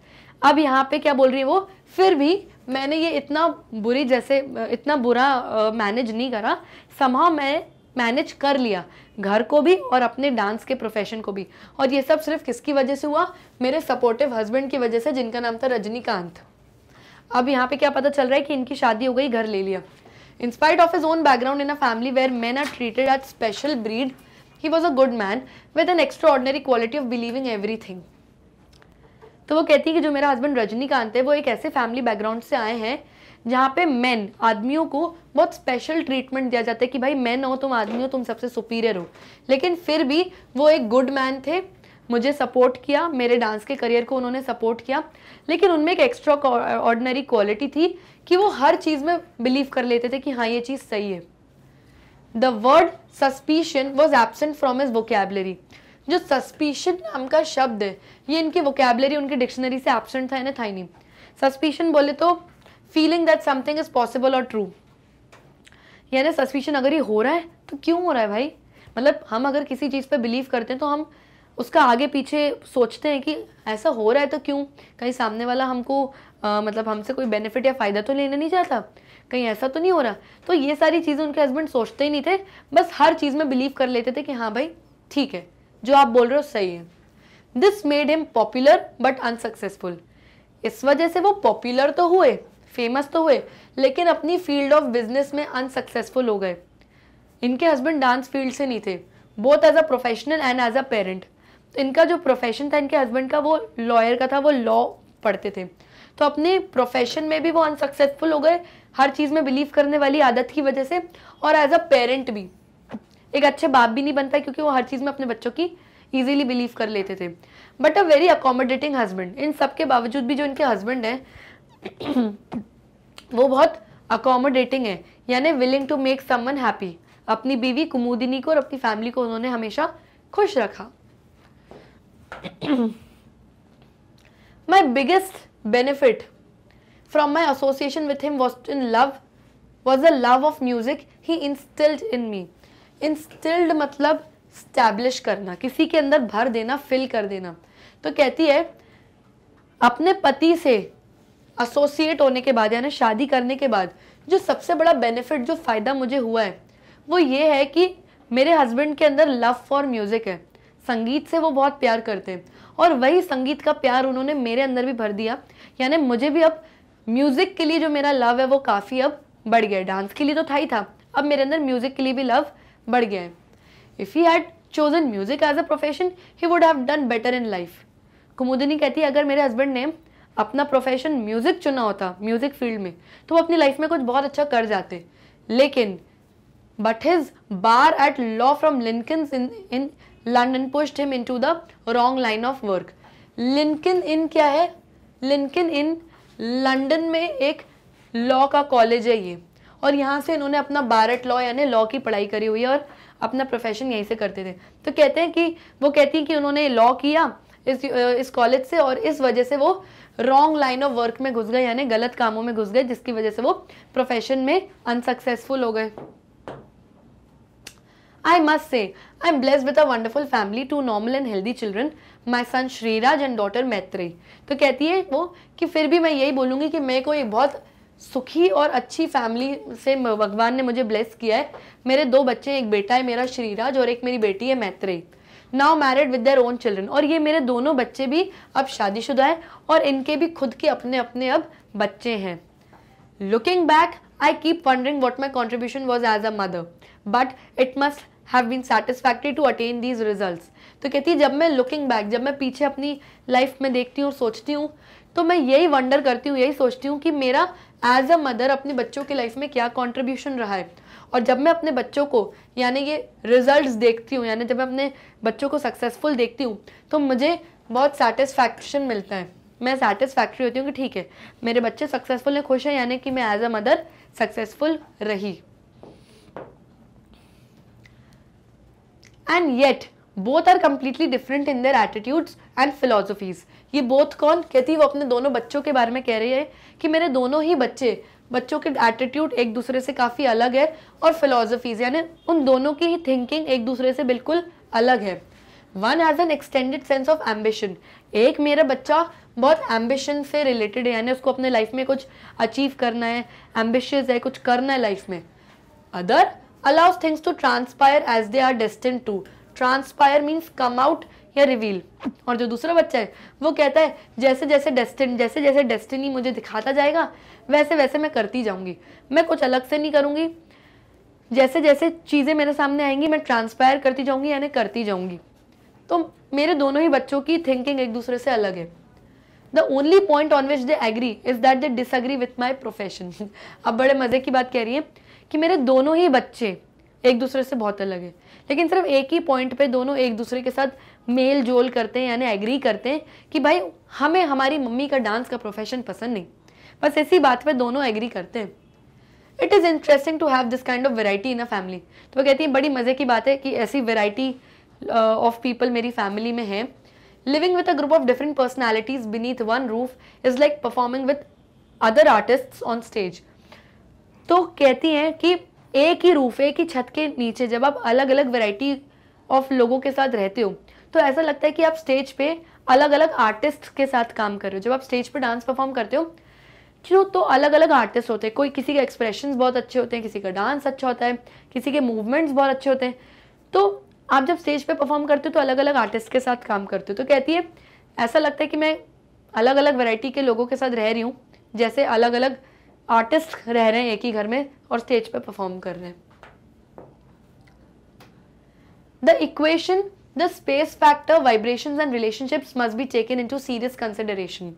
अब यहाँ पे क्या बोल रही है वो फिर भी मैंने ये इतना बुरी जैसे इतना बुरा मैनेज नहीं करा समा मैं मैनेज कर लिया घर को भी और अपने डांस के प्रोफेशन को भी और ये सब सिर्फ किसकी वजह से हुआ मेरे सपोर्टिव हस्बैंड की वजह से जिनका नाम था रजनीकांत अब यहाँ पे क्या पता चल रहा है कि इनकी शादी हो गई घर ले लिया in spite of his own background in a family where men are treated as special breed he was a good man with an quality of believing believing everything तो वो कहती है कि जो मेरा हस्बैंड रजनीकांत है वो एक ऐसे फैमिली बैकग्राउंड से आए हैं जहाँ पे मैन आदमियों को बहुत स्पेशल ट्रीटमेंट दिया जाता है कि भाई मैन हो तुम आदमी हो तुम सबसे सुपीरियर हो लेकिन फिर भी वो एक गुड मैन थे मुझे सपोर्ट किया मेरे डांस के करियर को उन्होंने सपोर्ट किया लेकिन उनमें एक एक्स्ट्रा ऑर्डनरी क्वालिटी थी कि वो हर चीज़ में बिलीव कर लेते थे कि हाँ ये चीज़ सही है the word suspicion was absent from his vocabulary जो सस्पिशन नाम का शब्द है ये इनकी वोकेबलरी उनकी डिक्शनरी से एबसेंट था ना था ही नहीं सस्पिशन बोले तो feeling that something is possible और ट्रू यानी सस्पिशन अगर ये हो रहा है तो क्यों हो रहा है भाई मतलब हम अगर किसी चीज़ पर बिलीव करते हैं तो हम उसका आगे पीछे सोचते हैं कि ऐसा हो रहा है तो क्यों कहीं सामने वाला हमको आ, मतलब हमसे कोई बेनिफिट या फ़ायदा तो लेना नहीं चाहता कहीं ऐसा तो नहीं हो रहा तो ये सारी चीज़ें उनके हस्बैंड सोचते ही नहीं थे बस हर चीज़ में बिलीव कर लेते थे कि हाँ भाई ठीक है जो आप बोल रहे हो सही है this made him popular but unsuccessful इस वजह से वो पॉपुलर तो हुए फेमस तो हुए लेकिन अपनी फील्ड ऑफ बिजनेस में अनसक्सेसफुल हो गए इनके हस्बैंड डांस फील्ड से नहीं थे both as a professional and as a parent तो इनका जो प्रोफेशन था इनके हस्बैंड का वो लॉयर का था वो लॉ पढ़ते थे तो अपने प्रोफेशन में भी वो अनसक्सेसफुल हो गए हर चीज़ में बिलीव करने वाली आदत की वजह से और एज अ पेरेंट भी एक अच्छे बाप भी नहीं बन पाए क्योंकि वो हर चीज़ में अपने बच्चों की इजिली बिलीव कर लेते थे but a very accommodating husband इन सब के बावजूद भी जो इनके हस्बैंड हैं वो बहुत अकोमोडेटिंग है यानी willing to make someone happy अपनी बीवी कुमुदिनी को और अपनी फैमिली को उन्होंने हमेशा खुश रखा my biggest benefit from my association with him was in love was the love of music he instilled in me instilled मतलब स्टैब्लिश करना किसी के अंदर भर देना फिल कर देना तो कहती है अपने पति से एसोसिएट होने के बाद यानी शादी करने के बाद जो सबसे बड़ा बेनिफिट जो फ़ायदा मुझे हुआ है वो ये है कि मेरे हस्बैंड के अंदर लव फॉर म्यूज़िक है संगीत से वो बहुत प्यार करते हैं और वही संगीत का प्यार उन्होंने मेरे अंदर भी भर दिया यानी मुझे भी अब म्यूज़िक के लिए जो मेरा लव है वो काफ़ी अब बढ़ गया डांस के लिए तो था ही था अब मेरे अंदर म्यूज़िक के लिए भी लव बढ़ गया है if he had chosen music as a profession he would have done better in life Kumudini कहती है अगर मेरे हस्बैंड ने अपना प्रोफेशन म्यूजिक चुना होता म्यूजिक फील्ड में तो वो अपनी लाइफ में कुछ बहुत अच्छा कर जाते लेकिन but his bar at law from Lincoln Inn in London pushed him to the wrong line of work Lincoln Inn क्या है लिंकन इन लंडन में एक लॉ का कॉलेज है ये और यहाँ से इन्होंने अपना बारट लॉ यानी लॉ की पढ़ाई करी हुई है और अपना प्रोफेशन यहीं से करते थे तो कहते हैं कि वो कहती हैं कि उन्होंने लॉ किया इस इस कॉलेज से और इस वजह से वो रॉन्ग लाइन ऑफ वर्क में घुस गए यानी गलत कामों में घुस गए जिसकी वजह से वो प्रोफेशन में अनसक्सेसफुल हो गए I must say I am blessed with a wonderful family two normal and healthy children my son Shriraj and daughter Maitri तो कहती है वो कि फिर भी मैं यही बोलूंगी कि मेरे को एक बहुत सुखी और अच्छी फैमिली से भगवान ने मुझे ब्लेस किया है मेरे दो बच्चे एक बेटा है मेरा श्रीराज और एक मेरी बेटी है Maitreya now married with their own children और ये मेरे दोनों बच्चे भी अब शादीशुदा हैं और इनके भी खुद के अपने अपने अब बच्चे हैं looking back I keep wondering what my contribution was as a mother but it must have been satisfactory to attain these result तो कहती है जब मैं लुकिंग बैक जब मैं पीछे अपनी लाइफ में देखती हूँ सोचती हूँ तो मैं यही वंडर करती हूँ यही सोचती हूँ कि मेरा एज अ मदर अपने बच्चों की लाइफ में क्या कॉन्ट्रीब्यूशन रहा है और जब मैं अपने बच्चों को यानी ये रिजल्ट देखती हूँ यानी जब मैं अपने बच्चों को सक्सेसफुल देखती हूँ तो मुझे बहुत सेटिस्फैक्शन मिलता है मैं सेटिस्फैक्ट्री होती हूँ कि ठीक है मेरे बच्चे सक्सेसफुल हैं खुश हैं यानी कि मैं एज अ मदर सक्सेसफुल रही and yet both are completely different in their attitudes and philosophies ये बोथ कौन कहती है वो अपने दोनों बच्चों के बारे में कह रही है कि मेरे दोनों ही बच्चे बच्चों के एटीट्यूड एक दूसरे से काफ़ी अलग है और फिलोसफीज यानी उन दोनों की ही थिंकिंग एक दूसरे से बिल्कुल अलग है one has an extended sense of ambition एक मेरा बच्चा बहुत एम्बिशन से रिलेटेड है यानी उसको अपने लाइफ में कुछ अचीव करना है एम्बिशियस है कुछ करना है लाइफ में other allows things to transpire as they are destined to transpire means come out या रिवील और जो दूसरा बच्चा है वो कहता है जैसे जैसे डेस्टिन जैसे जैसे डेस्टिनी मुझे दिखाता जाएगा वैसे वैसे मैं करती जाऊंगी मैं कुछ अलग से नहीं करूंगी जैसे जैसे चीज़ें मेरे सामने आएंगी मैं ट्रांसपायर करती जाऊंगी यानी करती जाऊंगी तो मेरे दोनों ही बच्चों की थिंकिंग एक दूसरे से अलग है the only point on which they agree is that they disagree with my profession अब बड़े मज़े की बात कह रही है कि मेरे दोनों ही बच्चे एक दूसरे से बहुत अलग है लेकिन सिर्फ एक ही पॉइंट पे दोनों एक दूसरे के साथ मेल जोल करते हैं यानी एग्री करते हैं कि भाई हमें हमारी मम्मी का डांस का प्रोफेशन पसंद नहीं बस इसी बात पे दोनों एग्री करते हैं it is interesting to have this kind of variety in a family तो वो कहती हैं बड़ी मज़े की बात है कि ऐसी वेराइटी ऑफ पीपल मेरी फैमिली में है living with a group of different personalities beneath one roof is like performing with other artist on stage तो कहती हैं कि एक ही रूफ एक ही छत के नीचे जब आप अलग अलग वेराइटी ऑफ लोगों के साथ रहते हो तो ऐसा लगता है कि आप स्टेज पे अलग अलग आर्टिस्ट के साथ काम कर रहे हो जब आप स्टेज पे डांस परफॉर्म करते हो क्यों तो अलग अलग आर्टिस्ट होते हैं कोई किसी के एक्सप्रेशन बहुत अच्छे होते हैं किसी का डांस अच्छा होता है किसी के मूवमेंट्स बहुत अच्छे होते हैं तो आप जब स्टेज पे परफॉर्म करते हो तो अलग अलग आर्टिस्ट के साथ काम करते हो तो कहती है ऐसा लगता है कि मैं अलग अलग वैरायटी के लोगों के साथ रह रही हूँ जैसे अलग अलग आर्टिस्ट रह रहे हैं एक ही घर में और स्टेज पर परफॉर्म कर रहे हैं the equation The space factor, vibrations and relationships must be taken into serious consideration.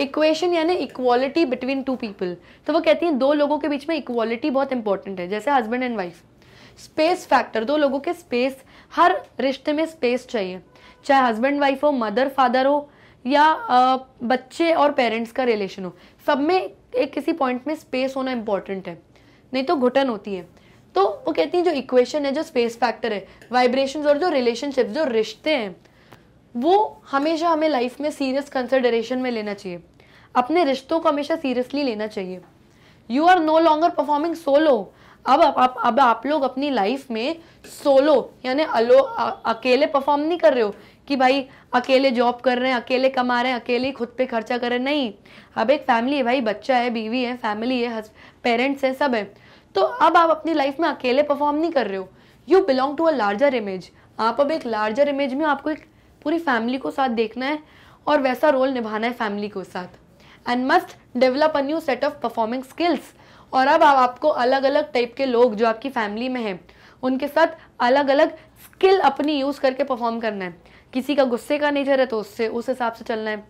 Equation यानी इक्वालिटी बिटवीन टू पीपल तो वो कहती हैं दो लोगों के बीच में इक्वालिटी बहुत इंपॉर्टेंट है जैसे husband and wife space factor दो लोगों के स्पेस हर रिश्ते में स्पेस चाहिए चाहे हस्बैंड वाइफ हो मदर फादर हो या बच्चे और पेरेंट्स का रिलेशन हो सब में एक किसी पॉइंट में स्पेस होना इम्पॉर्टेंट है नहीं तो घुटन होती है तो वो कहती हैं जो इक्वेशन है जो स्पेस फैक्टर है वाइब्रेशन और जो रिलेशनशिप जो रिश्ते हैं वो हमेशा हमें लाइफ में सीरियस कंसिडरेशन में लेना चाहिए अपने रिश्तों को हमेशा सीरियसली लेना चाहिए you are no longer performing solo अब आप अब, अब आप लोग अपनी लाइफ में सोलो यानी अलो आ, अकेले परफॉर्म नहीं कर रहे हो कि भाई अकेले जॉब कर रहे हैं अकेले कमा रहे हैं अकेले खुद पे खर्चा कर रहे हैं नहीं अब एक फैमिली है भाई बच्चा है बीवी है फैमिली है पेरेंट्स है सब है तो अब आप अपनी लाइफ में अकेले परफॉर्म नहीं कर रहे हो you belong to a larger image आप अब एक लार्जर इमेज में आपको एक पूरी फैमिली को साथ देखना है और वैसा रोल निभाना है फैमिली को साथ and must develop a new set of performing skills और अब आप आपको अलग अलग टाइप के लोग जो आपकी फैमिली में हैं उनके साथ अलग अलग स्किल अपनी यूज़ करके परफॉर्म करना है किसी का गुस्से का नेचर है तो उससे उस हिसाब से चलना है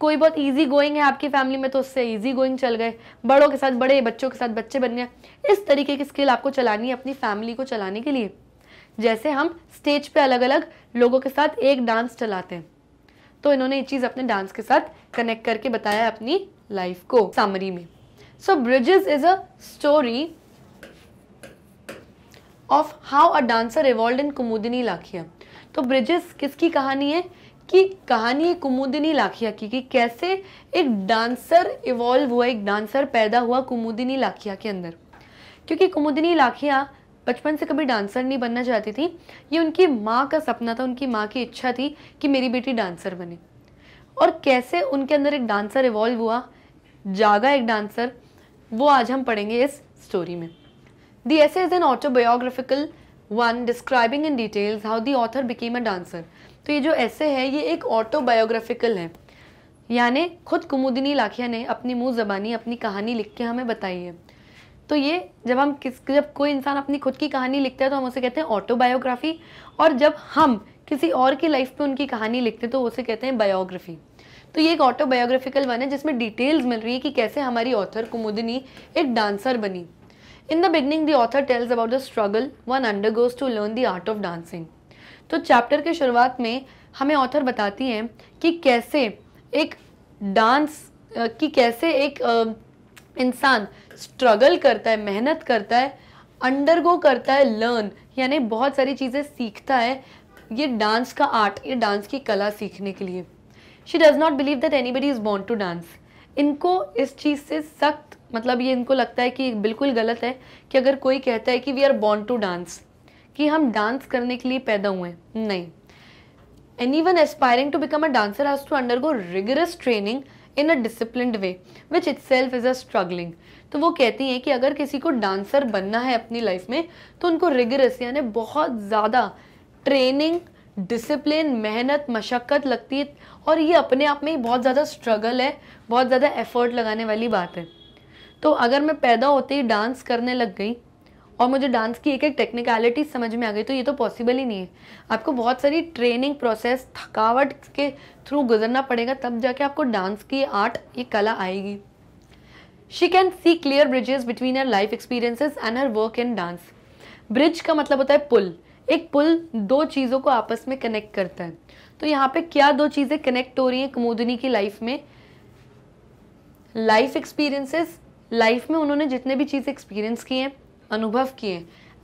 कोई बहुत ईजी गोइंग है आपकी फैमिली में तो उससे ईजी गोइंग चल गए बड़ों के साथ बड़े बच्चों के साथ बच्चे बन गए इस तरीके की स्किल आपको चलानी है अपनी फैमिली को चलाने के लिए जैसे हम स्टेज पे अलग अलग लोगों के साथ एक डांस चलाते हैं तो इन्होंने ये चीज़ अपने डांस के साथ कनेक्ट करके बताया अपनी लाइफ को सामरी में so bridges is a story of how a dancer evolve in Kumudini Lakhia तो ब्रिजेस किसकी कहानी है कि कहानी कुमुदिनी लाखिया की कि कैसे एक डांसर इवॉल्व हुआ एक डांसर पैदा हुआ कुमुदिनी लाखिया के अंदर क्योंकि कुमुदिनी लाखिया बचपन से कभी डांसर नहीं बनना चाहती थी ये उनकी माँ का सपना था उनकी माँ की इच्छा थी कि मेरी बेटी डांसर बने और कैसे उनके अंदर एक डांसर इवॉल्व हुआ जागा एक डांसर वो आज हम पढ़ेंगे इस स्टोरी में the essay is an autobiographical one describing in details how the author became a dancer तो ये जो ऐसे है ये एक ऑटोबायोग्राफिकल है यानी खुद कुमुदिनी लाखिया ने अपनी मुँह ज़बानी अपनी कहानी लिख के हमें बताई है तो ये जब हम किस जब कोई इंसान अपनी खुद की कहानी लिखता है तो हम उसे कहते हैं ऑटोबायोग्राफी और जब हम किसी और की लाइफ पे उनकी कहानी लिखते हैं तो उसे कहते हैं बायोग्राफी तो ये एक ऑटोबायोग्राफिकल वन है जिसमें डिटेल्स मिल रही है कि कैसे हमारी ऑथर कुमुदिनी एक डांसर बनी in the beginning the author tells about the struggle one under to learn the art of dancing तो चैप्टर के शुरुआत में हमें ऑथर बताती हैं कि कैसे एक डांस कि कैसे एक इंसान स्ट्रगल करता है मेहनत करता है अंडरगो करता है लर्न यानी बहुत सारी चीज़ें सीखता है ये डांस का आर्ट ये डांस की कला सीखने के लिए she does not believe that anybody is बॉन्ट टू डांस इनको इस चीज़ से सख्त मतलब ये इनको लगता है कि बिल्कुल गलत है कि अगर कोई कहता है कि वी आर बॉन्ट टू डांस कि हम डांस करने के लिए पैदा हुए नहीं anyone aspiring to become a dancer has to undergo rigorous training in a discipline way which itself is a struggling तो वो कहती हैं कि अगर किसी को डांसर बनना है अपनी लाइफ में तो उनको रिगरस यानी बहुत ज़्यादा ट्रेनिंग डिसिप्लिन मेहनत मशक्क़त लगती है और ये अपने आप में ही बहुत ज़्यादा स्ट्रगल है बहुत ज़्यादा एफर्ट लगाने वाली बात है तो अगर मैं पैदा होते ही डांस करने लग गई और मुझे डांस की एक एक टेक्निकलिटी समझ में आ गई तो ये तो पॉसिबल ही नहीं है आपको बहुत सारी ट्रेनिंग प्रोसेस थकावट के थ्रू गुजरना पड़ेगा तब जाके आपको डांस की आर्ट ये कला आएगी she can see clear bridges between her life experiences and her work in dance bridge का मतलब होता है पुल एक पुल दो चीज़ों को आपस में कनेक्ट करता है तो यहाँ पे क्या दो चीज़ें कनेक्ट हो रही हैं कुमोदिनी की लाइफ में लाइफ एक्सपीरियंसेस लाइफ में उन्होंने जितने भी चीज़ एक्सपीरियंस की हैं अनुभव किए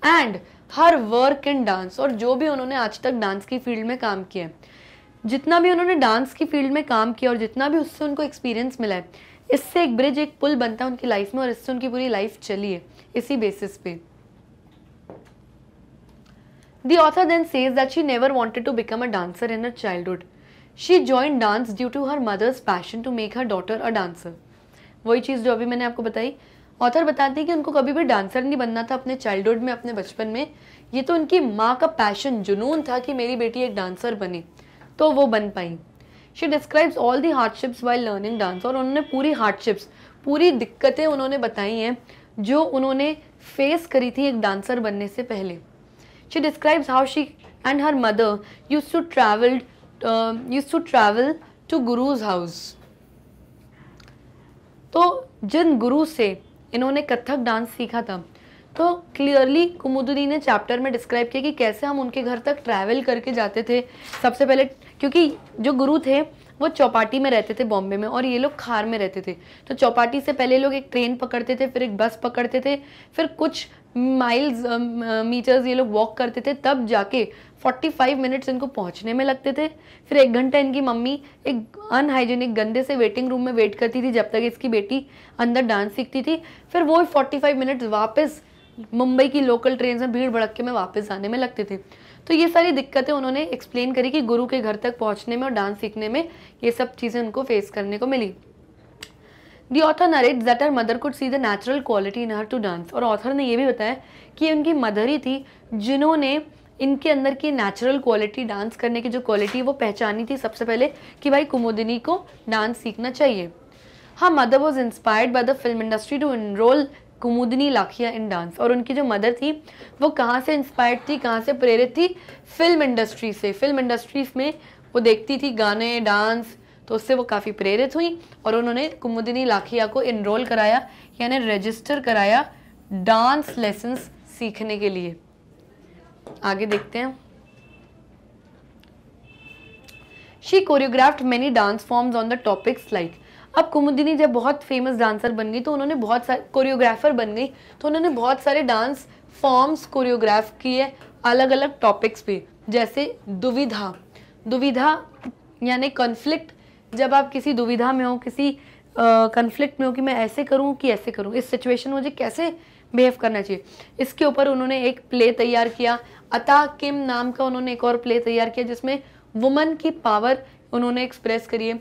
and her work in dance और जो भी उन्होंने आज तक डांस की फील्ड में काम किया जितना भी उन्होंने डांस की फील्ड में काम किया और जितना भी उससे उनको एक्सपीरियंस मिला है इससे एक ब्रिज एक पुल बनता है उनकी लाइफ में और इससे उनकी पूरी लाइफ चली है इसी बेसिस पे The author then says that she never wanted to become a dancer in a childhood she joined dance due to her mother's passion to make her daughter a dancer वही चीज़ जो अभी मैंने आपको बताई ऑथर बताती है कि उनको कभी भी डांसर नहीं बनना था अपने चाइल्डहुड में अपने बचपन में ये तो उनकी माँ का पैशन जुनून था कि मेरी बेटी एक डांसर बने तो वो बन पाई she describes all the hardships while learning dance और उन्होंने पूरी हार्डशिप्स पूरी दिक्कतें उन्होंने बताई हैं जो उन्होंने फेस करी थी एक डांसर बनने से पहले she describes how she and her mother used to travelled used to travel to guru's house तो जिन गुरु से इन्होंने कथक डांस सीखा था तो क्लियरली कुमुदुदी ने चैप्टर में डिस्क्राइब किया कि कैसे हम उनके घर तक ट्रैवल करके जाते थे सबसे पहले क्योंकि जो गुरु थे वो चौपाटी में रहते थे बॉम्बे में और ये लोग खार में रहते थे तो चौपाटी से पहले लोग एक ट्रेन पकड़ते थे फिर एक बस पकड़ते थे फिर कुछ माइल्स मीटर्स ये लोग वॉक करते थे तब जाके 45 मिनट्स इनको पहुंचने में लगते थे फिर एक घंटा इनकी मम्मी एक अनहाइजीनिक गंदे से वेटिंग रूम में वेट करती थी जब तक इसकी बेटी अंदर डांस सीखती थी फिर वो 45 मिनट्स वापस मुंबई की लोकल ट्रेन में भीड़ भड़क के में वापस जाने में लगते थे तो ये सारी दिक्कतें उन्होंने एक्सप्लेन करी कि गुरु के घर तक पहुँचने में और डांस सीखने में ये सब चीज़ें उनको फेस करने को मिली the author narrate that her mother could see the natural quality in her to dance और ऑथर ने ये भी बताया कि उनकी मदर ही थी जिन्होंने इनके अंदर की नेचुरल क्वालिटी डांस करने की जो क्वालिटी वो पहचानी थी सबसे पहले कि भाई कुमुदिनी को डांस सीखना चाहिए हाँ mother was inspired by the film industry to enrol Kumudini Lakhia in dance और उनकी जो मदर थी वो कहाँ से इंस्पायर्ड थी कहाँ से प्रेरित थी फिल्म इंडस्ट्री से फिल्म इंडस्ट्रीज में वो देखती थी गाने डांस तो उससे वो काफ़ी प्रेरित हुई और उन्होंने कुमुदिनी लाखिया को इनरोल कराया यानी रजिस्टर कराया डांस लेसन्स सीखने के लिए आगे देखते हैं she choreographed many dance forms on the topics like अब कुमुदिनी जब बहुत फेमस तो डांसर बन गई तो उन्होंने बहुत सारे कोरियोग्राफर बन गई तो उन्होंने बहुत सारे डांस फॉर्म्स कोरियोग्राफ किए अलग अलग टॉपिक्स पे जैसे दुविधा दुविधा यानी कन्फ्लिक्ट जब आप किसी दुविधा में हो किसी कन्फ्लिक्ट uh, में हो कि मैं ऐसे करूँ कि ऐसे करूँ इस सिचुएशन में मुझे कैसे बिहेव करना चाहिए इसके ऊपर उन्होंने एक प्ले तैयार किया अता किम नाम का उन्होंने एक और प्ले तैयार किया जिसमें वुमन की पावर उन्होंने एक्सप्रेस करी है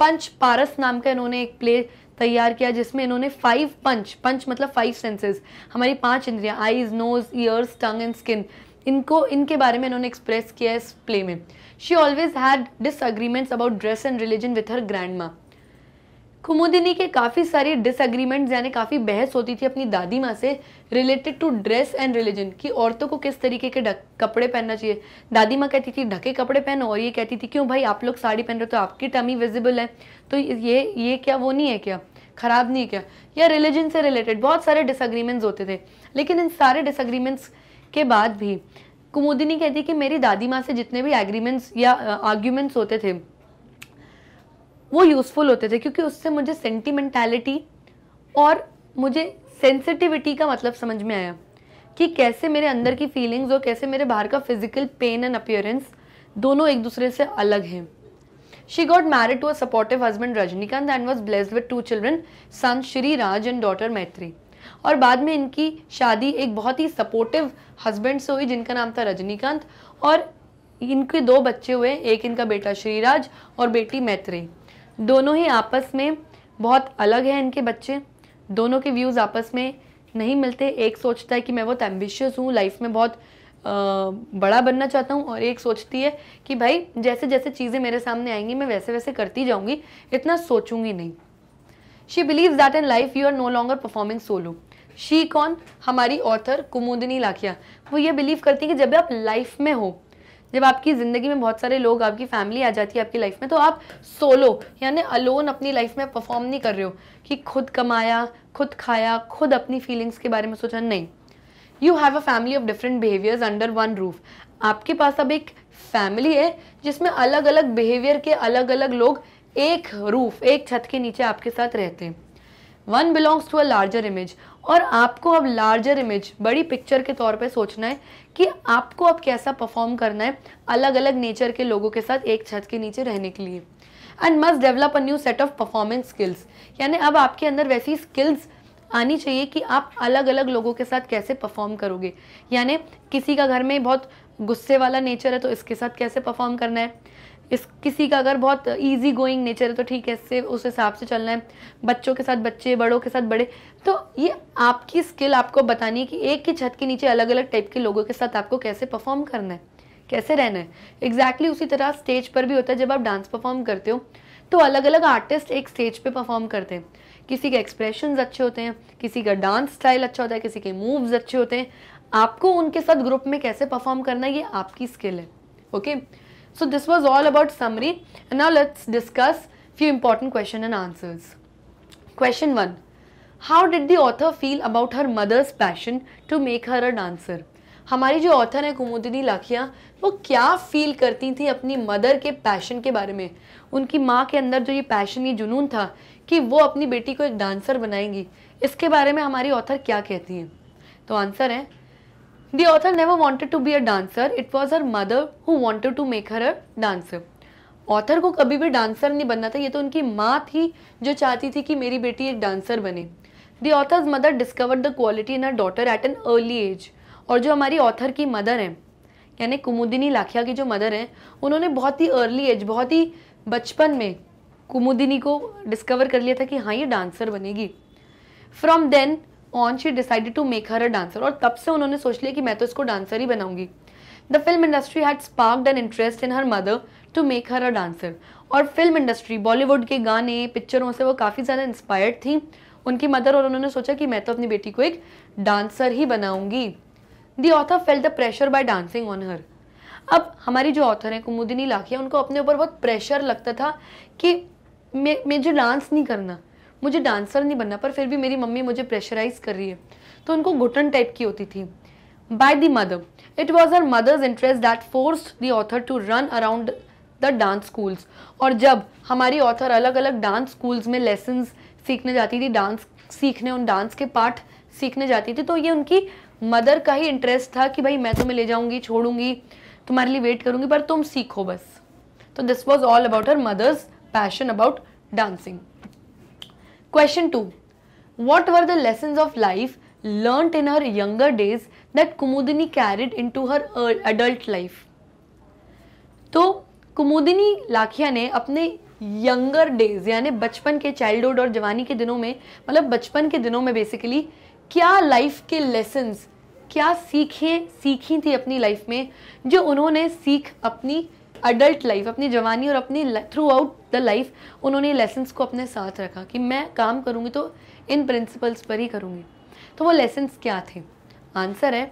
पंच पारस नाम का इन्होंने एक प्ले तैयार किया जिसमें इन्होंने फाइव पंच पंच मतलब फाइव सेंसेस हमारी पांच इंद्रियां eyes nose ears tongue and skin इनको इनके बारे में इन्होंने एक्सप्रेस किया इस प्ले में she always had disagreements about dress and religion with her grandma Kumudini के काफ़ी सारे डिसएग्रीमेंट्स यानी काफ़ी बहस होती थी अपनी दादी माँ से related to dress and religion कि औरतों को किस तरीके के कपड़े पहनना चाहिए दादी माँ कहती थी ढके कपड़े पहनो और ये कहती थी क्यों भाई आप लोग साड़ी पहन रहे हो तो आपकी टमी विजिबल है तो ये ये क्या वो नहीं है क्या ख़राब नहीं है क्या या रिलीजन से रिलेटेड बहुत सारे डिसएग्रीमेंट्स होते थे लेकिन इन सारे डिसएग्रीमेंट्स के बाद भी कुमुदिनी कहती कि मेरी दादी माँ से जितने भी एग्रीमेंट्स या आर्ग्यूमेंट्स होते थे वो यूज़फुल होते थे क्योंकि उससे मुझे सेंटिमेंटैलिटी और मुझे सेंसिटिविटी का मतलब समझ में आया कि कैसे मेरे अंदर की फीलिंग्स और कैसे मेरे बाहर का फिजिकल पेन एंड अपियरेंस दोनों एक दूसरे से अलग हैं she got married to a supportive husband Rajnikant and was blessed with two children son Shriraj and daughter Maitri और बाद में इनकी शादी एक बहुत ही सपोर्टिव हस्बैंड से हुई जिनका नाम था रजनीकांत और इनके दो बच्चे हुए एक इनका बेटा श्रीराज और बेटी मैत्री दोनों ही आपस में बहुत अलग हैं इनके बच्चे दोनों के व्यूज़ आपस में नहीं मिलते एक सोचता है कि मैं बहुत एम्बिशियस हूँ लाइफ में बहुत बड़ा बनना चाहता हूँ और एक सोचती है कि भाई जैसे जैसे चीज़ें मेरे सामने आएंगी मैं वैसे वैसे करती जाऊँगी इतना सोचूंगी नहीं she believe that in life you are no longer performing solo she कौन हमारी ऑथर कुमुदिनी लाखिया वो ये बिलीव करती है कि जब आप लाइफ में हो जब आपकी ज़िंदगी में बहुत सारे लोग आपकी फैमिली आ जाती है आपकी लाइफ में तो आप सोलो यानी अलोन अपनी लाइफ में परफॉर्म नहीं कर रहे हो कि खुद कमाया खुद खाया खुद अपनी फीलिंग्स के बारे में सोचा नहीं you have a family of different behaviours under one roof आपके पास अब एक फैमिली है जिसमें अलग अलग बिहेवियर के अलग अलग लोग एक रूफ एक छत के नीचे आपके साथ रहते हैं one belongs to a larger image और आपको अब लार्जर इमेज बड़ी पिक्चर के तौर पे सोचना है कि आपको अब कैसा परफॉर्म करना है अलग अलग नेचर के लोगों के साथ एक छत के नीचे रहने के लिए and must develop a new set of performance skills यानी अब आपके अंदर वैसी स्किल्स आनी चाहिए कि आप अलग अलग लोगों के साथ कैसे परफॉर्म करोगे यानी किसी का घर में बहुत गुस्से वाला नेचर है तो इसके साथ कैसे परफॉर्म करना है इस किसी का अगर बहुत ईजी गोइंग नेचर है तो ठीक है इससे उस हिसाब से चलना है बच्चों के साथ बच्चे बड़ों के साथ बड़े तो ये आपकी स्किल आपको बतानी है कि एक ही छत के नीचे अलग अलग टाइप के लोगों के साथ आपको कैसे परफॉर्म करना है कैसे रहना है एग्जैक्टली exactly उसी तरह स्टेज पर भी होता है जब आप डांस परफॉर्म करते हो तो अलग अलग आर्टिस्ट एक स्टेज पे परफॉर्म करते हैं किसी के एक्सप्रेशन अच्छे होते हैं किसी का डांस स्टाइल अच्छा होता है किसी के मूव्स अच्छे होते हैं आपको उनके साथ ग्रुप में कैसे परफॉर्म करना है ये आपकी स्किल है okay okay? So this was all about summary and now let's discuss few important question and answers. Question 1. How did the author feel about her mother's passion to make her a dancer? हमारी जो author है कुमुदिनी लाखिया वो क्या feel करती थी अपनी mother के passion के बारे में उनकी माँ के अंदर जो ये पैशन ये जुनून था कि वो अपनी बेटी को एक डांसर बनाएंगी इसके बारे में हमारी ऑथर क्या कहती हैं तो आंसर है The author never wanted to be a dancer. It was her mother who wanted to make her a dancer. Author को कभी भी डांसर नहीं बनना था ये तो उनकी माँ थी जो चाहती थी कि मेरी बेटी एक डांसर बने the author's mother discover the quality in a daughter at an early age और जो हमारी ऑथर की मदर हैं यानी कुमुदिनी लाखिया की जो मदर हैं उन्होंने बहुत ही अर्ली एज बहुत ही बचपन में कुमुदिनी को डिस्कवर कर लिया था कि हाँ ये डांसर बनेगी from then on she decided to make her a dancer और तब से उन्होंने सोच लिया कि मैं तो इसको डांसर ही बनाऊंगी the film industry had sparked an interest in her mother to make her a dancer और फिल्म इंडस्ट्री बॉलीवुड के गाने पिक्चरों से वो काफ़ी ज़्यादा इंस्पायर्ड थी उनकी मदर और उन्होंने सोचा कि मैं तो अपनी बेटी को एक डांसर ही बनाऊंगी the author fell the pressure by dancing on her अब हमारी जो ऑथर हैं कुमुदिनी लाखिया उनको अपने ऊपर बहुत प्रेशर लगता था कि मैं मुझे डांस नहीं करना मुझे डांसर नहीं बनना पर फिर भी मेरी मम्मी मुझे प्रेशराइज कर रही है तो उनको घुटन टाइप की होती थी by the mother it was uh mother's interest that force the author to run around the dance schools और जब हमारी ऑथर अलग अलग डांस स्कूल्स में लेसन्स सीखने जाती थी डांस सीखने उन डांस के पाठ सीखने जाती थी तो ये उनकी मदर का ही इंटरेस्ट था कि भाई मैं तुम्हें ले जाऊंगी छोड़ूंगी तुम्हारे लिए वेट करूंगी पर तुम सीखो बस तो this was all about her mother's passion about dancing to what What the lesson of life learn in her younger days that Kumudini carried into her adult life तो कुमुदिनी लाखिया ने अपने यंगर डेज यानी बचपन के चाइल्डहुड और जवानी के दिनों में मतलब बचपन के दिनों में बेसिकली क्या लाइफ के लेसन्स क्या सीखे सीखी थी अपनी लाइफ में जो उन्होंने सीख अपनी अडल्ट लाइफ अपनी जवानी और अपनी थ्रू आउट द लाइफ उन्होंने लेसन्स को अपने साथ रखा कि मैं काम करूँगी तो इन प्रिंसिपल्स पर ही करूँगी तो वो लेसन्स क्या थे आंसर है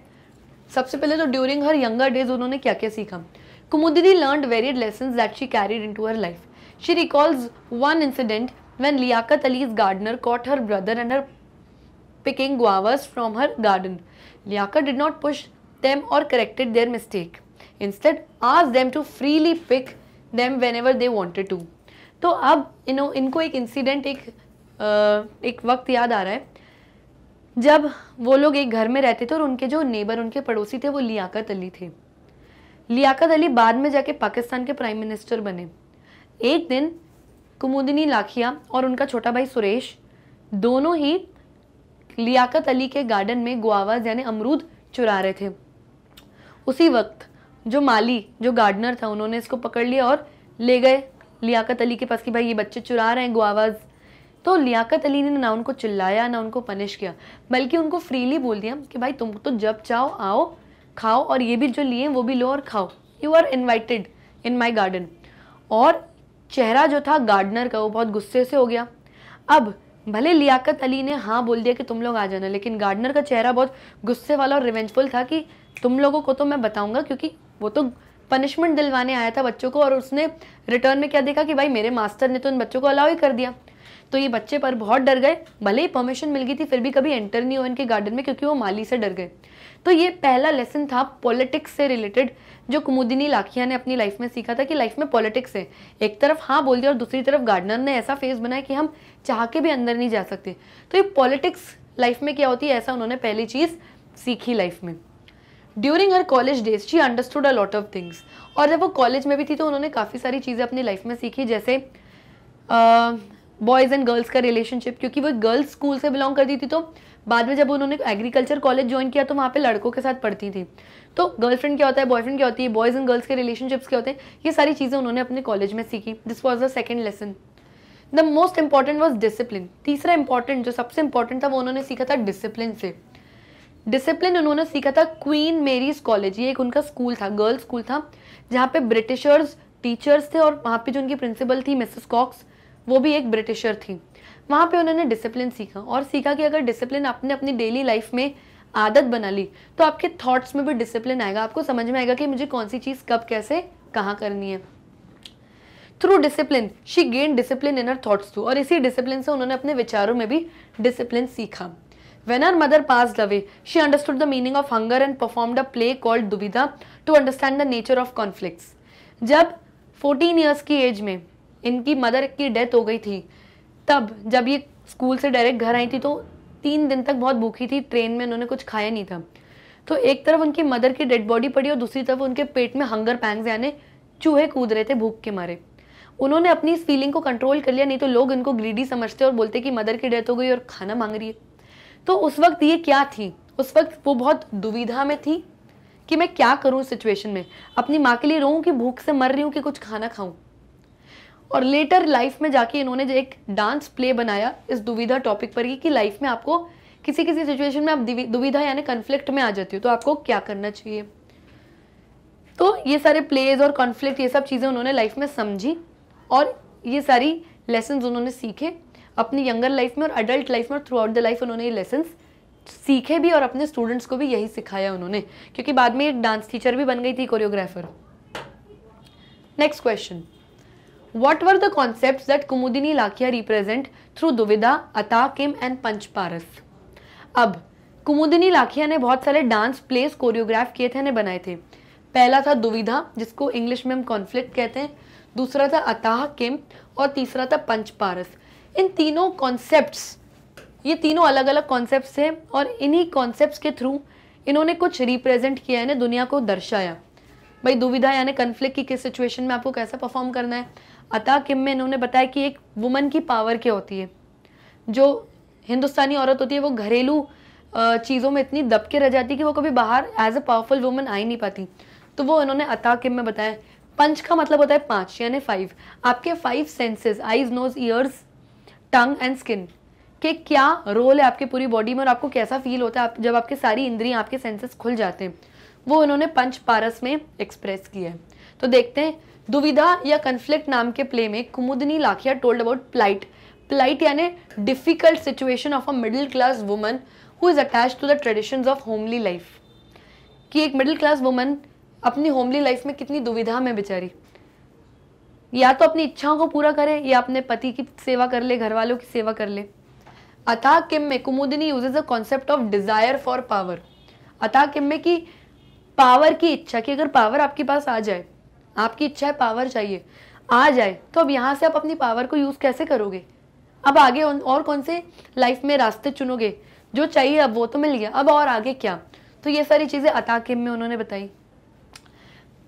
सबसे पहले तो ड्यूरिंग हर यंगर डेज उन्होंने क्या क्या सीखा Kumudini learn varied lesson that she carried into her life she recalls one incident when Liaquat Ali's gardener caught her brother and her picking guavas from her garden Liaquat did not push them और corrected their mistake instead आज them to freely pick them whenever they wanted to तो अब you know इनको एक incident एक एक वक्त याद आ रहा है जब वो लोग एक घर में रहते थे और उनके जो नेबर उनके पड़ोसी थे वो लियाकत अली थे लियाकत अली बाद में जाके पाकिस्तान के प्राइम मिनिस्टर बने एक दिन कुमुदिनी लाखिया और उनका छोटा भाई सुरेश दोनों ही लियाकत अली के गार्डन में गुआवाज यानी अमरूद चुरा रहे थे उसी वक्त जो माली जो गार्डनर था उन्होंने इसको पकड़ लिया और ले गए लियाकत अली के पास कि भाई ये बच्चे चुरा रहे हैं गुआवाज़ तो लियाकत अली ने ना उनको चिल्लाया ना उनको पनिश किया बल्कि उनको फ्रीली बोल दिया कि भाई तुम तो जब चाहो आओ खाओ और ये भी जो लिए वो भी लो और खाओ you are invited in my garden और चेहरा जो था गार्डनर का वो बहुत गुस्से से हो गया अब भले लियाकत अली ने हाँ बोल दिया कि तुम लोग आ जाना लेकिन गार्डनर का चेहरा बहुत गुस्से वाला और रिवेंजफुल था कि तुम लोगों को तो मैं बताऊंगा क्योंकि वो तो पनिशमेंट दिलवाने आया था बच्चों को और उसने रिटर्न में क्या देखा कि भाई मेरे मास्टर ने तो इन बच्चों को अलाउ ही कर दिया तो ये बच्चे पर बहुत डर गए भले ही परमिशन मिल गई थी फिर भी कभी एंटर नहीं हुआ इनके गार्डन में क्योंकि वो माली से डर गए तो ये पहला लेसन था पॉलिटिक्स से रिलेटेड जो कुमुदिनी लाखिया ने अपनी लाइफ में सीखा था कि लाइफ में पॉलिटिक्स है एक तरफ हाँ बोल दिया और दूसरी तरफ गार्डनर ने ऐसा फेस बनाया कि हम चाह के भी अंदर नहीं जा सकते तो ये पॉलिटिक्स लाइफ में क्या होती है ऐसा उन्होंने पहली चीज़ सीखी लाइफ में during her college days she understood a lot of things और जब वो कॉलेज में भी थी तो उन्होंने काफ़ी सारी चीज़ें अपनी लाइफ में सीखी जैसे बॉयज़ एंड गर्ल्स का रिलेशनशिप क्योंकि वो गर्ल्स स्कूल से बिलोंग करती थी तो बाद में जब उन्होंने एग्रीकल्चर कॉलेज ज्वाइन किया तो वहाँ पे लड़कों के साथ पढ़ती थी तो गर्लफ्रेंड क्या होता है बॉयफ्रेंड क्या होती है बॉयज़ एंड गर्ल्स के रिलेशनशिप्स क्या होते हैं ये सारी चीज़ें उन्होंने अपने कॉलेज में सीखी this was the second lesson the most important was discipline तीसरा इंपॉर्टेंट जो सबसे इंपॉर्टेंट था वो उन्होंने सीखा था डिसिप्लिन से डिसिप्लिन उन्होंने सीखा था क्वीन मेरीज कॉलेज ये एक उनका स्कूल था गर्ल्स स्कूल था जहाँ पे ब्रिटिशर्स टीचर्स थे और वहाँ पे जो उनकी प्रिंसिपल थी मिसेस कॉक्स वो भी एक ब्रिटिशर थी वहाँ पे उन्होंने डिसिप्लिन सीखा और सीखा कि अगर डिसिप्लिन आपने अपनी डेली लाइफ में आदत बना ली तो आपके थॉट्स में भी डिसिप्लिन आएगा आपको समझ में आएगा कि मुझे कौन सी चीज़ कब कैसे कहाँ करनी है through discipline she gain discipline in her thoughts through और इसी डिसिप्लिन से उन्होंने अपने विचारों में भी डिसिप्लिन सीखा When her mother passed away, she understood the meaning of hunger and performed a play called Dubida to understand the nature of conflicts. जब 14 years की एज में इनकी मदर की डेथ हो गई थी तब जब ये स्कूल से डायरेक्ट घर आई थी तो तीन दिन तक बहुत भूखी थी ट्रेन में उन्होंने कुछ खाया नहीं था तो एक तरफ उनकी मदर की डेड बॉडी पड़ी और दूसरी तरफ उनके पेट में हंगर पैंग्स यानी चूहे कूद रहे थे भूख के मारे उन्होंने अपनी इस फीलिंग को कंट्रोल कर लिया नहीं तो लोग इनको ग्रीडी समझते और बोलते कि मदर की डेथ हो गई और खाना मांग रही है तो उस वक्त ये क्या थी उस वक्त वो बहुत दुविधा में थी कि मैं क्या करूँ सिचुएशन में अपनी माँ के लिए रोऊँ कि भूख से मर रही हूँ कि कुछ खाना खाऊँ और लेटर लाइफ में जाके इन्होंने जो एक डांस प्ले बनाया इस दुविधा टॉपिक पर ही कि लाइफ में आपको किसी किसी सिचुएशन में आप दुविधा यानी कन्फ्लिक्ट में आ जाती हो तो आपको क्या करना चाहिए तो ये सारे प्लेज और कॉन्फ्लिक्ट ये सब चीज़ें उन्होंने लाइफ में समझी और ये सारी लेसन उन्होंने सीखे अपनी यंगर लाइफ में और अडल्ट लाइफ में थ्रू आउट द लाइफ उन्होंने ये लेसन सीखे भी और अपने स्टूडेंट्स को भी यही सिखाया उन्होंने क्योंकि बाद में डांस टीचर भी बन गई थी choreographer next question What were the concept that Kumudini Lakhia represent through Duvidha Atah Kim and punch पारस अब कुमुदिनी लाखिया ने बहुत सारे डांस प्लेस कोरियोग्राफ किए थे ने बनाए थे पहला था दुविधा जिसको इंग्लिश में हम कॉन्फ्लिक्ट कहते हैं दूसरा था अताह किम और तीसरा था पंच पारस इन तीनों कॉन्सेप्ट्स ये तीनों अलग अलग कॉन्सेप्ट्स हैं और इन्हीं कॉन्सेप्ट्स के थ्रू इन्होंने कुछ रिप्रेजेंट किया यानी दुनिया को दर्शाया भाई दुविधा यानी कन्फ्लिक्ट की किस सिचुएशन में आपको कैसा परफॉर्म करना है अता किम में इन्होंने बताया कि एक वुमन की पावर क्या होती है जो हिंदुस्तानी औरत होती है वो घरेलू चीज़ों में इतनी दब के रह जाती है कि वो कभी बाहर एज अ पावरफुल वुमन आ ही नहीं पाती तो वो इन्होंने अता किम में बताया पंच का मतलब होता है पाँच यानी फाइव आपके five senses eyes nose ears tongue and skin के क्या रोल है आपके पूरी बॉडी में और आपको कैसा फील होता है आप, जब आपके सारी इंद्रियां आपके सेंसेस खुल जाते हैं वो उन्होंने पंच पारस में एक्सप्रेस किया है तो देखते हैं दुविधा या कन्फ्लिक्ट नाम के प्ले में Kumudini Lakhia told about plight plight यानी difficult situation of a middle class woman who is attach to the tradition of homely life कि एक मिडिल क्लास वुमन अपनी होमली लाइफ में कितनी दुविधा में बेचारी या तो अपनी इच्छाओं को पूरा करे या अपने पति की सेवा कर ले घर वालों की सेवा कर ले अथा किम में Kumudini uses a concept of desire for power Atah Kim में कि पावर की इच्छा कि अगर पावर आपके पास आ जाए आपकी इच्छा है पावर चाहिए आ जाए तो अब यहाँ से आप अपनी पावर को यूज़ कैसे करोगे अब आगे और कौन से लाइफ में रास्ते चुनोगे जो चाहिए अब वो तो मिल गया अब और आगे क्या तो ये सारी चीज़ें किम में उन्होंने बताई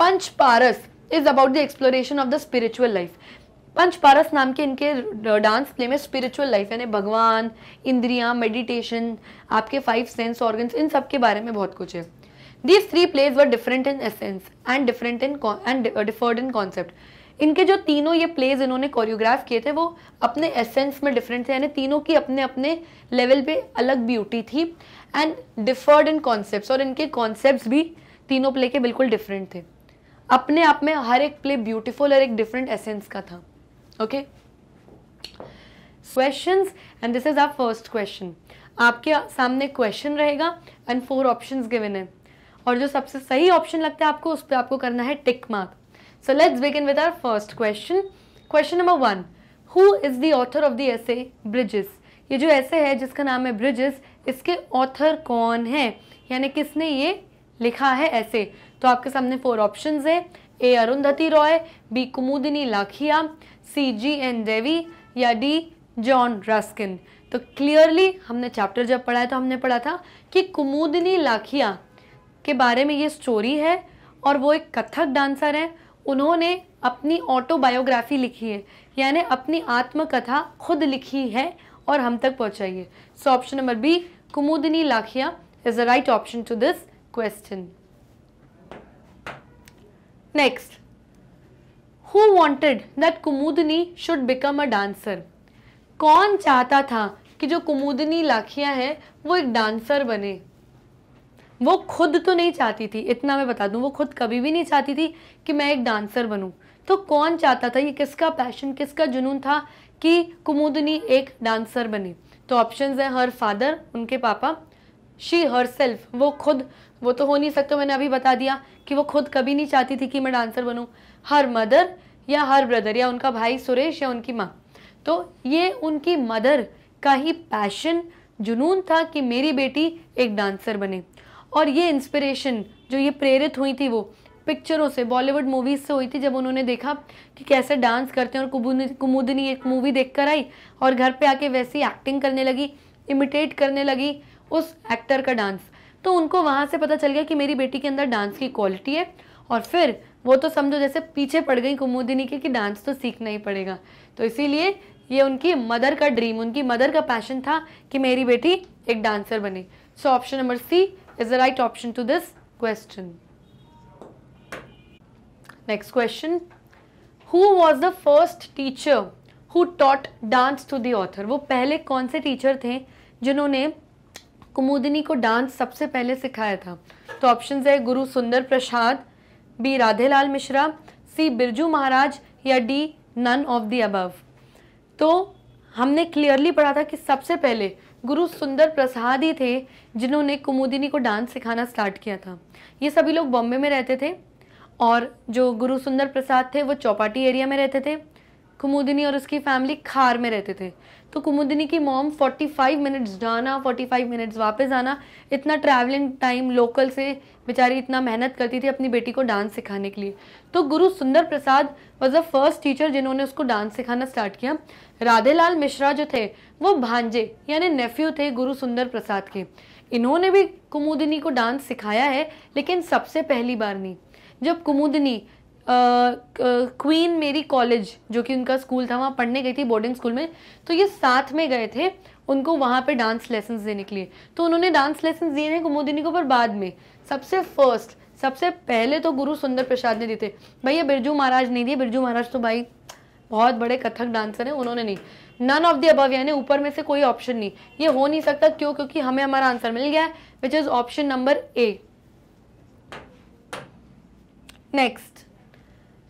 Panch Paras is about the exploration of the spiritual life Panch Paras नाम के इनके डांस प्ले में स्पिरिचुअल लाइफ यानी भगवान इंद्रियां मेडिटेशन आपके फाइव सेंस ऑर्गन्स इन सब के बारे में बहुत कुछ है these three plays were different in essence and different in and differed in concept इनके जो तीनों ये प्लेज इन्होंने कोरियोग्राफ किए थे वो अपने एसेंस में डिफरेंट थे यानी तीनों की अपने अपने लेवल पे अलग ब्यूटी थी एंड डिफर्ड इन कॉन्सेप्ट और इनके कॉन्सेप्ट भी तीनों प्ले के बिल्कुल डिफरेंट थे अपने आप में हर एक प्ले ब्यूटिफुल और एक डिफरेंट एसेंस का था okay question and this is our first question आपके सामने क्वेश्चन रहेगा एंड फोर ऑप्शन गिवन है और जो सबसे सही ऑप्शन लगता है आपको उस पर आपको करना है tick mark so let's begin with our first question question number one who is the author of the essay bridges ये जो ऐसे है जिसका नाम है ब्रिजेस इसके ऑथर कौन है यानी किसने ये लिखा है ऐसे तो आपके सामने फोर ऑप्शन है A Arundhati Roy B Kumudini Lakhia C G N Devi या डी जॉन रस्किन तो क्लियरली हमने चैप्टर जब पढ़ा है तो हमने पढ़ा था कि कुमुदिनी लाखिया के बारे में ये स्टोरी है और वो एक कथक डांसर हैं उन्होंने अपनी ऑटोबायोग्राफी लिखी है यानी अपनी आत्मकथा खुद लिखी है और हम तक पहुँचाइए है so option number B Kumudini Lakhia is the right option to this question next who wanted that Kumudini should become a dancer कौन चाहता था कि जो कुमुदनी लाखिया है वो एक डांसर बने वो खुद तो नहीं चाहती थी इतना मैं बता दूं वो खुद कभी भी नहीं चाहती थी कि मैं एक डांसर बनूं तो कौन चाहता था ये किसका पैशन किसका जुनून था कि कुमुदनी एक डांसर बने तो ऑप्शंस हैं हर फादर उनके पापा शी हर सेल्फ वो खुद वो तो हो नहीं सकता मैंने अभी बता दिया कि वो खुद कभी नहीं चाहती थी कि मैं डांसर बनूँ हर मदर या हर ब्रदर या उनका भाई सुरेश या उनकी माँ तो ये उनकी मदर का ही पैशन जुनून था कि मेरी बेटी एक डांसर बने और ये इंस्पिरेशन जो ये प्रेरित हुई थी वो पिक्चरों से बॉलीवुड मूवीज़ से हुई थी जब उन्होंने देखा कि कैसे डांस करते हैं और कुमुदनी एक मूवी देख कर आई और घर पे आके वैसी एक्टिंग करने लगी इमिटेट करने लगी उस एक्टर का डांस तो उनको वहाँ से पता चल गया कि मेरी बेटी के अंदर डांस की क्वालिटी है और फिर वो तो समझो जैसे पीछे पड़ गई कुमुदिनी के कि डांस तो सीखना ही पड़ेगा तो इसीलिए ये उनकी मदर का ड्रीम उनकी मदर का पैशन था कि मेरी बेटी एक डांसर बने so option number C is the right option to this question next question who was the first teacher who taught dance to the author वो पहले कौन से टीचर थे जिन्होंने कुमुदिनी को डांस सबसे पहले सिखाया था तो ऑप्शन है गुरु सुंदर प्रसाद बी राधेलाल मिश्रा सी बिरजू महाराज या D none of the above तो हमने क्लियरली पढ़ा था कि सबसे पहले गुरु सुंदर प्रसाद ही थे जिन्होंने कुमुदिनी को डांस सिखाना स्टार्ट किया था ये सभी लोग बॉम्बे में रहते थे और जो गुरु सुंदर प्रसाद थे वो चौपाटी एरिया में रहते थे कुमुदिनी और उसकी फैमिली खार में रहते थे तो कुमुदिनी की मॉम 45 मिनट्स जाना 45 मिनट्स वापस आना इतना ट्रैवलिंग टाइम लोकल से बेचारी इतना मेहनत करती थी अपनी बेटी को डांस सिखाने के लिए तो Guru Sundar Prasad was a first teacher जिन्होंने उसको डांस सिखाना स्टार्ट किया राधेलाल मिश्रा जो थे वो भांजे यानी नेफ्यू थे गुरु सुंदर प्रसाद के इन्होंने भी कुमुदिनी को डांस सिखाया है लेकिन सबसे पहली बार नहीं जब कुमुदिनी क्वीन मेरी कॉलेज जो कि उनका स्कूल था वहाँ पढ़ने गई थी बोर्डिंग स्कूल में तो ये साथ में गए थे उनको वहाँ पे डांस लेसन देने के लिए तो उन्होंने डांस लेसन दिए हैं कुमोदिनी को पर बाद में सबसे फर्स्ट सबसे पहले तो गुरु सुंदर प्रसाद ने दिए थे भैया बिरजू महाराज नहीं दिए बिरजू महाराज तो भाई बहुत बड़े कथक डांसर हैं उन्होंने नहीं नन ऑफ द अबव यानी ऊपर में से कोई ऑप्शन नहीं ये हो नहीं सकता क्यों क्योंकि हमें हमारा आंसर मिल गया है which is option number A next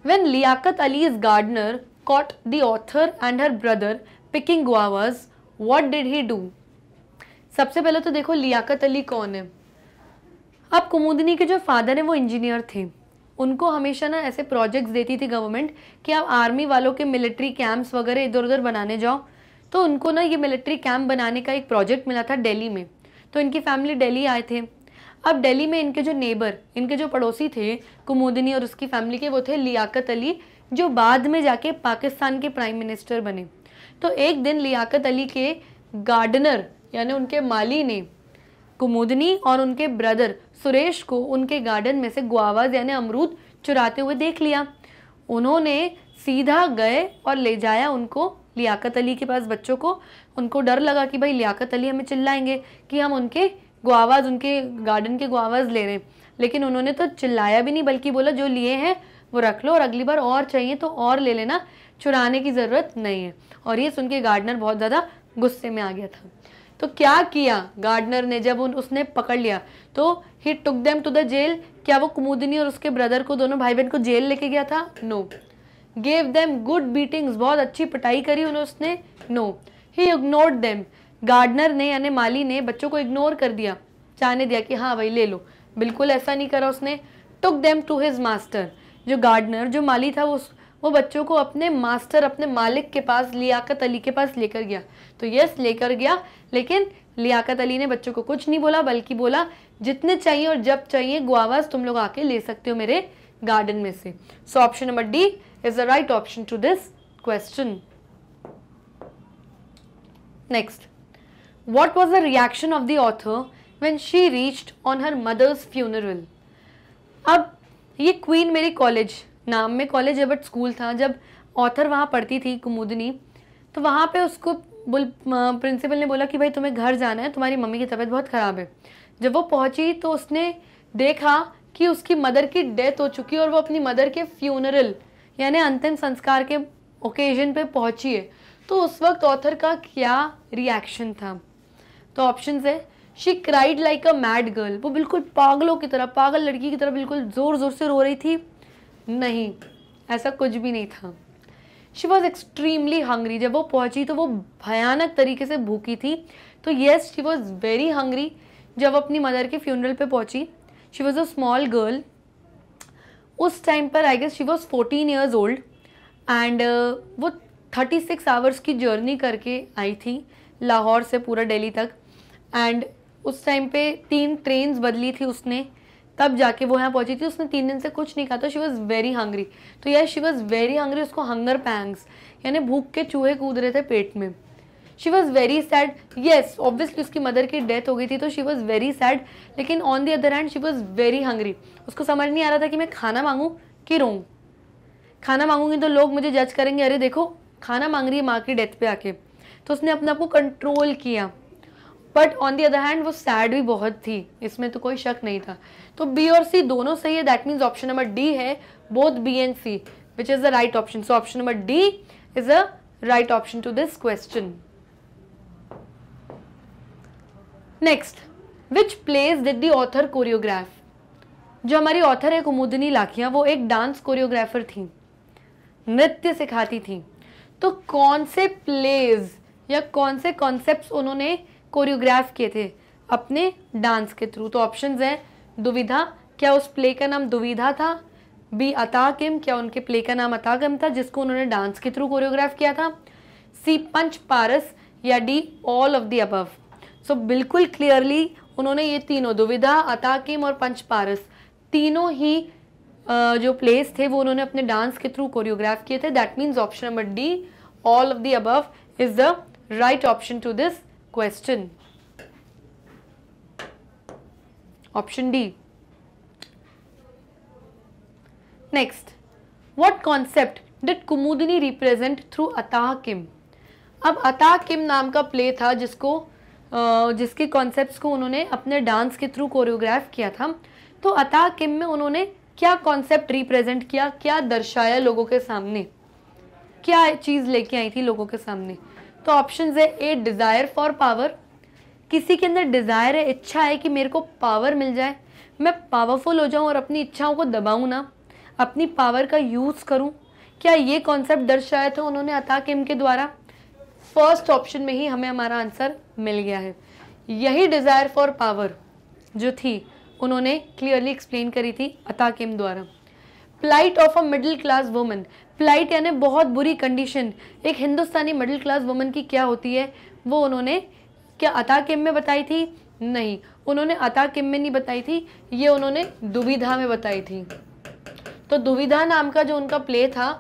When Liaquat Ali's gardener caught the author and her brother picking guavas, what did he do? सबसे पहले तो देखो लियाकत अली कौन है अब कुमुदनी के जो फादर हैं वो इंजीनियर थे उनको हमेशा ना ऐसे प्रोजेक्ट्स देती थी गवर्नमेंट कि आप आर्मी वालों के मिलिट्री कैंप्स वगैरह इधर उधर बनाने जाओ तो उनको ना ये मिलिट्री कैंप बनाने का एक प्रोजेक्ट मिला था दिल्ली में तो इनकी फैमिली दिल्ली आए थे अब दिल्ली में इनके जो नेबर इनके जो पड़ोसी थे कुमुदिनी और उसकी फैमिली के वो थे लियाकत अली जो बाद में जाके पाकिस्तान के प्राइम मिनिस्टर बने तो एक दिन लियाकत अली के गार्डनर यानी उनके माली ने कुमुदनी और उनके ब्रदर सुरेश को उनके गार्डन में से गुआवाज यानी अमरूद चुराते हुए देख लिया उन्होंने सीधा गए और ले जाया उनको लियाकत अली के पास बच्चों को उनको डर लगा कि भाई लियाकत अली हमें चिल्लाएंगे कि हम उनके गुआवाज उनके गार्डन के गुआवाज ले रहे हैं लेकिन उन्होंने तो चिल्लाया भी नहीं बल्कि बोला जो लिए हैं वो रख लो और अगली बार और चाहिए तो और ले लेना चुराने की ज़रूरत नहीं है और ये सुन के गार्डनर बहुत ज़्यादा गुस्से में आ गया था तो क्या किया गार्डनर ने जब उन उसने पकड़ लिया तो he took them to the jail क्या वो कुमुदिनी और उसके ब्रदर को दोनों भाई बहन को जेल लेके गया था no gave them good beatings बहुत अच्छी पिटाई करी उन्होंने उसने no he ignored them gardener ने यानी माली ने बच्चों को इग्नोर कर दिया चाहने दिया कि हाँ भाई ले लो बिल्कुल ऐसा नहीं करा उसने took them to his master जो गार्डनर जो माली था वो वो बच्चों को अपने मास्टर अपने मालिक के पास लियाकत अली के पास लेकर गया तो यस लेकर गया लेकिन लियाकत अली ने बच्चों को कुछ नहीं बोला बल्कि बोला जितने चाहिए और जब चाहिए गुआवास तुम लोग आके ले सकते हो मेरे गार्डन में से so option number D is the right option to this question next What was the reaction of the author when she reached on her mother's funeral? अब ये क्वीन मेरी कॉलेज नाम में कॉलेज है बट स्कूल था जब author वहाँ पढ़ती थी कुमुदनी तो वहाँ पे उसको बोल प्रिंसिपल ने बोला कि भाई तुम्हें घर जाना है तुम्हारी मम्मी की तबीयत बहुत ख़राब है जब वो पहुँची तो उसने देखा कि उसकी मदर की डेथ हो चुकी है और वो अपनी मदर के फ्यूनरल यानी अंतिम संस्कार के ओकेजन पे पहुंची है तो उस वक्त ऑथर का क्या रिएक्शन था तो ऑप्शन है she cried like a mad girl वो बिल्कुल पागलों की तरह पागल लड़की की तरह बिल्कुल ज़ोर ज़ोर से रो रही थी नहीं ऐसा कुछ भी नहीं था शी वॉज एक्सट्रीमली हंग्री जब वो पहुंची तो वो भयानक तरीके से भूखी थी तो yes she was very hungry जब अपनी मदर के फ्यूनरल पे पहुंची she was a small girl उस टाइम पर I guess she was fourteen years old and वो थर्टी सिक्स आवर्स की जर्नी करके आई थी लाहौर से पूरा डेली तक एंड उस टाइम पे तीन ट्रेन बदली थी उसने तब जाके वो यहाँ पहुँची थी उसने तीन दिन से कुछ नहीं खाता शी वॉज़ वेरी हंग्री तो यार शी वॉज़ वेरी हंग्री उसको हंगर पैंग्स यानी भूख के चूहे कूद रहे थे पेट में she was very sad yes obviously उसकी मदर की डेथ हो गई थी तो शी वॉज़ वेरी सैड लेकिन on the other hand she was very hungry उसको समझ नहीं आ रहा था कि मैं खाना मांगूँ कि रोऊँ खाना मांगूंगी तो लोग मुझे जज करेंगे अरे देखो खाना मांग रही है माँ की डेथ पे आके तो उसने अपने आप को कंट्रोल किया but on the other hand वो सैड भी बहुत थी इसमें तो कोई शक नहीं था तो बी और सी दोनों सही है that means option number D है both B and C which is the right option so option number D is a right option to this question next which place did the author choreograph जो हमारी author है कुमुदनी लाखिया वो एक dance choreographer थी नृत्य सिखाती थी तो कौन से प्लेज या कौन से कॉन्सेप्ट्स उन्होंने कोरियोग्राफ किए थे अपने डांस के थ्रू तो ऑप्शन हैं दुविधा क्या उस प्ले का नाम दुविधा था बी अताकिम क्या उनके प्ले का नाम अताकिम था जिसको उन्होंने डांस के थ्रू कोरियोग्राफ किया था सी पंच पारस या D all of the above सो बिल्कुल क्लियरली उन्होंने ये तीनों दुविधा अताकिम और पंच पारस तीनों ही जो प्लेस थे वो उन्होंने अपने डांस के थ्रू कोरियोग्राफ किए थे that means option number D all of the above is the right option to this question option D next what concept did Kumudini represent through Atah Kim अब अताह किम नाम का प्ले था जिसको जिसके कॉन्सेप्ट्स को उन्होंने अपने डांस के थ्रू कोरियोग्राफ किया था तो अताह किम में उन्होंने क्या कॉन्सेप्ट रिप्रेजेंट किया क्या दर्शाया लोगों के सामने क्या चीज़ लेके आई थी लोगों के सामने तो ऑप्शन है ए डिज़ायर फॉर पावर किसी के अंदर डिज़ायर है इच्छा है कि मेरे को पावर मिल जाए मैं पावरफुल हो जाऊं और अपनी इच्छाओं को दबाऊं ना अपनी पावर का यूज़ करूं क्या ये कॉन्सेप्ट दर्शाया था उन्होंने अता किम के द्वारा फर्स्ट ऑप्शन में ही हमें हमारा आंसर मिल गया है यही डिज़ायर फॉर पावर जो थी उन्होंने क्लियरली एक्सप्लेन करी थी अता किम द्वारा plight of a middle class women flight यानी बहुत बुरी कंडीशन एक हिंदुस्तानी मिडिल क्लास वुमन की क्या होती है वो उन्होंने क्या अता किम में बताई थी नहीं उन्होंने अता किम में नहीं बताई थी ये उन्होंने दुविधा में बताई थी तो दुविधा नाम का जो उनका प्ले था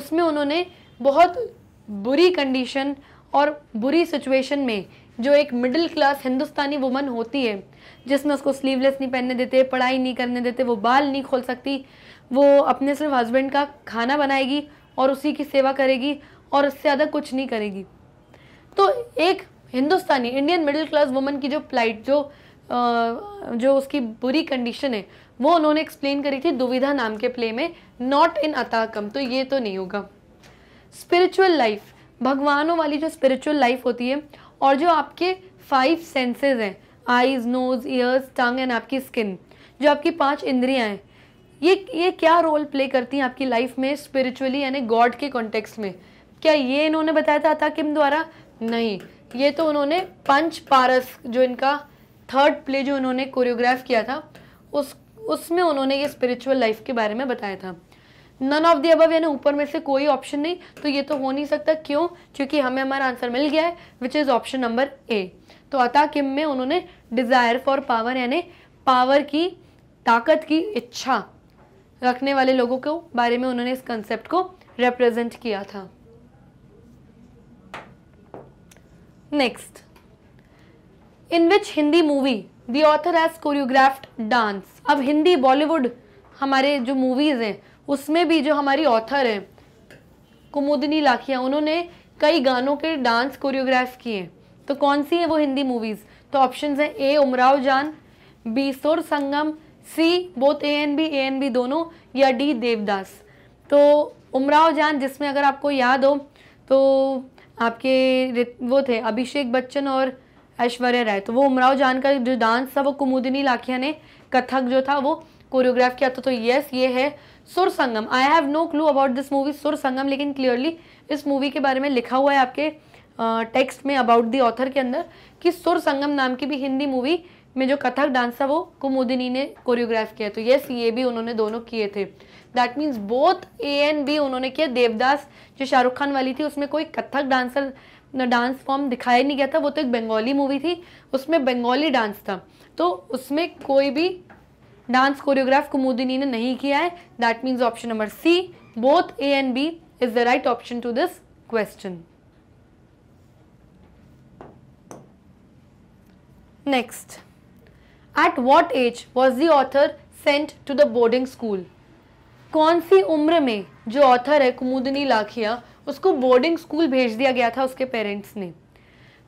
उसमें उन्होंने बहुत बुरी कंडीशन और बुरी सिचुएशन में जो एक मिडिल क्लास हिंदुस्तानी वुमन होती है जिसमें उसको स्लीवलेस नहीं पहनने देते पढ़ाई नहीं करने देते वो बाल नहीं खोल सकती वो अपने सिर्फ हस्बैंड का खाना बनाएगी और उसी की सेवा करेगी और उससे ज़्यादा कुछ नहीं करेगी तो एक हिंदुस्तानी इंडियन मिडिल क्लास वुमन की जो प्लाइट जो जो उसकी बुरी कंडीशन है वो उन्होंने एक्सप्लेन करी थी दुविधा नाम के प्ले में नॉट इन अताकम तो ये तो नहीं होगा स्पिरिचुअल लाइफ भगवानों वाली जो स्पिरिचुअल लाइफ होती है और जो आपके फाइव सेंसेस हैं eyes nose ears tongue and आपकी स्किन जो आपकी पांच इंद्रियां हैं ये ये क्या रोल प्ले करती हैं आपकी लाइफ में स्पिरिचुअली यानी गॉड के कॉन्टेक्स्ट में क्या ये इन्होंने बताया था आता किम द्वारा नहीं ये तो उन्होंने पंच पारस जो इनका थर्ड प्ले जो उन्होंने कोरियोग्राफ किया था उस उसमें उन्होंने ये स्पिरिचुअल लाइफ के बारे में बताया था नन ऑफ दी अबव यानी ऊपर में से कोई ऑप्शन नहीं तो ये तो हो नहीं सकता क्यों क्योंकि हमें हमारा आंसर मिल गया है which is option number A तो अता किम में उन्होंने डिज़ायर फॉर पावर यानी पावर की ताकत की इच्छा रखने वाले लोगों के बारे में उन्होंने इस कंसेप्ट को रिप्रेजेंट किया था next in which Hindi movie the author has choreographed dance अब हिंदी बॉलीवुड हमारे जो मूवीज़ हैं उसमें भी जो हमारी ऑथर है कुमुदिनी लाखिया उन्होंने कई गानों के डांस कोरियोग्राफ किए तो कौन सी है वो हिंदी मूवीज़ तो ऑप्शन हैं ए Umrao Jaan B Sur Sangam C both A and B A and B दोनों या डी देवदास तो उमराव जान जिसमें अगर आपको याद हो तो आपके वो थे अभिषेक बच्चन और ऐश्वर्या राय तो वो उमराव जान का जो डांस था वो कुमुदिनी लाखिया ने कथक जो था वो कोरियोग्राफ किया था तो यस ये है Sur Sangam I have no clue about this movie Sur Sangam लेकिन क्लियरली इस मूवी के बारे में लिखा हुआ है आपके टेक्स्ट में अबाउट दी ऑथर के अंदर कि सुर संगम नाम की भी हिंदी मूवी में जो कथक डांस था वो कुमुदिनी ने कोरियोग्राफ किया तो यस ये भी उन्होंने दोनों किए थे that means both A and B उन्होंने किया देवदास जो शाहरुख खान वाली थी उसमें कोई कथक डांसर डांस फॉर्म दिखाया नहीं गया था वो तो एक बंगाली मूवी थी उसमें बंगाली डांस था तो उसमें कोई भी डांस कोरियोग्राफ कुमुदिनी ने नहीं किया है that means option number C both A and B is the right option to this question next at what age was the author sent to the boarding school कौन सी उम्र में जो ऑथर है कुमुदनी लाखिया उसको बोर्डिंग स्कूल भेज दिया गया था उसके पेरेंट्स ने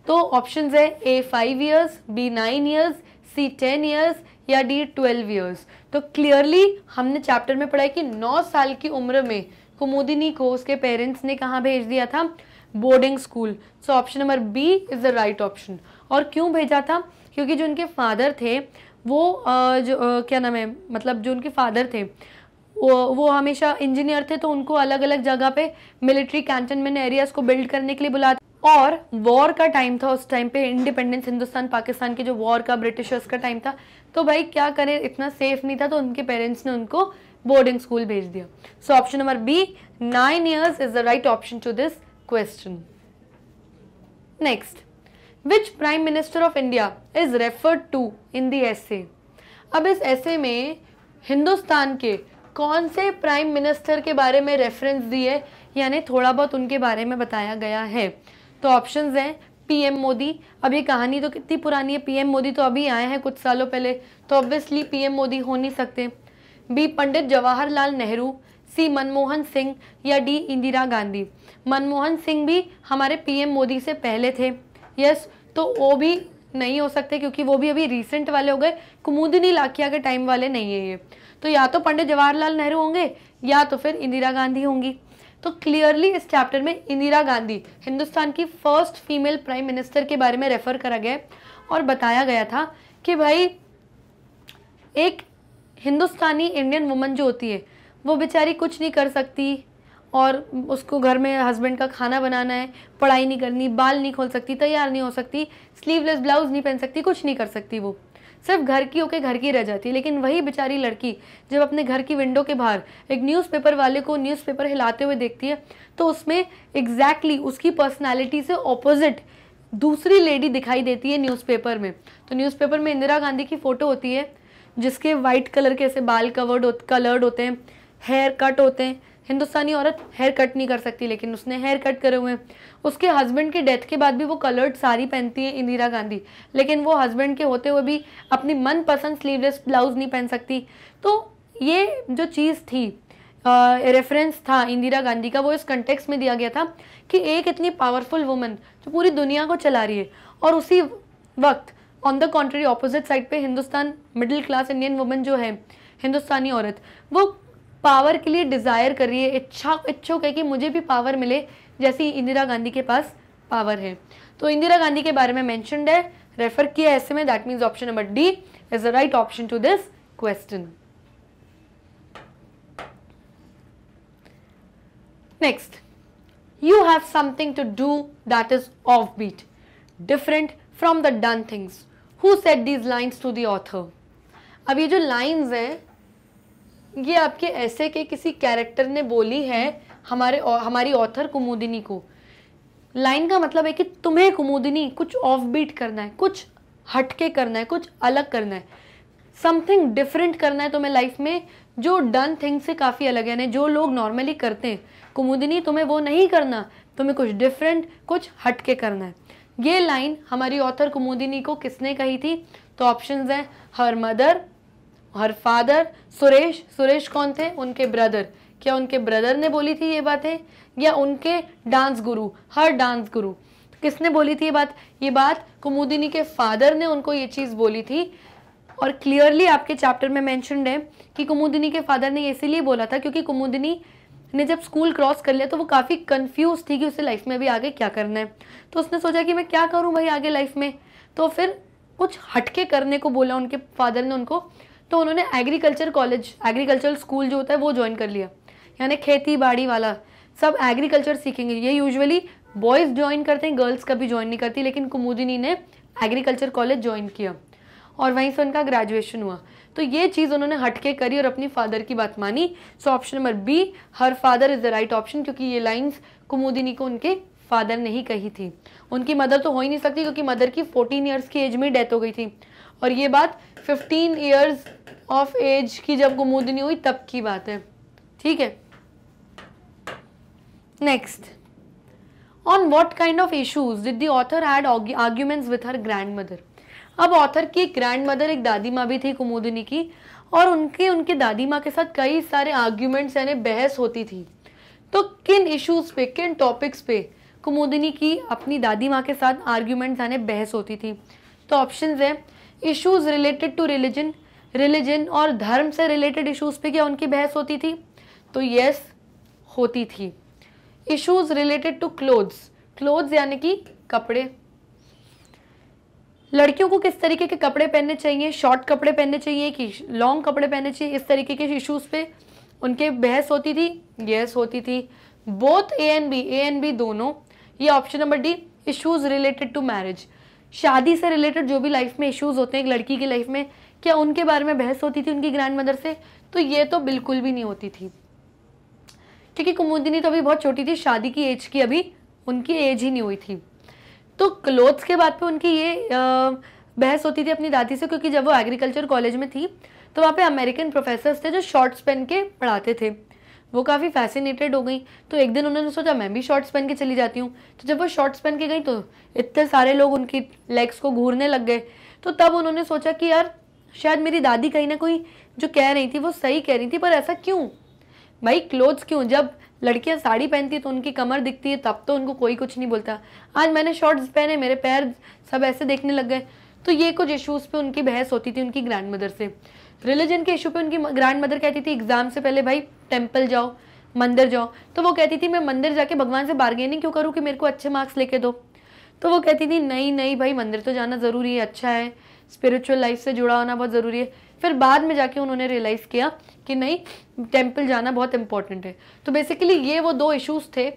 तो ऑप्शन है A five years B nine years C ten years या डी ट्वेल्व ईयर्स तो क्लियरली हमने चैप्टर में पढ़ा है कि नौ साल की उम्र में कुमुदिनी को उसके पेरेंट्स ने कहाँ भेज दिया था boarding school so option number B is the right option और क्यों भेजा था क्योंकि जो उनके फादर थे वो जो क्या नाम है मतलब जो उनके फादर थे वो वो हमेशा इंजीनियर थे तो उनको अलग अलग जगह पे मिलिट्री कैंटनमेंट एरियाज़ को बिल्ड करने के लिए बुलाते और वॉर का टाइम था उस टाइम पे इंडिपेंडेंस हिंदुस्तान पाकिस्तान के जो वॉर का ब्रिटिशर्स का टाइम था तो भाई क्या करें इतना सेफ नहीं था तो उनके पेरेंट्स ने उनको बोर्डिंग स्कूल भेज दिया so option number B nine years is the right option to this question next which prime minister of India is referred to in the ऐसे अब इस ऐसे में हिंदुस्तान के कौन से प्राइम मिनिस्टर के बारे में रेफरेंस दी है यानी थोड़ा बहुत उनके बारे में बताया गया है तो ऑप्शंस हैं पीएम मोदी अब ये कहानी तो कितनी पुरानी है पीएम मोदी तो अभी आए हैं कुछ सालों पहले तो ऑब्वियसली पीएम मोदी हो नहीं सकते बी पंडित जवाहरलाल नेहरू सी मनमोहन सिंह या डी इंदिरा गांधी मनमोहन सिंह भी हमारे पीएम मोदी से पहले थे यस तो वो भी नहीं हो सकते क्योंकि वो भी अभी रिसेंट वाले हो गए कुमुदिनी लाखिया के टाइम वाले नहीं है ये तो या तो पंडित जवाहरलाल नेहरू होंगे या तो फिर इंदिरा गांधी होंगी तो क्लियरली इस चैप्टर में इंदिरा गांधी हिंदुस्तान की फर्स्ट फीमेल प्राइम मिनिस्टर के बारे में रेफर करा गया और बताया गया था कि भाई एक हिंदुस्तानी इंडियन वुमन जो होती है वो बेचारी कुछ नहीं कर सकती और उसको घर में हस्बैंड का खाना बनाना है पढ़ाई नहीं करनी बाल नहीं खोल सकती तैयार नहीं हो सकती स्लीवलेस ब्लाउज नहीं पहन सकती कुछ नहीं कर सकती वो सिर्फ घर की होके घर की रह जाती है लेकिन वही बेचारी लड़की जब अपने घर की विंडो के बाहर एक न्यूज़पेपर वाले को न्यूज़पेपर हिलाते हुए देखती है तो उसमें एग्जैक्टली exactly उसकी पर्सनालिटी से ऑपोजिट दूसरी लेडी दिखाई देती है न्यूज़पेपर में तो न्यूज़पेपर में इंदिरा गांधी की फ़ोटो होती है जिसके वाइट कलर के ऐसे बाल कवर्ड कलर्ड होते हैं हेयर कट होते हैं हिंदुस्तानी औरत हेयर कट नहीं कर सकती लेकिन उसने हेयर कट करे हुए हैं उसके हस्बैंड की डेथ के बाद भी वो कलर्ड साड़ी पहनती है इंदिरा गांधी लेकिन वो हस्बैंड के होते हुए भी अपनी मनपसंद स्लीवलेस ब्लाउज नहीं पहन सकती तो ये जो चीज़ थी रेफरेंस uh, था इंदिरा गांधी का वो इस कंटेक्स में दिया गया था कि एक इतनी पावरफुल वुमन जो पूरी दुनिया को चला रही है और उसी वक्त on the contrary opposite side पे Hindustan middle class Indian women जो है हिंदुस्तानी औरत वो पावर के लिए डिज़ायर करिए इच्छा इच्छुक है कि मुझे भी पावर मिले जैसे इंदिरा गांधी के पास पावर है तो इंदिरा गांधी के बारे में मैंशनड है रेफर किया ऐसे में that means option number D is the right option to this question you have something to do that is off beat different from the done things who set these lines to the author अब ये जो lines हैं ये आपके ऐसे के किसी character ने बोली है हमारे हमारी ऑथर कुमुदिनी को लाइन का मतलब है कि तुम्हें कुमुदिनी कुछ ऑफ बीट करना है कुछ हटके करना है कुछ अलग करना है समथिंग डिफरेंट करना है तुम्हें लाइफ में जो डन थिंग से काफ़ी अलग है यानी जो लोग नॉर्मली करते हैं कुमुदिनी तुम्हें वो नहीं करना तुम्हें कुछ डिफरेंट कुछ हटके करना है ये लाइन हमारी ऑथर कुमुदिनी को किसने कही थी तो ऑप्शंस हैं her mother her father Suresh Suresh कौन थे उनके ब्रदर क्या उनके ब्रदर ने बोली थी ये बातें या उनके डांस गुरु हर डांस गुरु किसने बोली थी ये बात ये बात कुमुदिनी के फादर ने उनको ये चीज़ बोली थी और क्लियरली आपके चैप्टर में मैंशनड है कि कुमुदिनी के फादर ने इसीलिए बोला था क्योंकि कुमुदिनी ने जब स्कूल क्रॉस कर लिया तो वो काफ़ी कंफ्यूज थी कि उसे लाइफ में भी आगे क्या करना है तो उसने सोचा कि मैं क्या करूँ भाई आगे लाइफ में तो फिर कुछ हटके करने को बोला उनके फादर ने उनको तो उन्होंने एग्रीकल्चर कॉलेज एग्रीकल्चर स्कूल जो होता है वो ज्वाइन कर लिया यानी खेती बाड़ी वाला सब एग्रीकल्चर सीखेंगे ये यूजुअली बॉयज़ ज्वाइन करते हैं गर्ल्स कभी ज्वाइन नहीं करती लेकिन कुमुदिनी ने एग्रीकल्चर कॉलेज ज्वाइन किया और वहीं से उनका ग्रेजुएशन हुआ तो ये चीज़ उन्होंने हटके करी और अपनी फादर की बात मानी so option number B her father is the right option क्योंकि ये लाइन्स कुमुदिनी को उनके फादर ने ही कही थी उनकी मदर तो हो ही नहीं सकती क्योंकि मदर की फोर्टीन ईयर्स की एज में डेथ हो गई थी और ये बात फिफ्टीन ईयर्स ऑफ एज की जब गोमोदनी हुई तब की बात है ठीक है next on what kind of issues did the author had arguments with her grandmother अब ऑथर की एक ग्रैंड मदर एक दादी माँ भी थी कुमोदिनी की और उनके उनके दादी माँ के साथ कई सारे आर्ग्यूमेंट्स यानी बहस होती थी तो किन इश्यूज़ पे किन टॉपिक्स पे कुमोदिनी की अपनी दादी माँ के साथ आर्ग्यूमेंट्स यानी बहस होती थी तो ऑप्शन है issues related to religion religion और धर्म से रिलेटेड इश्यूज पे क्या उनकी बहस होती थी तो यस होती थी issues related to clothes clothes यानी कि कपड़े लड़कियों को किस तरीके के कपड़े पहनने चाहिए शॉर्ट कपड़े पहनने चाहिए कि लॉन्ग कपड़े पहनने चाहिए इस तरीके के इशूज़ पे उनके बहस होती थी यस होती थी both A and B A and B दोनों ये option number D issues related to marriage शादी से रिलेटेड जो भी लाइफ में इश्यूज़ होते हैं एक लड़की की लाइफ में क्या उनके बारे में बहस होती थी उनकी ग्रैंड मदर से तो ये तो बिल्कुल भी नहीं होती थी क्योंकि कुमुदिनी तो अभी बहुत छोटी थी शादी की एज की अभी उनकी एज ही नहीं हुई थी तो क्लोथ्स के बाद पे उनकी ये बहस होती थी अपनी दादी से क्योंकि जब वो एग्रीकल्चर कॉलेज में थी तो वहाँ पे अमेरिकन प्रोफेसर्स थे जो शॉर्ट्स पहन के पढ़ाते थे वो काफ़ी फैसिनेटेड हो गई तो एक दिन उन्होंने सोचा मैं भी शॉर्ट्स पहन के चली जाती हूँ तो जब वो शॉर्ट्स पहन के गई तो इतने सारे लोग उनकी लेग्स को घूरने लग गए तो तब उन्होंने सोचा कि यार शायद मेरी दादी कहीं ना कोई जो कह रही थी वो सही कह रही थी पर ऐसा क्यों भाई क्लोथ्स क्यों जब लड़कियां साड़ी पहनती है तो उनकी कमर दिखती है तब तो उनको कोई कुछ नहीं बोलता आज मैंने शॉर्ट्स पहने मेरे पैर सब ऐसे देखने लग गए तो ये कुछ इशूज़ पे उनकी बहस होती थी उनकी ग्रैंड मदर से रिलीजन के इशू पे उनकी ग्रैंड मदर कहती थी एग्ज़ाम से पहले भाई टेम्पल जाओ मंदिर जाओ तो वो कहती थी मैं मंदिर जाके भगवान से बार्गेनिंग क्यों करूँ कि मेरे को अच्छे मार्क्स लेके दो तो वो कहती थी नहीं नहीं भाई मंदिर तो जाना ज़रूरी है अच्छा है स्पिरिचुअल लाइफ से जुड़ा होना बहुत ज़रूरी है फिर बाद में जाके उन्होंने रियलाइज़ किया कि नहीं टेम्पल जाना बहुत इंपॉर्टेंट है तो बेसिकली ये वो दो इश्यूज़ थे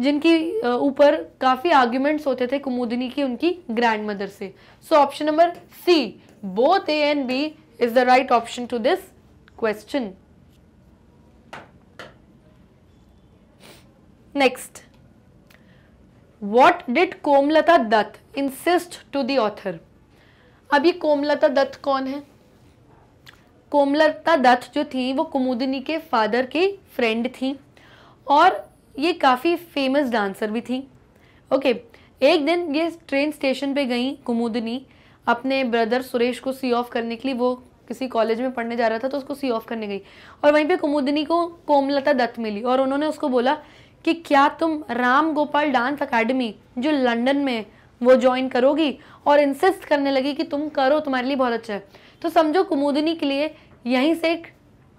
जिनकी ऊपर काफ़ी आर्ग्यूमेंट्स होते थे कुमुदिनी की उनकी ग्रैंड मदर से so option number C both A and B is the right option to this question next what did Komalata Dutt insist to the author अभी कोमलता दत्त कौन है कोमलता दत्त जो थी वो कुमुदिनी के फादर की फ्रेंड थी और ये काफ़ी फेमस डांसर भी थी ओके एक दिन ये ट्रेन स्टेशन पे गई कुमुदिनी अपने ब्रदर सुरेश को सी ऑफ करने के लिए वो किसी कॉलेज में पढ़ने जा रहा था तो उसको सी ऑफ करने गई और वहीं पे कुमुदिनी को कोमलता दत्त मिली और उन्होंने उसको बोला कि क्या तुम राम गोपाल डांस अकेडमी जो लंदन में वो ज्वाइन करोगी और इंसिस्ट करने लगी कि तुम करो तुम्हारे लिए बहुत अच्छा है तो समझो कुमुदिनी के लिए यहीं से एक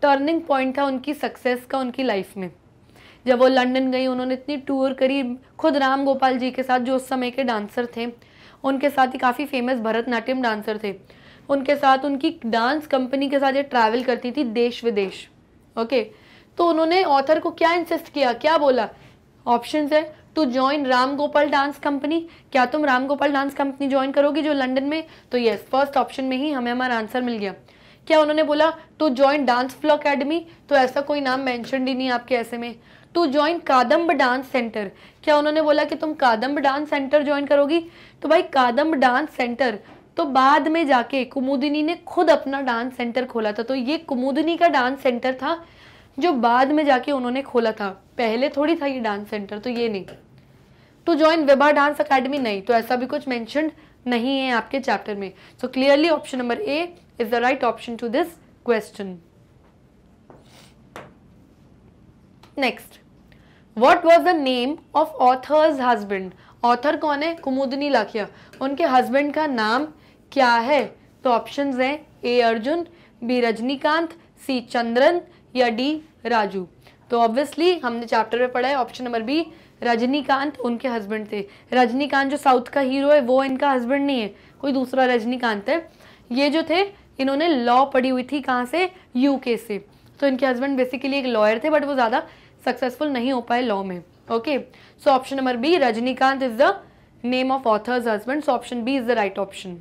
टर्निंग पॉइंट था उनकी सक्सेस का उनकी लाइफ में जब वो लंदन गई उन्होंने इतनी टूर करी खुद राम गोपाल जी के साथ जो उस समय के डांसर थे उनके साथ ही काफ़ी फेमस भरतनाट्यम डांसर थे उनके साथ उनकी डांस कंपनी के साथ ये ट्रैवल करती थी देश विदेश ओके तो उन्होंने ऑथर को क्या इंसिस्ट किया क्या बोला ऑप्शंस है to join Ram Gopal dance company क्या तुम Ram Gopal dance company join करोगी जो लंदन में तो यस फर्स्ट ऑप्शन में ही हमें हमारा आंसर मिल गया क्या उन्होंने बोला to join dance flow academy तो ऐसा कोई नाम मैंशन ही नहीं आपके ऐसे में to join Kadamb dance centre क्या उन्होंने बोला कि तुम कादम्ब डांस सेंटर ज्वाइन करोगी तो भाई कादम्ब डांस सेंटर तो बाद में जाके कुमुदिनी ने खुद अपना डांस सेंटर खोला था तो ये कुमुदिनी का डांस सेंटर था जो बाद में जाके उन्होंने खोला था पहले थोड़ी था ये डांस सेंटर तो ये नहीं to join Vibha dance academy नहीं तो ऐसा भी कुछ मैंशन नहीं है आपके चैप्टर में so clearly option number A is the right option to this question next what was the name of author's husband author कौन है कुमुदनी लाखिया उनके हस्बैंड का नाम क्या है तो ऑप्शन हैं A Arjun B Rajinikanth C Chandran या डी राजू तो ऑब्वियसली हमने चैप्टर में पढ़ा है ऑप्शन नंबर बी रजनीकांत उनके हस्बैंड थे रजनीकांत जो साउथ का हीरो है वो इनका हस्बैंड नहीं है कोई दूसरा रजनीकांत है ये जो थे इन्होंने लॉ पढ़ी हुई थी कहाँ से यूके से तो इनके हस्बैंड बेसिकली एक लॉयर थे बट वो ज़्यादा सक्सेसफुल नहीं हो पाए लॉ में okay so option number B Rajinikanth is the name of author's husband so option B is the right option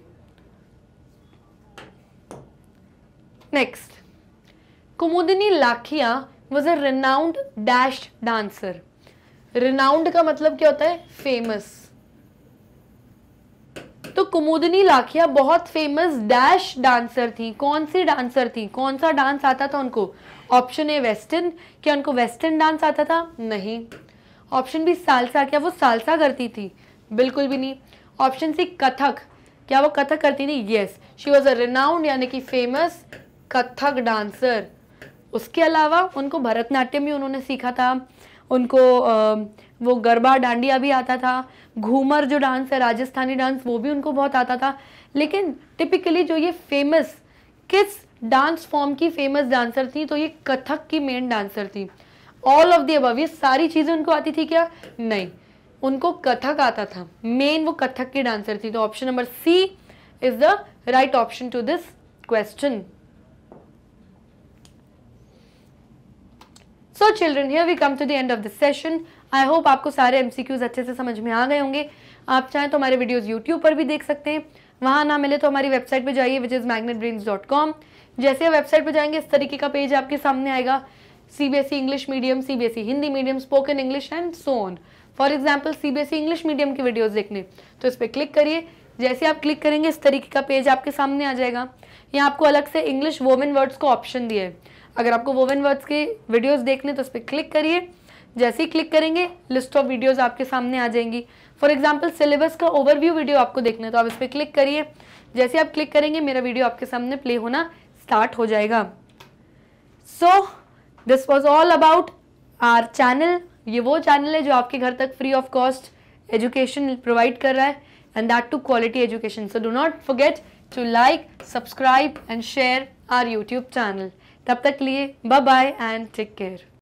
next Kumudini Lakhia was a renowned dash dancer renowned का मतलब क्या होता है फेमस तो कुमुदिनी लाखिया बहुत फेमस डैश डांसर थी कौन सी डांसर थी कौन सा डांस आता था उनको ऑप्शन ए वेस्टर्न क्या उनको वेस्टर्न डांस आता था नहीं ऑप्शन बी सालसा क्या वो सालसा करती थी बिल्कुल भी नहीं ऑप्शन सी कथक क्या वो कथक करती थी yes she was a renowned यानी कि फेमस कथक डांसर उसके अलावा उनको भरतनाट्यम भी उन्होंने सीखा था उनको वो गरबा डांडिया भी आता था घूमर जो डांस है राजस्थानी डांस वो भी उनको बहुत आता था लेकिन टिपिकली जो ये फेमस किस डांस फॉर्म की फेमस डांसर थी तो ये कथक की मेन डांसर थी ऑल ऑफ दी अबव ये सारी चीज़ें उनको आती थी क्या नहीं उनको कथक आता था मेन वो कथक की डांसर थी तो option number C is the right option to this question so children here we come to the end of this session I hope आपको सारे क्यूज अच्छे से समझ में आ गए होंगे आप चाहें तो हमारे वीडियोज़ यूट्यूब पर भी देख सकते हैं वहाँ ना मिले तो हमारी वेबसाइट पर जाइए which is magnet brains dot com जैसे वेबसाइट पर जाएंगे इस तरीके का पेज आपके सामने आएगा C B S E English medium C B S E Hindi medium spoken English and so on for example C B S E English medium की वीडियोज़ देखने तो इस पर क्लिक करिए जैसे आप क्लिक करेंगे इस तरीके का पेज आपके सामने आ जाएगा यहाँ आपको अलग से इंग्लिश वोमेन वर्ड्स को ऑप्शन दिया है अगर आपको वोवन वर्ड्स के वीडियोज़ देखने तो उस पर क्लिक करिए जैसे ही क्लिक करेंगे लिस्ट ऑफ वीडियोस आपके सामने आ जाएंगी फॉर एग्जांपल सिलेबस का ओवरव्यू वीडियो आपको देखना है तो आप इस पर क्लिक करिए जैसे आप क्लिक करेंगे मेरा वीडियो आपके सामने प्ले होना स्टार्ट हो जाएगा so this was all about our channel ये वो चैनल है जो आपके घर तक free of cost education provide कर रहा है and that too quality education so do not forget to like subscribe and share our YouTube channel तब तक लिए bye bye and take care